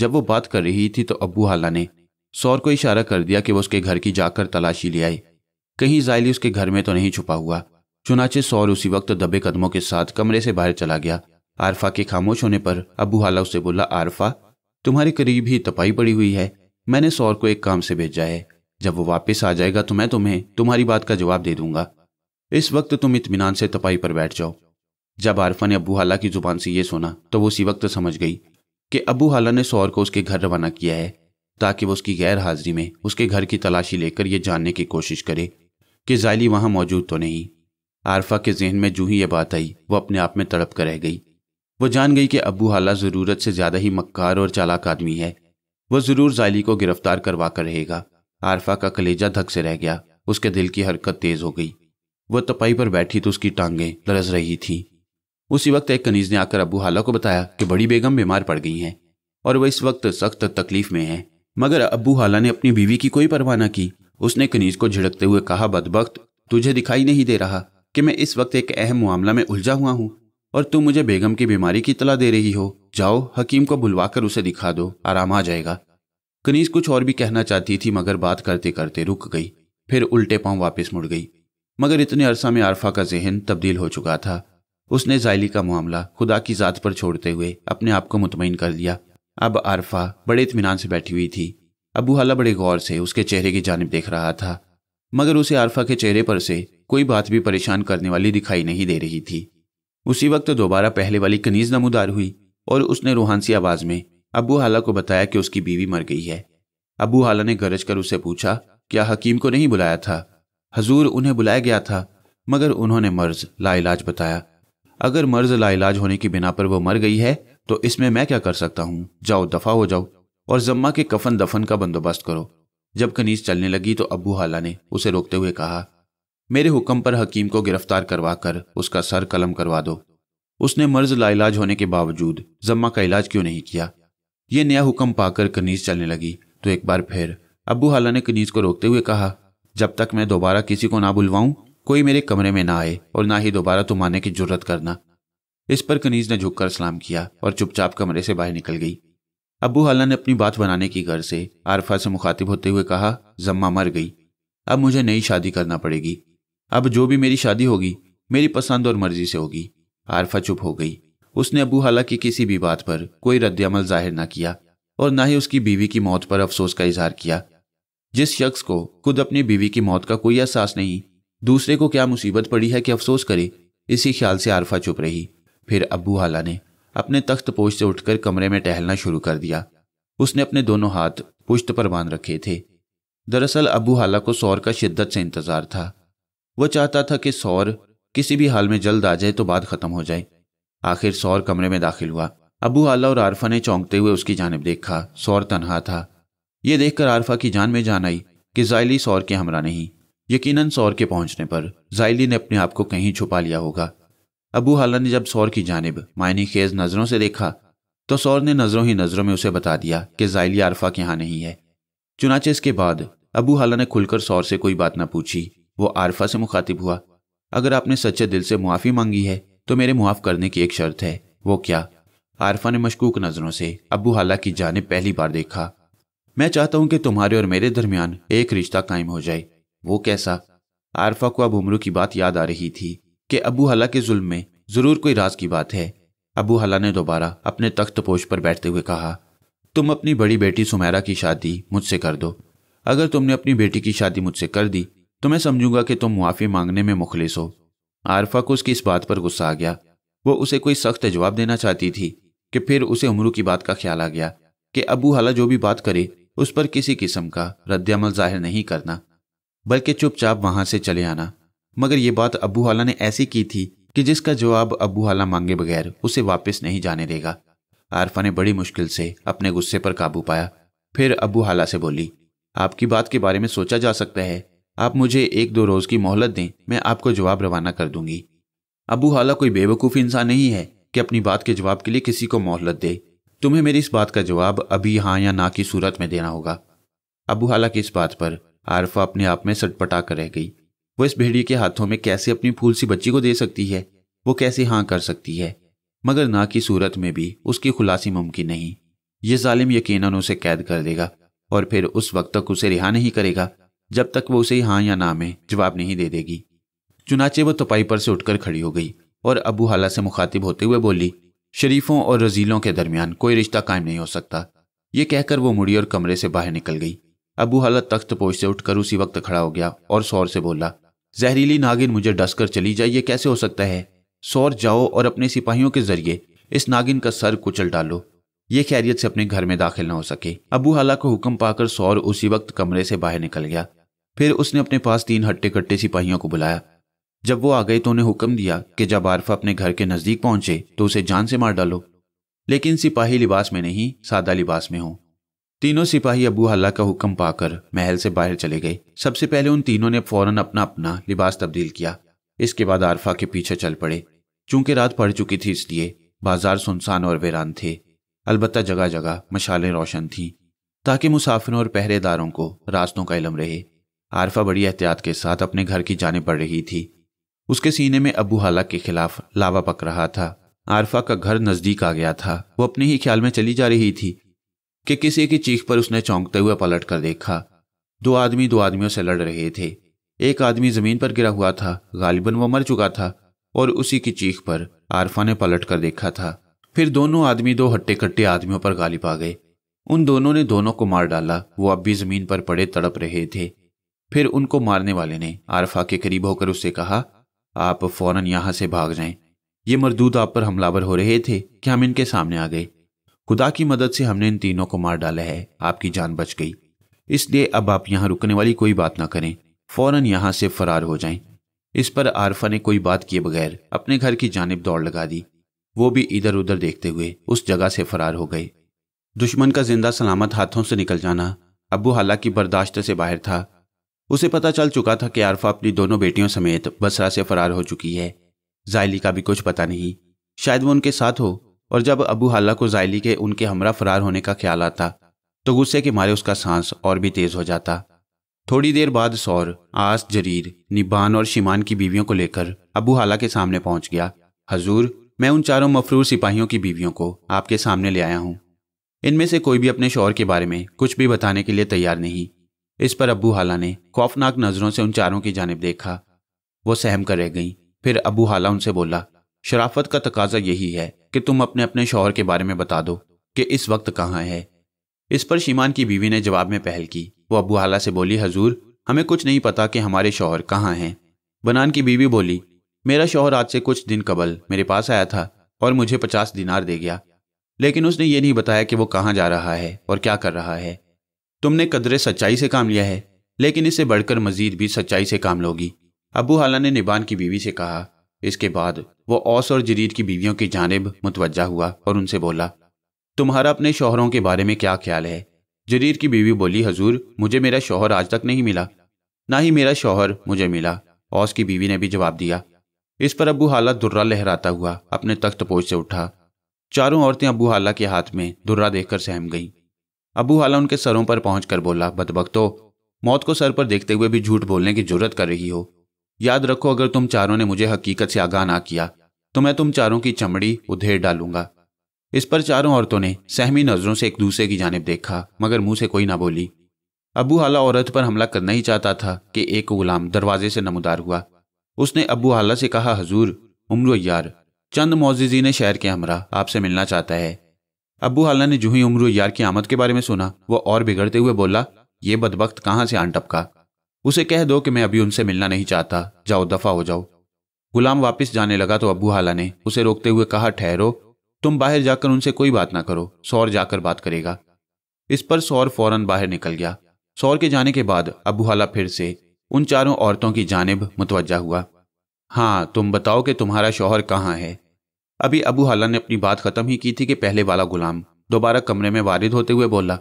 जब वो बात कर रही थी तो अबू हाला ने सौर को इशारा कर दिया कि वो उसके घर की जाकर तलाशी ले आए कहीं जायली उसके घर में तो नहीं छुपा हुआ चुनाचे सौर उसी वक्त दबे कदमों के साथ कमरे से बाहर चला गया आरफा के खामोश होने पर अबू हाला उसे बोला आरफा तुम्हारे करीब ही तपाई पड़ी हुई है मैंने सौर को एक काम से भेजा है जब वो वापस आ जाएगा तो मैं तुम्हें तुम्हारी बात का जवाब दे दूंगा इस वक्त तुम इतमान से तपाई पर बैठ जाओ जब आरफा ने अबू हाला की जुबान से यह सुना तो वो उसी वक्त समझ गई कि अबू हाला ने सौर को उसके घर रवाना किया है ताकि वह उसकी गैर हाजिरी में उसके घर की तलाशी लेकर यह जानने की कोशिश करे कि जायली वहां मौजूद तो नहीं आरफा के जहन में जू ही यह बात आई वह अपने आप में तड़प कर रह गई वह जान गई कि अबू हाला ज़रूरत से ज़्यादा ही मक्कार और चालाक आदमी है वह ज़रूर जायली को गिरफ्तार करवा कर रहेगा आरफा का कलेजा धक से रह गया उसके दिल की हरकत तेज़ हो गई वह तपाई पर बैठी तो उसकी टांगें लरस रही थी उसी वक्त एक कनीज ने आकर अबू हाला को बताया कि बड़ी बेगम बीमार पड़ गई हैं और वह इस वक्त सख्त तकलीफ में है मगर अबू हाला ने अपनी बीवी की कोई परवाह न की उसने कनीज को झिड़कते हुए कहा बदबख्त तुझे दिखाई नहीं दे रहा कि मैं इस वक्त एक अहम मामला में उलझा हुआ हूँ और तुम मुझे बेगम की बीमारी की तला दे रही हो जाओ हकीम को बुलवाकर उसे दिखा दो आराम आ जाएगा कनीज कुछ और भी कहना चाहती थी मगर बात करते करते रुक गई फिर उल्टे पांव वापस मुड़ गई मगर इतने अरसा में आरफा का जहन तब्दील हो चुका था उसने जायली का मामला खुदा की ज़ात पर छोड़ते हुए अपने आप को मुतमिन कर लिया अब आरफा बड़े इतमान से बैठी हुई थी अबू हाला बड़े गौर से उसके चेहरे की जानब देख रहा था मगर उसे आरफा के चेहरे पर से कोई बात भी परेशान करने वाली दिखाई नहीं दे रही थी उसी वक्त दोबारा पहले वाली कनीज नमोदार हुई और उसने रूहानसी आवाज़ में अबू हाला को बताया कि उसकी बीवी मर गई है अबू हाला ने गरज कर उसे पूछा क्या हकीम को नहीं बुलाया था हजूर उन्हें बुलाया गया था मगर उन्होंने मर्ज लाइलाज बताया अगर मर्ज लाइलाज होने की बिना पर वो मर गई है तो इसमें मैं क्या कर सकता हूँ जाओ दफा हो जाओ और जम्मा के कफन दफन का बंदोबस्त करो जब कनीज चलने लगी तो अबू हाला ने उसे रोकते हुए कहा मेरे हुक्म पर हकीम को गिरफ्तार करवा कर उसका सर कलम करवा दो उसने मर्ज लाइलाज होने के बावजूद जम्मा का इलाज क्यों नहीं किया ये नया हुक्म पाकर कनीज चलने लगी तो एक बार फिर अबू हाला ने कनीज को रोकते हुए कहा जब तक मैं दोबारा किसी को ना बुलवाऊं कोई मेरे कमरे में ना आए और ना ही दोबारा तुम आने की जरूरत करना इस पर कनीज ने झुककर सलाम किया और चुपचाप कमरे से बाहर निकल गई अबू हाला ने अपनी बात बनाने की गर्ज से आरफा से मुखातिब होते हुए कहा जम्मा मर गई अब मुझे नई शादी करना पड़ेगी अब जो भी मेरी शादी होगी मेरी पसंद और मर्जी से होगी आरफा चुप हो गई उसने अबू हाला की किसी भी बात पर कोई रद्दमल जाहिर ना किया और ना ही उसकी बीवी की मौत पर अफसोस का इजहार किया जिस शख्स को खुद अपनी बीवी की मौत का कोई एहसास नहीं दूसरे को क्या मुसीबत पड़ी है कि अफसोस करे इसी ख्याल से आरफा चुप रही फिर अबू हाला ने अपने तख्त पोष से उठकर कमरे में टहलना शुरू कर दिया उसने अपने दोनों हाथ पुश्त पर बांध रखे थे दरअसल अबू हाला को सौर का शिद्दत से इंतजार था वह चाहता था कि सौर किसी भी हाल में जल्द आ जाए तो बात खत्म हो जाए आखिर सौर कमरे में दाखिल हुआ अबू आला और आरफा ने चौंकते हुए उसकी जानब देखा सौर तनहा था ये देखकर आरफा की जान में जान आई कि जायली सौर के हमरा नहीं यकीनन सौर के पहुंचने पर जायली ने अपने आप को कहीं छुपा लिया होगा अबू हाला ने जब सौर की जानब मायनी खेज नज़रों से देखा तो सौर ने नज़रों ही नज़रों में उसे बता दिया कि जायली आरफा के यहाँ नहीं है चुनाचे इसके बाद अबू हाला ने खुलकर सौर से कोई बात ना पूछी वो आरफा से मुखातिब हुआ अगर आपने सच्चे दिल से मुआफ़ी मांगी है तो मेरे मुआफ़ करने की एक शर्त है वो क्या आरफा ने मशकूक नज़रों से अबू हाला की जानब पहली बार देखा मैं चाहता हूं कि तुम्हारे और मेरे दरमियान एक रिश्ता कायम हो जाए वो कैसा आरफा को अब उमरू की बात याद आ रही थी कि अबू हला के जुल्म में ज़रूर कोई राज की बात है अबू हला ने दोबारा अपने तख्त पोष पर बैठते हुए कहा तुम अपनी बड़ी बेटी सुमेरा की शादी मुझसे कर दो अगर तुमने अपनी बेटी की शादी मुझसे कर दी तो मैं समझूंगा कि तुम मुआफ़ी मांगने में मुखलिस हो आरफा को उसकी इस बात पर गुस्सा आ गया वो उसे कोई सख्त जवाब देना चाहती थी कि फिर उसे उमरू की बात का ख्याल आ गया कि अबू हला जो भी बात करे उस पर किसी किस्म का रद्दमल जाहिर नहीं करना बल्कि चुपचाप वहां से चले आना मगर ये बात अबू हाला ने ऐसी की थी कि जिसका जवाब अबू हाला मांगे बगैर उसे वापस नहीं जाने देगा आरफा ने बड़ी मुश्किल से अपने गुस्से पर काबू पाया फिर अबू हाला से बोली आपकी बात के बारे में सोचा जा सकता है आप मुझे एक दो रोज की मोहलत दें मैं आपको जवाब रवाना कर दूंगी अबू हाला कोई बेवकूफ़ इंसान नहीं है कि अपनी बात के जवाब के लिए किसी को मोहलत दे तुम्हें मेरी इस बात का जवाब अभी हाँ या ना की सूरत में देना होगा अबू हालांकि इस बात पर आरफा अपने आप में सटपटा कर रह गई वो इस भेड़िए के हाथों में कैसे अपनी फूल सी बच्ची को दे सकती है वो कैसे हाँ कर सकती है मगर ना की सूरत में भी उसकी खुलासी मुमकिन नहीं ये जालिम यकीन उसे कैद कर देगा और फिर उस वक्त तक उसे रिहा नहीं करेगा जब तक वो उसे हाँ या ना में जवाब नहीं दे देगी चुनाचे वो तपाई पर से उठकर खड़ी हो गई और अबू हाला से मुखातिब होते हुए बोली शरीफों और रजीलों के दरमियान कोई रिश्ता कायम नहीं हो सकता ये कहकर वो मुड़ी और कमरे से बाहर निकल गई अबू हालत तख्त पोच से उठकर उसी वक्त खड़ा हो गया और सौर से बोला जहरीली नागिन मुझे डस कर चली जाए ये कैसे हो सकता है सौर जाओ और अपने सिपाहियों के जरिए इस नागिन का सर कुचल डालो ये खैरियत से अपने घर में दाखिल न हो सके अबू हाला को हुक्म पाकर सौर उसी वक्त कमरे से बाहर निकल गया फिर उसने अपने पास तीन हट्टे कट्टे सिपाहियों को बुलाया जब वो आ गए तो उन्हें हुक्म दिया कि जब आरफा अपने घर के नज़दीक पहुंचे तो उसे जान से मार डालो लेकिन सिपाही लिबास में नहीं सादा लिबास में हो तीनों सिपाही अबू हल्ला का हुक्म पाकर महल से बाहर चले गए सबसे पहले उन तीनों ने फौरन अपना अपना लिबास तब्दील किया इसके बाद आरफा के पीछे चल पड़े चूंकि रात पड़ चुकी थी इसलिए बाजार सुनसान और वीरान थे अलबत् जगह जगह मशालें रोशन थीं ताकि मुसाफिरों और पहरेदारों को रास्तों का इलम रहे आरफा बड़ी एहतियात के साथ अपने घर की जाने पड़ रही थी उसके सीने में अबू हाला के खिलाफ लावा पक रहा था आरफा का घर नजदीक आ गया था वो अपने ही ख्याल में चली जा रही थी कि किसी की चीख पर उसने चौंकते हुए पलट कर देखा दो आदमी दो आदमियों से लड़ रहे थे एक आदमी जमीन पर गिरा हुआ था गालिबन वो मर चुका था और उसी की चीख पर आरफा ने पलट कर देखा था फिर दोनों आदमी दो हट्टे कट्टे आदमियों पर गालिब आ गए उन दोनों ने दोनों को मार डाला वो अब भी जमीन पर पड़े तड़प रहे थे फिर उनको मारने वाले ने आरफा के करीब होकर उससे कहा आप फौरन यहां से भाग जाएं ये मरदूद आप पर हमलावर हो रहे थे कि हम इनके सामने आ गए खुदा की मदद से हमने इन तीनों को मार डाला है आपकी जान बच गई इसलिए अब आप यहाँ रुकने वाली कोई बात ना करें फौरन यहाँ से फरार हो जाएं इस पर आरफा ने कोई बात किए बगैर अपने घर की जानब दौड़ लगा दी वो भी इधर उधर देखते हुए उस जगह से फरार हो गए दुश्मन का जिंदा सलामत हाथों से निकल जाना अबू हालांकि बर्दाश्त से बाहर था उसे पता चल चुका था कि आरफा अपनी दोनों बेटियों समेत बसरा से फरार हो चुकी है जायली का भी कुछ पता नहीं शायद वो उनके साथ हो और जब अबू हाला को जायली के उनके हमरा फरार होने का ख्याल आता तो गुस्से के मारे उसका सांस और भी तेज हो जाता थोड़ी देर बाद सौर आस जरीर निबान और शिमान की बीवियों को लेकर अबू हाला के सामने पहुंच गया हजूर मैं उन चारों मफरूर सिपाहियों की बीवियों को आपके सामने ले आया हूँ इनमें से कोई भी अपने शौर के बारे में कुछ भी बताने के लिए तैयार नहीं इस पर अबू हाला ने खौफनाक नजरों से उन चारों की जानब देखा वो सहम कर रह गई फिर अबू हाला उनसे बोला शराफत का तकाजा यही है कि तुम अपने अपने शोहर के बारे में बता दो कि इस वक्त कहाँ है इस पर शीमान की बीवी ने जवाब में पहल की वो अबू हाला से बोली हजूर हमें कुछ नहीं पता कि हमारे शोहर कहाँ हैं बनान की बीवी बोली मेरा शोहर आज से कुछ दिन कबल मेरे पास आया था और मुझे पचास दिनार दे गया लेकिन उसने ये नहीं बताया कि वो कहाँ जा रहा है और क्या कर रहा है तुमने कदरे सच्चाई से काम लिया है लेकिन इसे बढ़कर मजीद भी सच्चाई से काम लोगी अबू हाला ने निबान की बीवी से कहा इसके बाद वो औस और जरीर की बीवियों की जानब मुतवजा हुआ और उनसे बोला तुम्हारा अपने शोहरों के बारे में क्या ख्याल है जरीर की बीवी बोली हजूर मुझे मेरा शोहर आज तक नहीं मिला ना ही मेरा शोहर मुझे मिला औस की बीवी ने भी जवाब दिया इस पर अबू हाला दुर्रा लहराता हुआ अपने तख्त पोज से उठा चारों औरतें अबू हाला के हाथ में दुर्रा देखकर सहम गईं अबू हाला उनके सरों पर पहुंच कर बोला बदबकतो मौत को सर पर देखते हुए भी झूठ बोलने की जरूरत कर रही हो याद रखो अगर तुम चारों ने मुझे हकीकत से आगाह ना किया तो मैं तुम चारों की चमड़ी उधेर डालूंगा इस पर चारों औरतों ने सहमी नजरों से एक दूसरे की जानब देखा मगर मुंह से कोई ना बोली अबू हाला औरत पर हमला करना ही चाहता था कि एक गुलाम दरवाजे से नमदार हुआ उसने अबू हाला से कहा हजूर उम्र यार चंद मोजिजी ने शहर के हमरा आपसे मिलना चाहता है अबू हाला ने जूही उमरू यार की आमद के बारे में सुना वो और बिगड़ते हुए बोला ये बदबक कहाँ से आन टपका उसे कह दो कि मैं अभी उनसे मिलना नहीं चाहता जाओ दफा हो जाओ गुलाम वापस जाने लगा तो अबू हाला ने उसे रोकते हुए कहा ठहरो तुम बाहर जाकर उनसे कोई बात ना करो सौर जाकर बात करेगा इस पर सौर फौरन बाहर निकल गया सौर के जाने के बाद अबू हाला फिर से उन चारों औरतों की जानब मुतवजा हुआ हाँ तुम बताओ कि तुम्हारा शौहर कहाँ है अभी अबू हाला ने अपनी बात खत्म ही की थी कि पहले वाला गुलाम दोबारा कमरे में वारिद होते हुए बोला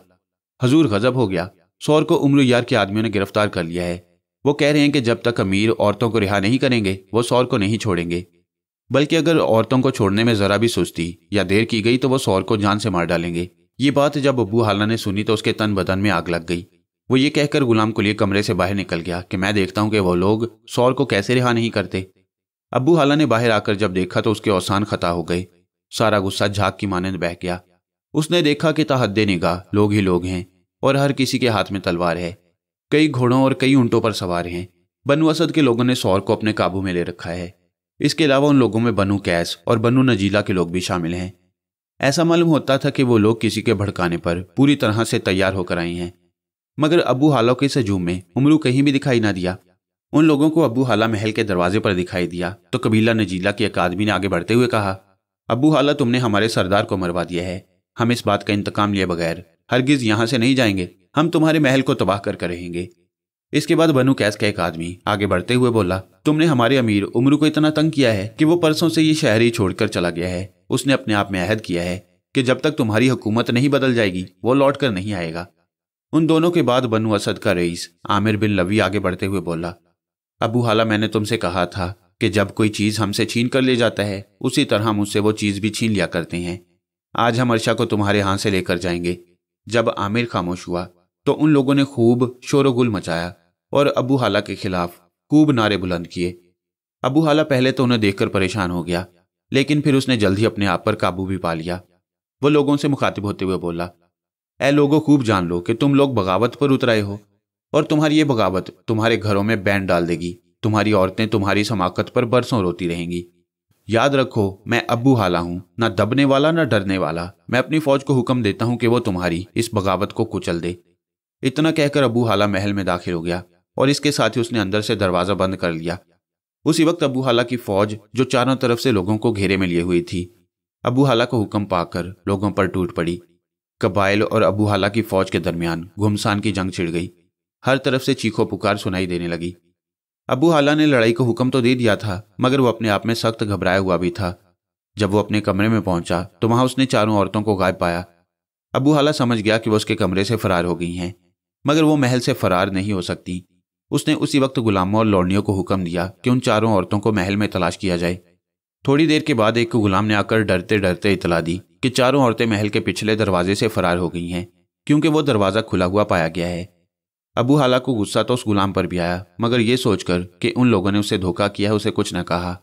हजूर गजब हो गया सौर को उम्र यार के आदमियों ने गिरफ्तार कर लिया है वो कह रहे हैं कि जब तक अमीर औरतों को रिहा नहीं करेंगे वो सौर को नहीं छोड़ेंगे बल्कि अगर औरतों को छोड़ने में ज़रा भी सुस्ती या देर की गई तो वो सौर को जान से मार डालेंगे ये बात जब अबू हाला ने सुनी तो उसके तन बदन में आग लग गई वो ये कहकर गुलाम को लिए कमरे से बाहर निकल गया कि मैं देखता हूँ कि वो लोग सौर को कैसे रिहा नहीं करते अबू हाला ने बाहर आकर जब देखा तो उसके औसान खता हो गए सारा गुस्सा झाक की मानंद बह गया उसने देखा कि ताहदे निगाह लोग ही लोग हैं और हर किसी के हाथ में तलवार है कई घोड़ों और कई ऊंटों पर सवार हैं बनु असद के लोगों ने सौर को अपने काबू में ले रखा है इसके अलावा उन लोगों में बनु कैस और बनु नजीला के लोग भी शामिल हैं ऐसा मालूम होता था कि वो लोग किसी के भड़काने पर पूरी तरह से तैयार होकर आई हैं मगर अबू हालों के सजूम में उमरू कहीं भी दिखाई ना दिया उन लोगों को अबू हाला महल के दरवाजे पर दिखाई दिया तो कबीला नजीला की अकादमी ने आगे बढ़ते हुए कहा अबू हाला तुमने हमारे सरदार को मरवा दिया है हम इस बात का इंतकाम लिए बगैर हरगिज यहां से नहीं जाएंगे हम तुम्हारे महल को तबाह करके रहेंगे इसके बाद बनु कैस का एक आदमी आगे बढ़ते हुए बोला तुमने हमारे अमीर उम्र को इतना तंग किया है कि वो परसों से ये शहर ही छोड़कर चला गया है उसने अपने आप में अहद किया है कि जब तक तुम्हारी हुकूमत नहीं बदल जाएगी वो लौट कर नहीं आएगा उन दोनों के बाद बनु असद का रईस आमिर बिन लवी आगे बढ़ते हुए बोला अबू हाला मैंने तुमसे कहा था कि जब कोई चीज़ हमसे छीन कर ले जाता है उसी तरह हम उससे वो चीज़ भी छीन लिया करते हैं आज हम अर्शा को तुम्हारे हाथ से लेकर जाएंगे जब आमिर खामोश हुआ तो उन लोगों ने खूब शोरगुल मचाया और अबू हाला के खिलाफ खूब नारे बुलंद किए अबू हाला पहले तो उन्हें देखकर परेशान हो गया लेकिन फिर उसने जल्द ही अपने आप पर काबू भी पा लिया वो लोगों से मुखातिब होते हुए बोला ए लोगो खूब जान लो कि तुम लोग बगावत पर उतराए हो और तुम्हारी ये बगावत तुम्हारे घरों में बैन डाल देगी तुम्हारी औरतें तुम्हारी समाकत पर बरसों रोती रहेंगी याद रखो मैं अबू हाला हूँ ना दबने वाला ना डरने वाला मैं अपनी फौज को हुक्म देता हूँ कि वो तुम्हारी इस बगावत को कुचल दे इतना कहकर अबू हाला महल में दाखिल हो गया और इसके साथ ही उसने अंदर से दरवाजा बंद कर लिया उसी वक्त अबू हाला की फौज जो चारों तरफ से लोगों को घेरे में लिए हुई थी अबू हाला को हुक्म पाकर लोगों पर टूट पड़ी कबाइल और अबू हाला की फौज के दरमियान घुमसान की जंग छिड़ गई हर तरफ से चीखों पुकार सुनाई देने लगी अबू हाला ने लड़ाई को हुक्म तो दे दिया था मगर वो अपने आप में सख्त घबराया हुआ भी था जब वो अपने कमरे में पहुंचा तो वहां उसने चारों औरतों को गायब पाया अबू हाला समझ गया कि वह उसके कमरे से फरार हो गई हैं मगर वो महल से फरार नहीं हो सकती उसने उसी वक्त गुलामों और लौड़ियों को हुक्म दिया कि उन चारों औरतों को महल में तलाश किया जाए थोड़ी देर के बाद एक गुलाम ने आकर डरते डरते इतला दी कि चारों औरतें महल के पिछले दरवाजे से फरार हो गई हैं क्योंकि वो दरवाज़ा खुला हुआ पाया गया है अबू हाला को गुस्सा तो उस गुलाम पर भी आया मगर ये सोचकर कि उन लोगों ने उसे धोखा किया उसे कुछ न कहा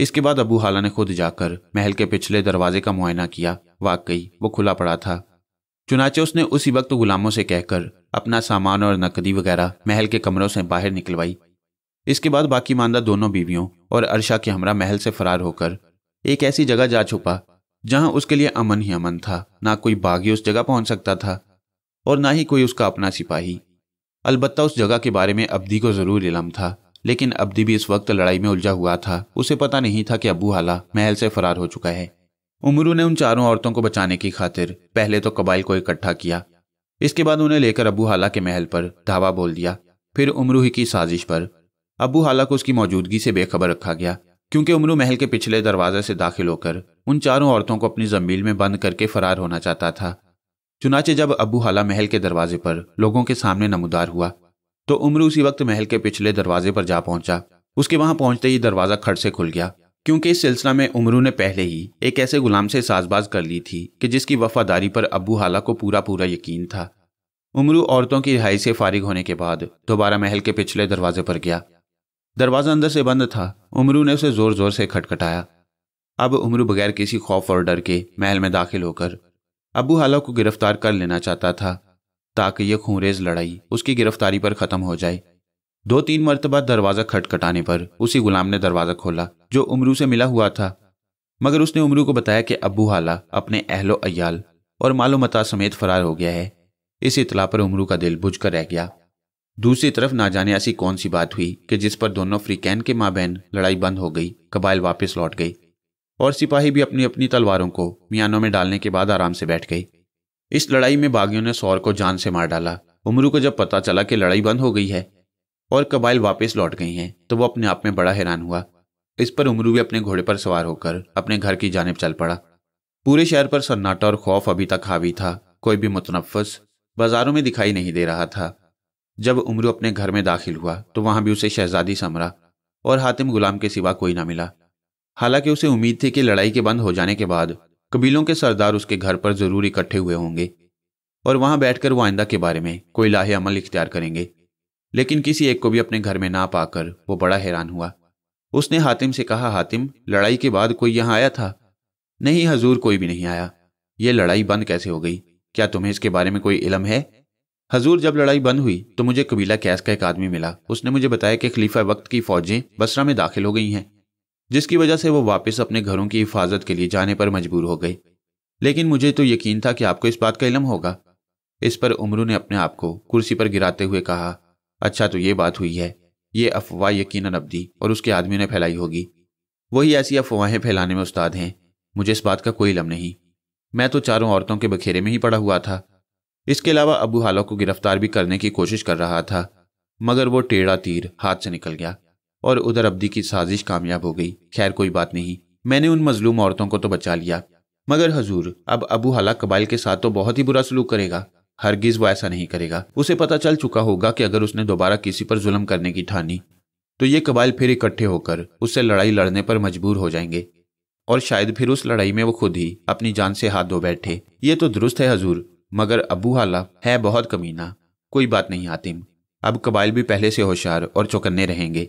इसके बाद अबू हाला ने खुद जाकर महल के पिछले दरवाजे का मुआयना किया वाकई वो खुला पड़ा था चुनाचे उसने उसी वक्त गुलामों से कहकर अपना सामान और नकदी वगैरह महल के कमरों से बाहर निकलवाई इसके बाद बाकी मानदा दोनों बीवियों और अरशा के हमरा महल से फरार होकर एक ऐसी जगह जा छुपा जहां उसके लिए अमन ही अमन था ना कोई बागी उस जगह पहुंच सकता था और ना ही कोई उसका अपना सिपाही अलबत्ता उस जगह के बारे में अब्दी को जरूर इलम था लेकिन अब्दी भी इस वक्त लड़ाई में उलझा हुआ था उसे पता नहीं था कि अबू हाला महल से फरार हो चुका है उमरू ने उन चारों औरतों को बचाने की खातिर पहले तो कबाइल को इकट्ठा किया इसके बाद उन्हें लेकर अबू हाला के महल पर धावा बोल दिया फिर उमरू ही की साजिश पर अबू हाला को उसकी मौजूदगी से बेखबर रखा गया क्योंकि उमरू महल के पिछले दरवाजे से दाखिल होकर उन चारों औरतों को अपनी जमील में बंद करके फरार होना चाहता था चुनाचे जब अबू हाला महल के दरवाजे पर लोगों के सामने नमोदार हुआ तो उम्र उसी वक्त महल के पिछले दरवाजे पर जा पहुंचा उसके वहां पहुंचते ही दरवाजा खड़ से खुल गया क्योंकि इस सिलसिला में उमरू ने पहले ही एक ऐसे गुलाम से साजबाज कर ली थी कि जिसकी वफादारी पर अबू हाला को पूरा पूरा यकीन था उमरू औरतों की रिहाई से फारिग होने के बाद दोबारा महल के पिछले दरवाजे पर गया दरवाजा अंदर से बंद था उमरू ने उसे जोर जोर से खटखटाया अब उमरू बगैर किसी खौफ और डर के महल में दाखिल होकर अबू हाला को गिरफ्तार कर लेना चाहता था ताकि यह खूंरेज लड़ाई उसकी गिरफ्तारी पर खत्म हो जाए दो तीन मरतबा दरवाज़ा खटखटाने पर उसी गुलाम ने दरवाज़ा खोला जो उमरू से मिला हुआ था मगर उसने उमरू को बताया कि अबू हाला अपने अहलो अयाल और मालो मता समेत फरार हो गया है इस इतला पर उमरू का दिल बुझ कर रह गया दूसरी तरफ ना जाने ऐसी कौन सी बात हुई कि जिस पर दोनों फ्रीकैन के माँ बहन लड़ाई बंद हो गई कबाइल वापस लौट गई और सिपाही भी अपनी अपनी तलवारों को मियानों में डालने के बाद आराम से बैठ गई इस लड़ाई में बागियों ने सौर को जान से मार डाला उमरू को जब पता चला कि लड़ाई बंद हो गई है और कबाइल वापस लौट गई हैं तो वो अपने आप में बड़ा हैरान हुआ इस पर उमरू भी अपने घोड़े पर सवार होकर अपने घर की जानब चल पड़ा पूरे शहर पर सन्नाटा और खौफ अभी तक हावी था कोई भी मुतनफस बाजारों में दिखाई नहीं दे रहा था जब उमरू अपने घर में दाखिल हुआ तो वहां भी उसे शहजादी समरा और हातिम गुलाम के सिवा कोई ना मिला हालांकि उसे उम्मीद थी कि लड़ाई के बंद हो जाने के बाद कबीलों के सरदार उसके घर पर जरूर इकट्ठे हुए होंगे और वहां बैठकर वो आइंदा के बारे में कोई लाहे अमल इख्तियार करेंगे लेकिन किसी एक को भी अपने घर में ना पाकर वो बड़ा हैरान हुआ उसने हातिम से कहा हातिम लड़ाई के बाद कोई यहाँ आया था नहीं हजूर कोई भी नहीं आया ये लड़ाई बंद कैसे हो गई क्या तुम्हें इसके बारे में कोई इलम है हजूर जब लड़ाई बंद हुई तो मुझे कबीला कैस का एक आदमी मिला उसने मुझे बताया कि खलीफा वक्त की फौजें बसरा में दाखिल हो गई हैं जिसकी वजह से वो वापस अपने घरों की हिफाजत के लिए जाने पर मजबूर हो गई लेकिन मुझे तो यकीन था कि आपको इस बात का इलम होगा इस पर उमरू ने अपने आप को कुर्सी पर गिराते हुए कहा अच्छा तो ये बात हुई है ये अफवाह यकीन अब्दी और उसके आदमी ने फैलाई होगी वही ऐसी अफवाहें फैलाने में उस्ताद हैं मुझे इस बात का कोई इलम नहीं मैं तो चारों औरतों के बखेरे में ही पड़ा हुआ था इसके अलावा अबू हालों को गिरफ्तार भी करने की कोशिश कर रहा था मगर वो टेढ़ा तीर हाथ से निकल गया और उधर अब्दी की साजिश कामयाब हो गई खैर कोई बात नहीं मैंने उन मजलूम औरतों को तो बचा लिया मगर हजूर अब अबू हला कबाइल के साथ तो बहुत ही बुरा सलूक करेगा हरगिज वो ऐसा नहीं करेगा उसे पता चल चुका होगा कि अगर उसने दोबारा किसी पर जुल्म करने की ठानी तो ये कबाइल फिर इकट्ठे होकर उससे लड़ाई लड़ने पर मजबूर हो जाएंगे और शायद फिर उस लड़ाई में वो खुद ही अपनी जान से हाथ धो बैठे ये तो दुरुस्त है हजूर मगर अबू हाला है बहुत कमीना कोई बात नहीं आतिम अब कबाइल भी पहले से होशियार और चौकन्ने रहेंगे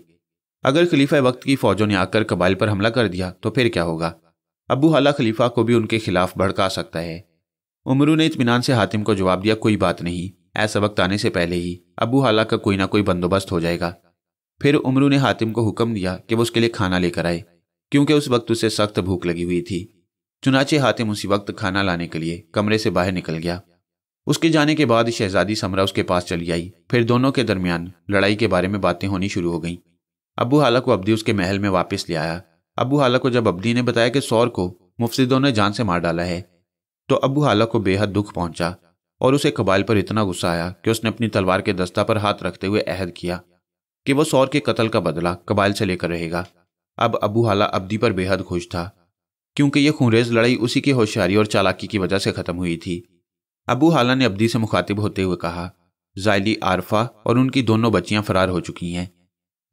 अगर खलीफा वक्त की फौजों ने आकर कबाइल पर हमला कर दिया तो फिर क्या होगा अबू हला खलीफा को भी उनके खिलाफ भड़का सकता है उमरू ने इतमान से हातिम को जवाब दिया कोई बात नहीं ऐसा वक्त आने से पहले ही अबू हाला का कोई ना कोई बंदोबस्त हो जाएगा फिर उमरू ने हातिम को हुक्म दिया कि वो उसके लिए खाना लेकर आए क्योंकि उस वक्त उसे सख्त भूख लगी हुई थी चुनाचे हातिम उसी वक्त खाना लाने के लिए कमरे से बाहर निकल गया उसके जाने के बाद शहजादी समरा उसके पास चली आई फिर दोनों के दरमियान लड़ाई के बारे में बातें होनी शुरू हो गईं अबू हाला को अब्दी उसके महल में वापस ले आया अबू हाला को जब अब्दी ने बताया कि सौर को मुफसदों ने जान से मार डाला है तो अबू हाला को बेहद दुख पहुंचा और उसे कबाइल पर इतना गुस्सा आया कि उसने अपनी तलवार के दस्ता पर हाथ रखते हुए अहद किया कि वह सौर के कत्ल का बदला कबाइल से लेकर रहेगा अब अबू हाला अब्दी पर बेहद खुश था क्योंकि यह खूनरेज लड़ाई उसी की होशियारी और चालाकी की वजह से ख़त्म हुई थी अबू हाला ने अब्दी से मुखातिब होते हुए कहा जायली आरफा और उनकी दोनों बच्चियां फरार हो चुकी हैं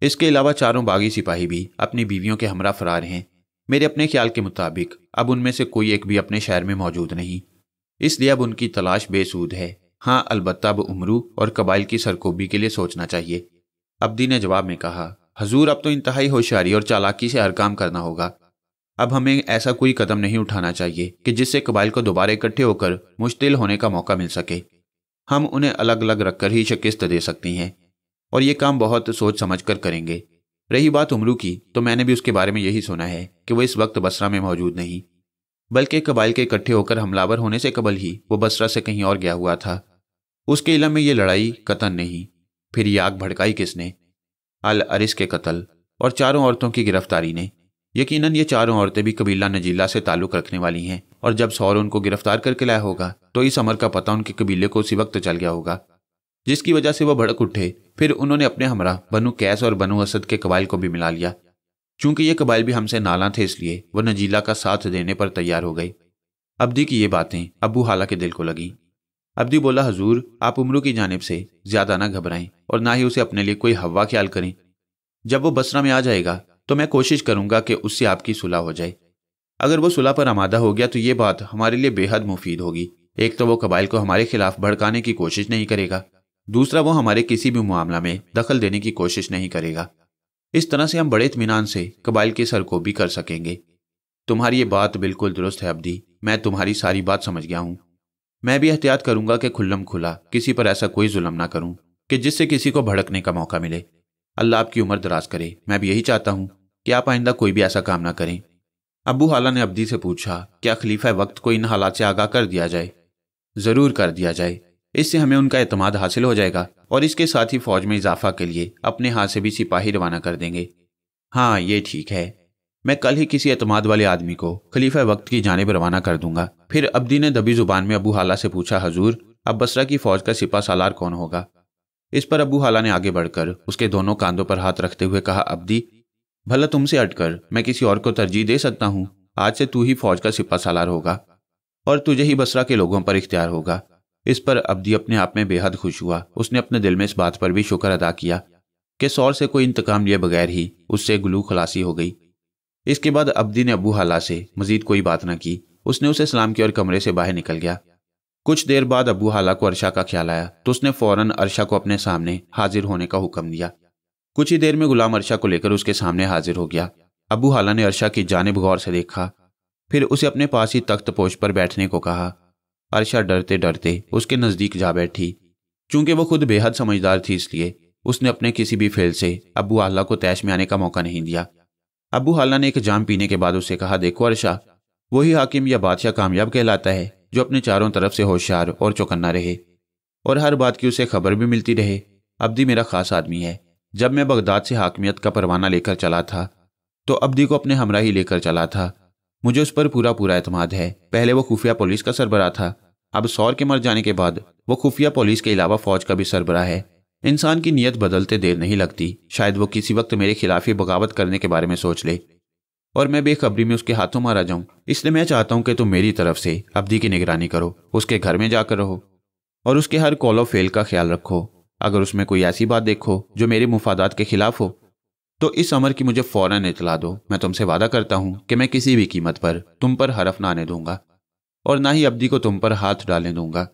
इसके अलावा चारों बागी सिपाही भी अपनी बीवियों के हमरा फरार हैं मेरे अपने ख्याल के मुताबिक अब उनमें से कोई एक भी अपने शहर में मौजूद नहीं इसलिए अब उनकी तलाश बेसूद है हाँ अलबत्त अब उमरू और कबाइल की सरकोबी के लिए सोचना चाहिए अब्दी ने जवाब में कहा हजूर अब तो इंतहाई होशियारी और चालाकी से हर काम करना होगा अब हमें ऐसा कोई कदम नहीं उठाना चाहिए कि जिससे कबाइल को दोबारा इकट्ठे होकर मुश्तिल होने का मौका मिल सके हम उन्हें अलग अलग रखकर ही शिकस्त दे सकती हैं और ये काम बहुत सोच समझ कर करेंगे रही बात उमरू की तो मैंने भी उसके बारे में यही सुना है कि वो इस वक्त बसरा में मौजूद नहीं बल्कि कबाइल के इकट्ठे होकर हमलावर होने से कबल ही वो बसरा से कहीं और गया हुआ था उसके इलम में ये लड़ाई कतन नहीं फिर ये आग भड़काई किसने अल अरिस के कत्ल और चारों औरतों की गिरफ्तारी ने यकीनन ये चारों औरतें भी कबीला नजीला से ताल्लुक रखने वाली हैं और जब सौर उनको गिरफ्तार करके लाया होगा तो इस अमर का पता उनके कबीले को उसी वक्त चल गया होगा जिसकी वजह से वह भड़क उठे फिर उन्होंने अपने हमरा बनु कैस और बनु असद के कबाइल को भी मिला लिया चूंकि ये कबाइल भी हमसे नाला थे इसलिए वह नजीला का साथ देने पर तैयार हो गए अब्दी की ये बातें अबू हाला के दिल को लगीं अब्दी बोला हजूर आप उम्र की जानब से ज्यादा ना घबराएं और ना ही उसे अपने लिए कोई हवा ख्याल करें जब वो बसरा में आ जाएगा तो मैं कोशिश करूंगा कि उससे आपकी सुलह हो जाए अगर वो सुलह पर आमादा हो गया तो ये बात हमारे लिए बेहद मुफीद होगी एक तो वो कबाइल को हमारे खिलाफ भड़काने की कोशिश नहीं करेगा दूसरा वो हमारे किसी भी मामला में दखल देने की कोशिश नहीं करेगा इस तरह से हम बड़े इतमान से कबाइल के सर को भी कर सकेंगे तुम्हारी ये बात बिल्कुल दुरुस्त है अब्दी मैं तुम्हारी सारी बात समझ गया हूँ मैं भी एहतियात करूंगा कि खुल्लम खुला किसी पर ऐसा कोई जुल्म ना करूं कि जिससे किसी को भड़कने का मौका मिले अल्लाह आपकी उम्र दराज करे मैं भी यही चाहता हूं कि आप आइंदा कोई भी ऐसा काम ना करें अबू हाला ने अब्दी से पूछा क्या खलीफा वक्त को इन हालात से आगाह कर दिया जाए ज़रूर कर दिया जाए इससे हमें उनका अतमाद हासिल हो जाएगा और इसके साथ ही फौज में इजाफा के लिए अपने हाथ से भी सिपाही रवाना कर देंगे हाँ ये ठीक है मैं कल ही किसी अतमाद वाले आदमी को खलीफा वक्त की जानब रवाना कर दूंगा फिर अब्दी ने दबी जुबान में अबू हाला से पूछा हजूर अब बसरा की फौज का सिपा सालार कौन होगा इस पर अबू हाला ने आगे बढ़कर उसके दोनों कांधों पर हाथ रखते हुए कहा अब्दी भला तुमसे अटकर मैं किसी और को तरजीह दे सकता हूँ आज से तू ही फौज का सिपा सालार होगा और तुझे ही बसरा के लोगों पर इख्तियार होगा इस पर अब्दी अपने आप में बेहद खुश हुआ उसने अपने दिल में इस बात पर भी शुक्र अदा किया कि सौर से कोई इंतकाम लिए बगैर ही उससे गुलू खलासी हो गई इसके बाद अब्दी ने अबू हाला से मजीद कोई बात ना की उसने उसे सलाम किया और कमरे से बाहर निकल गया कुछ देर बाद अबू हाला को अर्शा का ख्याल आया तो उसने फौरन अर्शा को अपने सामने हाजिर होने का हुक्म दिया कुछ ही देर में गुलाम अर्शा को लेकर उसके सामने हाजिर हो गया अबू हाला ने अर्शा की जानब गौर से देखा फिर उसे अपने पास ही तख्त पोष पर बैठने को कहा अर्शा डरते डरते उसके नज़दीक जा बैठी चूंकि वो खुद बेहद समझदार थी इसलिए उसने अपने किसी भी फेल से अबू आला को तैश में आने का मौका नहीं दिया अबू आला ने एक जाम पीने के बाद उसे कहा देखो अर्शा वही हाकिम या बादशाह कामयाब कहलाता है जो अपने चारों तरफ से होशियार और चौकन्ना रहे और हर बात की उसे खबर भी मिलती रहे अब्दी मेरा खास आदमी है जब मैं बगदाद से हाकमियत का परवाना लेकर चला था तो अब्दी को अपने हमरा ही लेकर चला था मुझे उस पर पूरा पूरा अतमाद है पहले वो खुफिया पुलिस का सरबरा था अब सौर के मर जाने के बाद वो खुफिया पुलिस के अलावा फौज का भी सरबरा है इंसान की नीयत बदलते देर नहीं लगती शायद वो किसी वक्त मेरे खिलाफ ही बगावत करने के बारे में सोच ले और मैं बेखबरी में उसके हाथों मारा जाऊं इसलिए मैं चाहता हूं कि तुम मेरी तरफ से अवधि की निगरानी करो उसके घर में जाकर रहो और उसके हर कॉल फेल का ख्याल रखो अगर उसमें कोई ऐसी बात देखो जो मेरे मुफादात के खिलाफ हो तो इस अमर की मुझे फौरन इतला दो मैं तुमसे वादा करता हूं कि मैं किसी भी कीमत पर तुम पर हरफ ना आने दूंगा और ना ही अब्दी को तुम पर हाथ डालने दूंगा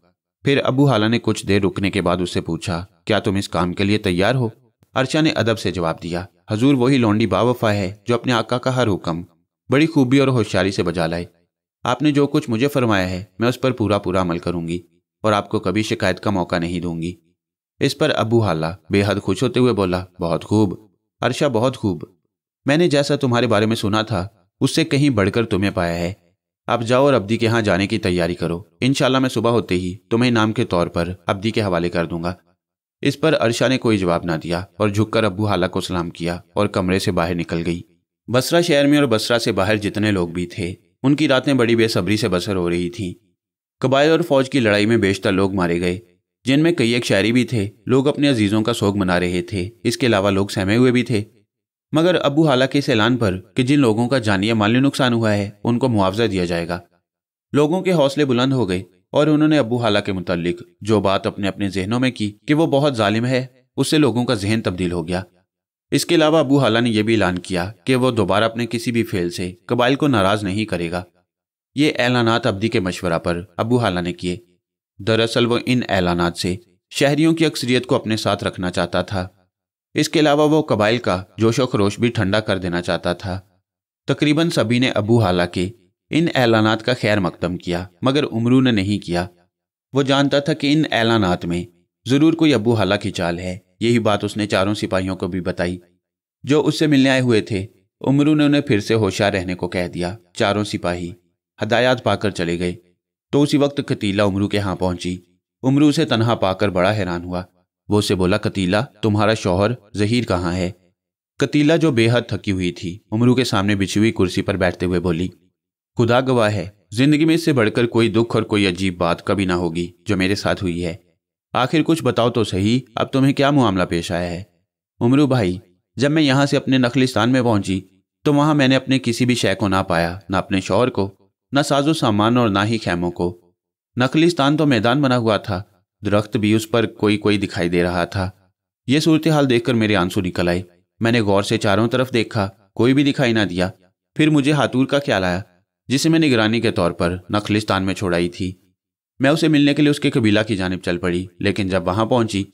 फिर अबू हाला ने कुछ देर रुकने के बाद उससे पूछा क्या तुम इस काम के लिए तैयार हो अर्चा ने अदब से जवाब दिया हजूर वही लौंडी बावफा है जो अपने आका का हर हुक्म बड़ी खूबी और होशियारी से बजा लाए आपने जो कुछ मुझे फरमाया है मैं उस पर पूरा पूरा अमल करूंगी और आपको कभी शिकायत का मौका नहीं दूंगी इस पर अबू हाला बेहद खुश होते हुए बोला बहुत खूब अर्शा बहुत खूब मैंने जैसा तुम्हारे बारे में सुना था उससे कहीं बढ़कर तुम्हें पाया है आप जाओ और अब्दी के यहाँ जाने की तैयारी करो इनशाला मैं सुबह होते ही तुम्हें इनाम के तौर पर अब्दी के हवाले कर दूंगा इस पर अर्शा ने कोई जवाब ना दिया और झुककर अबू हाला को सलाम किया और कमरे से बाहर निकल गई बसरा शहर में और बसरा से बाहर जितने लोग भी थे उनकी रातें बड़ी बेसब्री से बसर हो रही थी कबायल और फौज की लड़ाई में बेशतर लोग मारे गए जिनमें कई एक शायरी भी थे लोग अपने अजीज़ों का शोक मना रहे थे इसके अलावा लोग सहमे हुए भी थे मगर अबू हाला के इस ऐलान पर कि जिन लोगों का जानिया माली नुकसान हुआ है उनको मुआवजा दिया जाएगा लोगों के हौसले बुलंद हो गए और उन्होंने अबू हाला के मुतलिक जो बात अपने अपने जहनों में की कि वो बहुत जालिम है उससे लोगों का जहन तब्दील हो गया इसके अलावा अबू हाला ने यह भी ऐलान किया कि वो दोबारा अपने किसी भी फेल से कबाइल को नाराज नहीं करेगा ये ऐलान अब्दी के मशवरा पर अबू हाला ने किए दरअसल वो इन ऐलान से शहरियों की अक्सरियत को अपने साथ रखना चाहता था इसके अलावा वो कबाइल का जोशो खरोश भी ठंडा कर देना चाहता था तकरीबन सभी ने अबू हाला के इन ऐलानात का खैर मकदम किया मगर उमरू ने नहीं किया वो जानता था कि इन ऐलानात में ज़रूर कोई अबू हाला की चाल है यही बात उसने चारों सिपाहियों को भी बताई जो उससे मिलने आए हुए थे उमरू ने उन्हें फिर से होशियार रहने को कह दिया चारों सिपाही हदायत पाकर चले गए तो उसी वक्त कतीला उमरू के यहाँ पहुंची उमरू से तनहा पाकर बड़ा हैरान हुआ वो उसे बोला कतीला तुम्हारा शौहर जहीर कहाँ है कतीला जो बेहद थकी हुई थी उमरू के सामने बिछी हुई कुर्सी पर बैठते हुए बोली खुदा गवाह है जिंदगी में इससे बढ़कर कोई दुख और कोई अजीब बात कभी ना होगी जो मेरे साथ हुई है आखिर कुछ बताओ तो सही अब तुम्हें क्या मामला पेश आया है उमरू भाई जब मैं यहाँ से अपने नखलिस्तान में पहुंची तो वहां मैंने अपने किसी भी शय को ना पाया ना अपने शौहर को ना साजो सामान और ना ही खैमों को नखलिस्तान तो मैदान बना हुआ था दरख्त भी उस पर कोई कोई दिखाई दे रहा था यह सूरत हाल देखकर मेरे आंसू निकल आए मैंने गौर से चारों तरफ देखा कोई भी दिखाई ना दिया फिर मुझे हाथूर का ख्याल आया जिसे मैं निगरानी के तौर पर नखलिस्तान में छोड़ाई थी मैं उसे मिलने के लिए उसके कबीला की जानब चल पड़ी लेकिन जब वहां पहुंची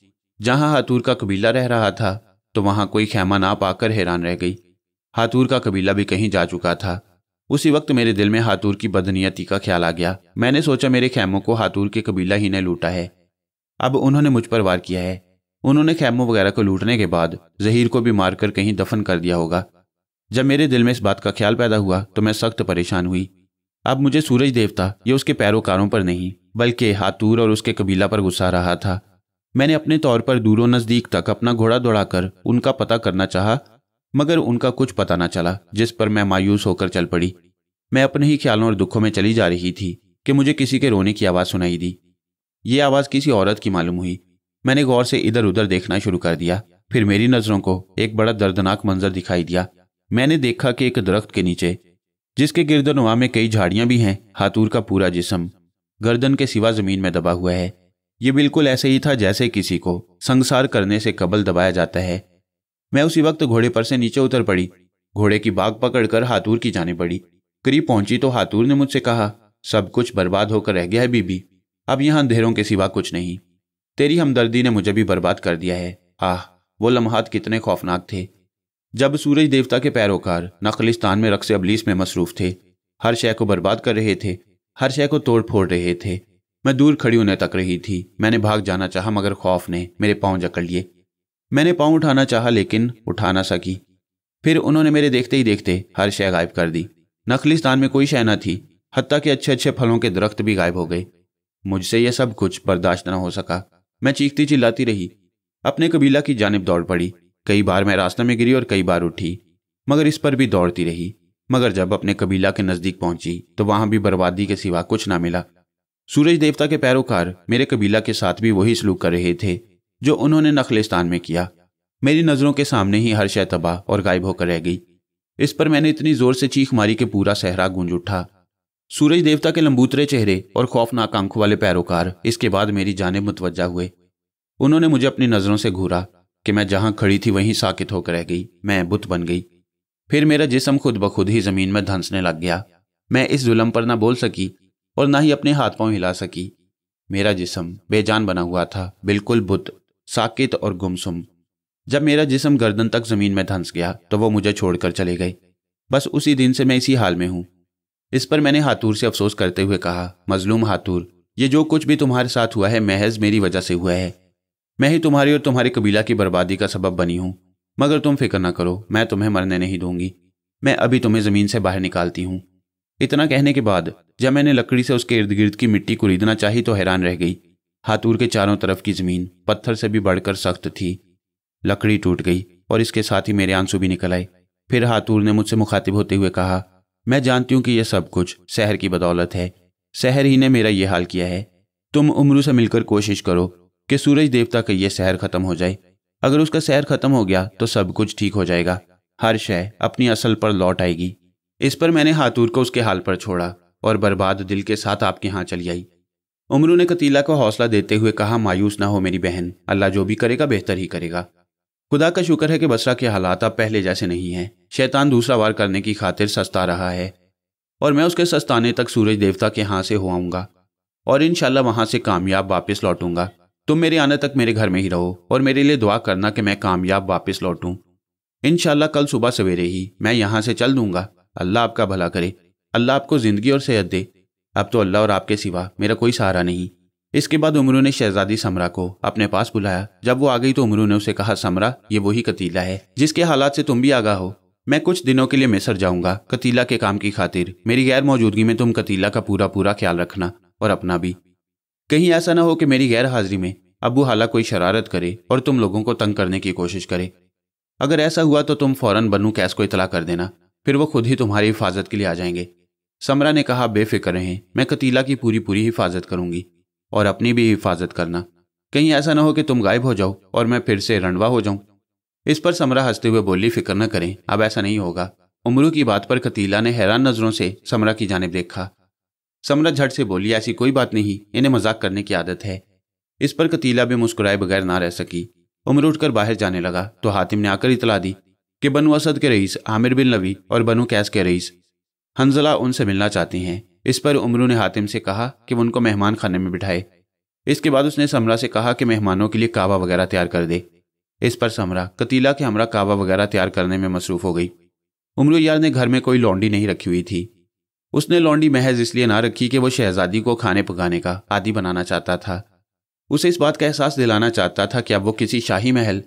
जहां हाथूर का कबीला रह रहा था तो वहां कोई खेमा ना पाकर हैरान रह गई हाथूर का कबीला भी कहीं जा चुका था उसी वक्त मेरे दिल में हाथूर की बदनीयती का ख्याल आ गया मैंने सोचा मेरे खेमों को हाथूर के कबीला ही ने लूटा है अब उन्होंने मुझ पर वार किया है उन्होंने खैमों वगैरह को लूटने के बाद जहीर को भी मारकर कहीं दफन कर दिया होगा जब मेरे दिल में इस बात का ख्याल पैदा हुआ तो मैं सख्त परेशान हुई अब मुझे सूरज देवता ये उसके पैरोकारों पर नहीं बल्कि हाथूर और उसके कबीला पर गुस्सा रहा था मैंने अपने तौर पर दूरों नज़दीक तक अपना घोड़ा दौड़ाकर उनका पता करना चाहा मगर उनका कुछ पता न चला जिस पर मैं मायूस होकर चल पड़ी मैं अपने ही ख्यालों और दुखों में चली जा रही थी कि मुझे किसी के रोने की आवाज़ सुनाई दी ये आवाज़ किसी औरत की मालूम हुई मैंने गौर से इधर उधर देखना शुरू कर दिया फिर मेरी नज़रों को एक बड़ा दर्दनाक मंजर दिखाई दिया मैंने देखा कि एक दरख्त के नीचे जिसके गिरदनुमा में कई झाड़ियां भी हैं हाथूर का पूरा जिसम गर्दन के सिवा जमीन में दबा हुआ है ये बिल्कुल ऐसे ही था जैसे किसी को संसार करने से कबल दबाया जाता है मैं उसी वक्त घोड़े पर से नीचे उतर पड़ी घोड़े की बाग पकड़कर हाथूर की जाने पड़ी करीब पहुंची तो हाथूर ने मुझसे कहा सब कुछ बर्बाद होकर रह गया है बीबी अब यहाँ अंधेरों के सिवा कुछ नहीं तेरी हमदर्दी ने मुझे भी बर्बाद कर दिया है आह वो लम्हात कितने खौफनाक थे जब सूरज देवता के पैरोकार नखलिस्तान में रक्स अबलीस में मसरूफ थे हर शय को बर्बाद कर रहे थे हर शय को तोड़ फोड़ रहे थे मैं दूर खड़ी उन्हें तक रही थी मैंने भाग जाना चाहा मगर खौफ ने मेरे पाँव जकड़ लिए मैंने पाँव उठाना चाहा लेकिन उठा ना सकी फिर उन्होंने मेरे देखते ही देखते हर शय गायब कर दी नखलिस्तान में कोई शय न थी हती के अच्छे अच्छे फलों के दरख्त भी गायब हो गए मुझसे यह सब कुछ बर्दाश्त न हो सका मैं चीखती चिल्लाती रही अपने कबीला की जानब दौड़ पड़ी कई बार मैं रास्ते में गिरी और कई बार उठी मगर इस पर भी दौड़ती रही मगर जब अपने कबीला के नज़दीक पहुंची तो वहां भी बर्बादी के सिवा कुछ ना मिला सूरज देवता के पैरोकार मेरे कबीला के साथ भी वही सलूक कर रहे थे जो उन्होंने नखलिस्तान में किया मेरी नज़रों के सामने ही हर शय तबाह और गायब होकर रह गई इस पर मैंने इतनी जोर से चीख मारी कि पूरा सहरा गूंज उठा सूरज देवता के लंबूतरे चेहरे और खौफनाक आंखों वाले पैरोकार इसके बाद मेरी जानब मुतवजा हुए उन्होंने मुझे अपनी नज़रों से घूरा कि मैं जहां खड़ी थी वहीं साकित होकर रह गई मैं बुत बन गई फिर मेरा जिसम खुद ब खुद ही ज़मीन में धंसने लग गया मैं इस जुलम पर ना बोल सकी और ना ही अपने हाथ पांव हिला सकी मेरा जिसम बेजान बना हुआ था बिल्कुल बुत साकित और गुमसुम जब मेरा जिसम गर्दन तक ज़मीन में धंस गया तो वो मुझे छोड़कर चले गए बस उसी दिन से मैं इसी हाल में हूँ इस पर मैंने हाथूर से अफसोस करते हुए कहा मजलूम हाथूर ये जो कुछ भी तुम्हारे साथ हुआ है महज मेरी वजह से हुआ है मैं ही तुम्हारी और तुम्हारे कबीला की बर्बादी का सबब बनी हूं मगर तुम फिक्र ना करो मैं तुम्हें मरने नहीं दूंगी मैं अभी तुम्हें ज़मीन से बाहर निकालती हूं इतना कहने के बाद जब मैंने लकड़ी से उसके इर्द गिर्द की मिट्टी कुरीदना चाही तो हैरान रह गई हाथूर के चारों तरफ की ज़मीन पत्थर से भी बढ़कर सख्त थी लकड़ी टूट गई और इसके साथ ही मेरे आंसू भी निकल आए फिर हाथूर ने मुझसे मुखातिब होते हुए कहा मैं जानती हूँ कि यह सब कुछ शहर की बदौलत है शहर ही ने मेरा ये हाल किया है तुम उमरू से मिलकर कोशिश करो कि सूरज देवता का यह शहर खत्म हो जाए अगर उसका शहर खत्म हो गया तो सब कुछ ठीक हो जाएगा हर शय अपनी असल पर लौट आएगी इस पर मैंने हाथूर को उसके हाल पर छोड़ा और बर्बाद दिल के साथ आपके यहाँ चली आई उमरू ने कतीला को हौसला देते हुए कहा मायूस ना हो मेरी बहन अल्लाह जो भी करेगा बेहतर ही करेगा खुदा का शुक्र है कि बसरा के हालात अब पहले जैसे नहीं हैं शैतान दूसरा वार करने की खातिर सस्ता रहा है और मैं उसके सस्ताने तक सूरज देवता के यहाँ से हो आऊँगा और इन वहाँ से कामयाब वापस लौटूंगा तुम मेरे आने तक मेरे घर में ही रहो और मेरे लिए दुआ करना कि मैं कामयाब वापस लौटूं इन कल सुबह सवेरे ही मैं यहाँ से चल दूंगा अल्लाह आपका भला करे अल्लाह आपको ज़िंदगी और सेहत दे अब तो अल्लाह और आपके सिवा मेरा कोई सहारा नहीं इसके बाद उमरू ने शहजादी समरा को अपने पास बुलाया जब वो आ गई तो उमरू ने उसे कहा समरा ये वही कतीला है जिसके हालात से तुम भी आगा हो मैं कुछ दिनों के लिए मिसर जाऊंगा कतीला के काम की खातिर मेरी गैर मौजूदगी में तुम कतीला का पूरा पूरा ख्याल रखना और अपना भी कहीं ऐसा ना हो कि मेरी गैर हाजिरी में अबू हाला कोई शरारत करे और तुम लोगों को तंग करने की कोशिश करे अगर ऐसा हुआ तो तुम फौरन बनू कैस को इतला कर देना फिर वो खुद ही तुम्हारी हिफाजत के लिए आ जाएंगे समरा ने कहा बेफिक्र रहें मैं कतीला की पूरी पूरी हिफाजत करूंगी और अपनी भी हिफाजत करना कहीं ऐसा ना हो कि तुम गायब हो जाओ और मैं फिर से रणवा हो जाऊं इस पर समरा हंसते हुए बोली फिक्र न करें अब ऐसा नहीं होगा उमरू की बात पर कतीला ने हैरान नजरों से समरा की जानब देखा समरा झट से बोली ऐसी कोई बात नहीं इन्हें मजाक करने की आदत है इस पर कतीला भी मुस्कुराए बगैर ना रह सकी उम्र उठकर बाहर जाने लगा तो हातिम ने आकर इतला दी कि बनु असद के रईस आमिर बिन नवी और बनु कैस के रईस हंजला उनसे मिलना चाहती हैं इस पर उमरू ने हातिम से कहा कि वो उनको मेहमान खाने में बिठाए इसके बाद उसने समरा से कहा कि मेहमानों के लिए कावा वगैरह तैयार कर दे इस पर समरा कतीला के हमरा कावा वगैरह तैयार करने में मसरूफ हो गई उमरू यार ने घर में कोई लॉन्डी नहीं रखी हुई थी उसने लॉन्डी महज इसलिए ना रखी कि वो शहजादी को खाने पकाने का आदि बनाना चाहता था उसे इस बात का एहसास दिलाना चाहता था कि अब वो किसी शाही महल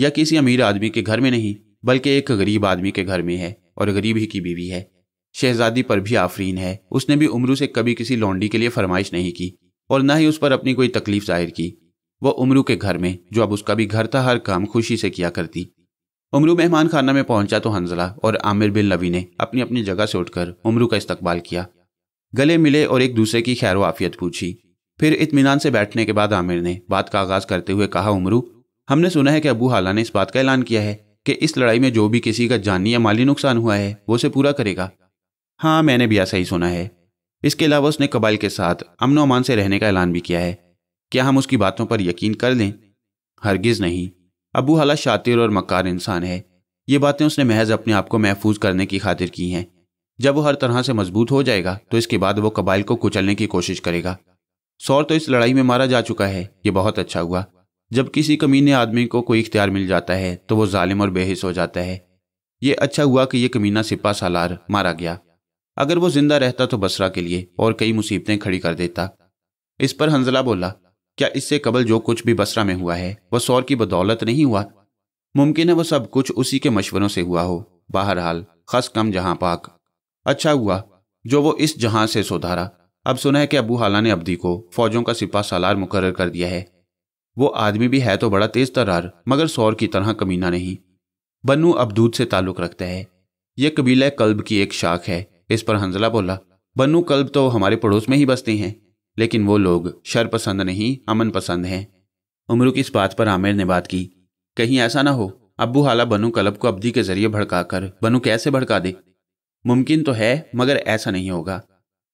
या किसी अमीर आदमी के घर में नहीं बल्कि एक गरीब आदमी के घर में है और गरीब ही की बीवी है शहजादी पर भी आफरीन है उसने भी उमरू से कभी किसी लौंडी के लिए फरमाइश नहीं की और न ही उस पर अपनी कोई तकलीफ जाहिर की वह उमरू के घर में जो अब उसका भी घर था हर काम खुशी से किया करती उमरू मेहमान खाना में पहुंचा तो हंजला और आमिर बिन नवी ने अपनी अपनी जगह से उठकर उमरू का इस्तकबाल किया गले मिले और एक दूसरे की खैर वाफियत पूछी फिर इतमान से बैठने के बाद आमिर ने बात का आगाज करते हुए कहा उमरू हमने सुना है कि अबू हाला ने इस बात का ऐलान किया है कि इस लड़ाई में जो भी किसी का जानी या माली नुकसान हुआ है वो उसे पूरा करेगा हाँ मैंने भी ऐसा ही सुना है इसके अलावा उसने कबाइल के साथ अमन अमान से रहने का ऐलान भी किया है क्या हम उसकी बातों पर यकीन कर लें हरगिज़ नहीं अबू हाला शातिर और मकार इंसान है ये बातें उसने महज अपने आप को महफूज करने की खातिर की हैं जब वो हर तरह से मजबूत हो जाएगा तो इसके बाद वो कबाइल को कुचलने की कोशिश करेगा सौर तो इस लड़ाई में मारा जा चुका है ये बहुत अच्छा हुआ जब किसी कमीने आदमी को कोई इख्तियार मिल जाता है तो वो जालिम और बेहिस हो जाता है ये अच्छा हुआ कि यह कमीना सिपा सालार मारा गया अगर वो जिंदा रहता तो बसरा के लिए और कई मुसीबतें खड़ी कर देता इस पर हंजला बोला क्या इससे कबल जो कुछ भी बसरा में हुआ है वह सौर की बदौलत नहीं हुआ मुमकिन है वह सब कुछ उसी के मशवरों से हुआ हो बहरहाल खस कम जहां पाक अच्छा हुआ जो वो इस जहां से सुधारा अब सुना है कि अबू हाला ने अब्दी को फौजों का सिपा सालार मुकर कर दिया है वो आदमी भी है तो बड़ा तेज तरार मगर सौर की तरह कमीना नहीं बन्नू दूध से ताल्लुक रखता है यह कबीला कल्ब की एक शाख है इस पर हंजला बोला बनु कल्ब तो हमारे पड़ोस में ही बसते हैं लेकिन वो लोग शर पसंद नहीं अमन पसंद हैं उमरू की इस बात पर आमिर ने बात की कहीं ऐसा ना हो अबू हाला बनु कल्ब को अब्दी के जरिए भड़काकर बनु कैसे भड़का दे मुमकिन तो है मगर ऐसा नहीं होगा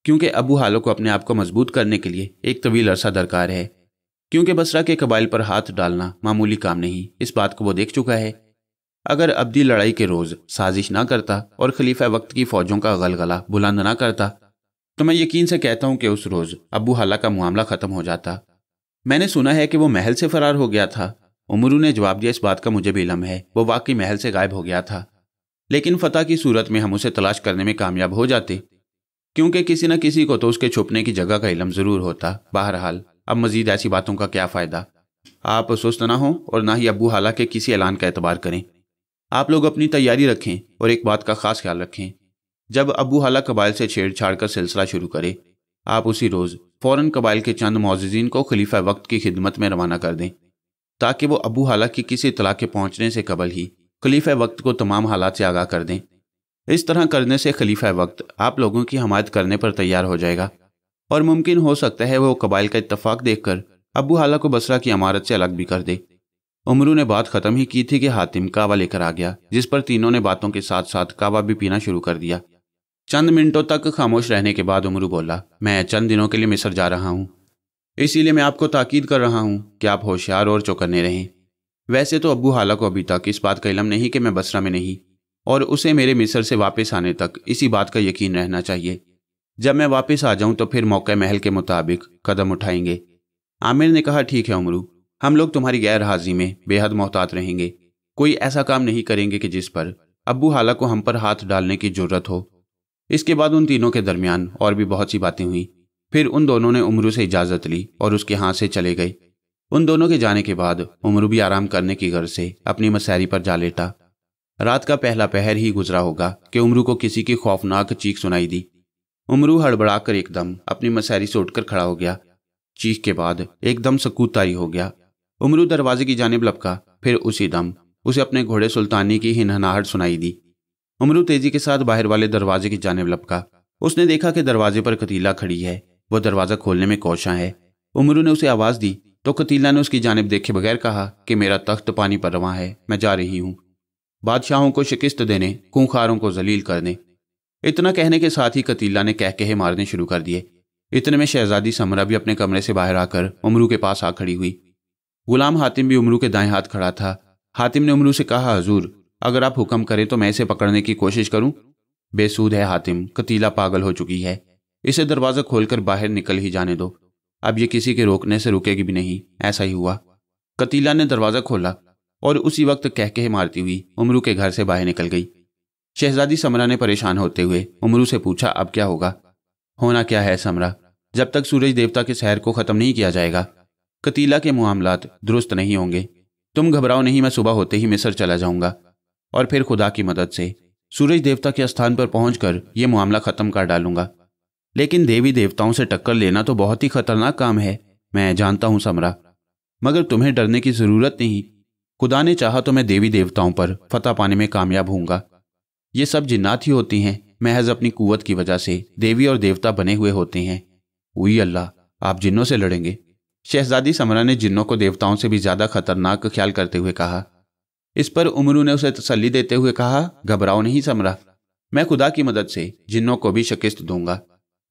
क्योंकि अबू हालो को अपने आप को मजबूत करने के लिए एक तवील अरसा दरकार है क्योंकि बसरा के कबाइल पर हाथ डालना मामूली काम नहीं इस बात को वो देख चुका है अगर अब्दी लड़ाई के रोज साजिश ना करता और खलीफा वक्त की फौजों का गलगला बुलंद ना करता तो मैं यकीन से कहता हूं कि उस रोज अबू हाला का मामला खत्म हो जाता मैंने सुना है कि वो महल से फरार हो गया था उमरू ने जवाब दिया इस बात का मुझे भी इलम है वो वाकई महल से गायब हो गया था लेकिन फतेह की सूरत में हम उसे तलाश करने में कामयाब हो जाते क्योंकि किसी न किसी को तो उसके छुपने की जगह का इलम ज़रूर होता बहरहाल अब मजीद ऐसी बातों का क्या फ़ायदा आप सुस्त ना हो और ना ही अबू हाला के किसी ऐलान का एतबार करें आप लोग अपनी तैयारी रखें और एक बात का खास ख्याल रखें जब अबू हला कबाइल से छेड़छाड़ का सिलसिला शुरू करे आप उसी रोज़ फ़ौर कबाइल के चंद मोजीन को खलीफा वक्त की खिदमत में रवाना कर दें ताकि वो अबू हला की किसी इतला के पहुँचने से कबल ही खलीफा वक्त को तमाम हालात से आगाह कर दें इस तरह करने से खलीफा वक्त आप लोगों की हमायत करने पर तैयार हो जाएगा और मुमकिन हो सकता है वो कबाइल का इतफाक़ देखकर अबू हाला को बसरा की इमारत से अलग भी कर दे उमरू ने बात खत्म ही की थी कि हातिम कावा लेकर आ गया जिस पर तीनों ने बातों के साथ साथ कावा भी पीना शुरू कर दिया चंद मिनटों तक खामोश रहने के बाद उमरू बोला मैं चंद दिनों के लिए मिसर जा रहा हूँ इसीलिए मैं आपको ताकीद कर रहा हूँ कि आप होशियार और चौकन्ने रहें वैसे तो अबू हाला को अभी तक इस बात का इलम नहीं कि मैं बसरा में नहीं और उसे मेरे मिसर से वापस आने तक इसी बात का यकीन रहना चाहिए जब मैं वापस आ जाऊं तो फिर मौके महल के मुताबिक कदम उठाएंगे आमिर ने कहा ठीक है उमरू हम लोग तुम्हारी गैर हाजिरी में बेहद मोहतात रहेंगे कोई ऐसा काम नहीं करेंगे कि जिस पर अबू हाला को हम पर हाथ डालने की जरूरत हो इसके बाद उन तीनों के दरमियान और भी बहुत सी बातें हुई फिर उन दोनों ने उमरू से इजाज़त ली और उसके हाथ से चले गए उन दोनों के जाने के बाद उमरू भी आराम करने की गर्ज से अपनी मसैरी पर जा लेटा रात का पहला पहर ही गुजरा होगा कि उमरू को किसी की खौफनाक चीख सुनाई दी उमरू हड़बड़ा कर एकदम अपनी मसैरी से उठकर खड़ा हो गया चीख के बाद एकदम सकूतारी हो गया उमरू दरवाजे की जानब लपका फिर उसी दम उसे अपने घोड़े सुल्तानी की हिनहनाहट सुनाई दी उमरू तेजी के साथ बाहर वाले दरवाजे की जानब लपका उसने देखा कि दरवाजे पर कतीला खड़ी है वह दरवाज़ा खोलने में कोशा है उमरू ने उसे आवाज़ दी तो कतीला ने उसकी जानब देखे बगैर कहा कि मेरा तख्त पानी पर रवा है मैं जा रही हूँ बादशाहों को शिकस्त देने खूंखारों को जलील करने इतना कहने के साथ ही कतीला ने कह कहे मारने शुरू कर दिए इतने में शहजादी समरा भी अपने कमरे से बाहर आकर उमरू के पास आ खड़ी हुई गुलाम हातिम भी उमरू के दाएं हाथ खड़ा था हातिम ने उमरू से कहा हजूर अगर आप हुक्म करें तो मैं इसे पकड़ने की कोशिश करूं बेसूद है हातिम कतीला पागल हो चुकी है इसे दरवाज़ा खोलकर बाहर निकल ही जाने दो अब ये किसी के रोकने से रुकेगी भी नहीं ऐसा ही हुआ कतीला ने दरवाज़ा खोला और उसी वक्त कहके मारती हुई उमरू के घर से बाहर निकल गई शहजादी समरा ने परेशान होते हुए उमरू से पूछा अब क्या होगा होना क्या है समरा जब तक सूरज देवता के सैर को ख़त्म नहीं किया जाएगा कतीला के मामला दुरुस्त नहीं होंगे तुम घबराओ नहीं मैं सुबह होते ही मिसर चला जाऊंगा और फिर खुदा की मदद से सूरज देवता के स्थान पर पहुंचकर यह मामला खत्म कर डालूंगा लेकिन देवी देवताओं से टक्कर लेना तो बहुत ही खतरनाक काम है मैं जानता हूं समरा मगर तुम्हें डरने की जरूरत नहीं खुदा ने चाहा तो मैं देवी देवताओं पर फतह पाने में कामयाब होऊंगा ये सब जिन्नात ही होती हैं महज अपनी कुवत की वजह से देवी और देवता बने हुए होते हैं उई अल्लाह आप जिन्नों से लड़ेंगे शहजादी समरा ने जिन्नों को देवताओं से भी ज्यादा खतरनाक ख्याल करते हुए कहा इस पर उमरू ने उसे तसली देते हुए कहा घबराओ नहीं समरा मैं खुदा की मदद से जिन्नों को भी शिकस्त दूंगा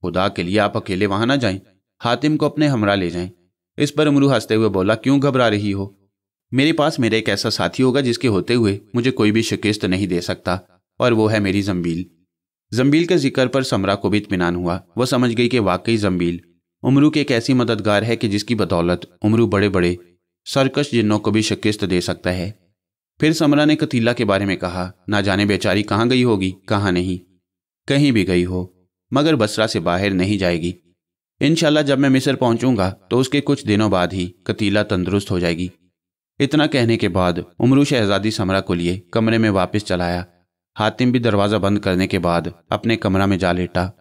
खुदा के लिए आप अकेले वहां ना जाएं हातिम को अपने हमरा ले जाएं इस पर उमरू हंसते हुए बोला क्यों घबरा रही हो मेरे पास मेरा एक ऐसा साथी होगा जिसके होते हुए मुझे कोई भी शिकस्त नहीं दे सकता और वो है मेरी जम्बील जम्बील के जिक्र पर समरा को भी इतमान हुआ वह समझ गई कि वाकई जम्बील उमरू के एक ऐसी मददगार है कि जिसकी बदौलत उमरू बड़े बड़े सरकश जिन्नों को भी शिकस्त दे सकता है फिर समरा ने कतीला के बारे में कहा ना जाने बेचारी कहाँ गई होगी कहाँ नहीं कहीं भी गई हो मगर बसरा से बाहर नहीं जाएगी इनशाला जब मैं मिस्र पहुंचूंगा तो उसके कुछ दिनों बाद ही कतीला तंदुरुस्त हो जाएगी इतना कहने के बाद उमरू शहजादी समरा को लिए कमरे में वापस चलाया हातिम भी दरवाज़ा बंद करने के बाद अपने कमरा में जा लेटा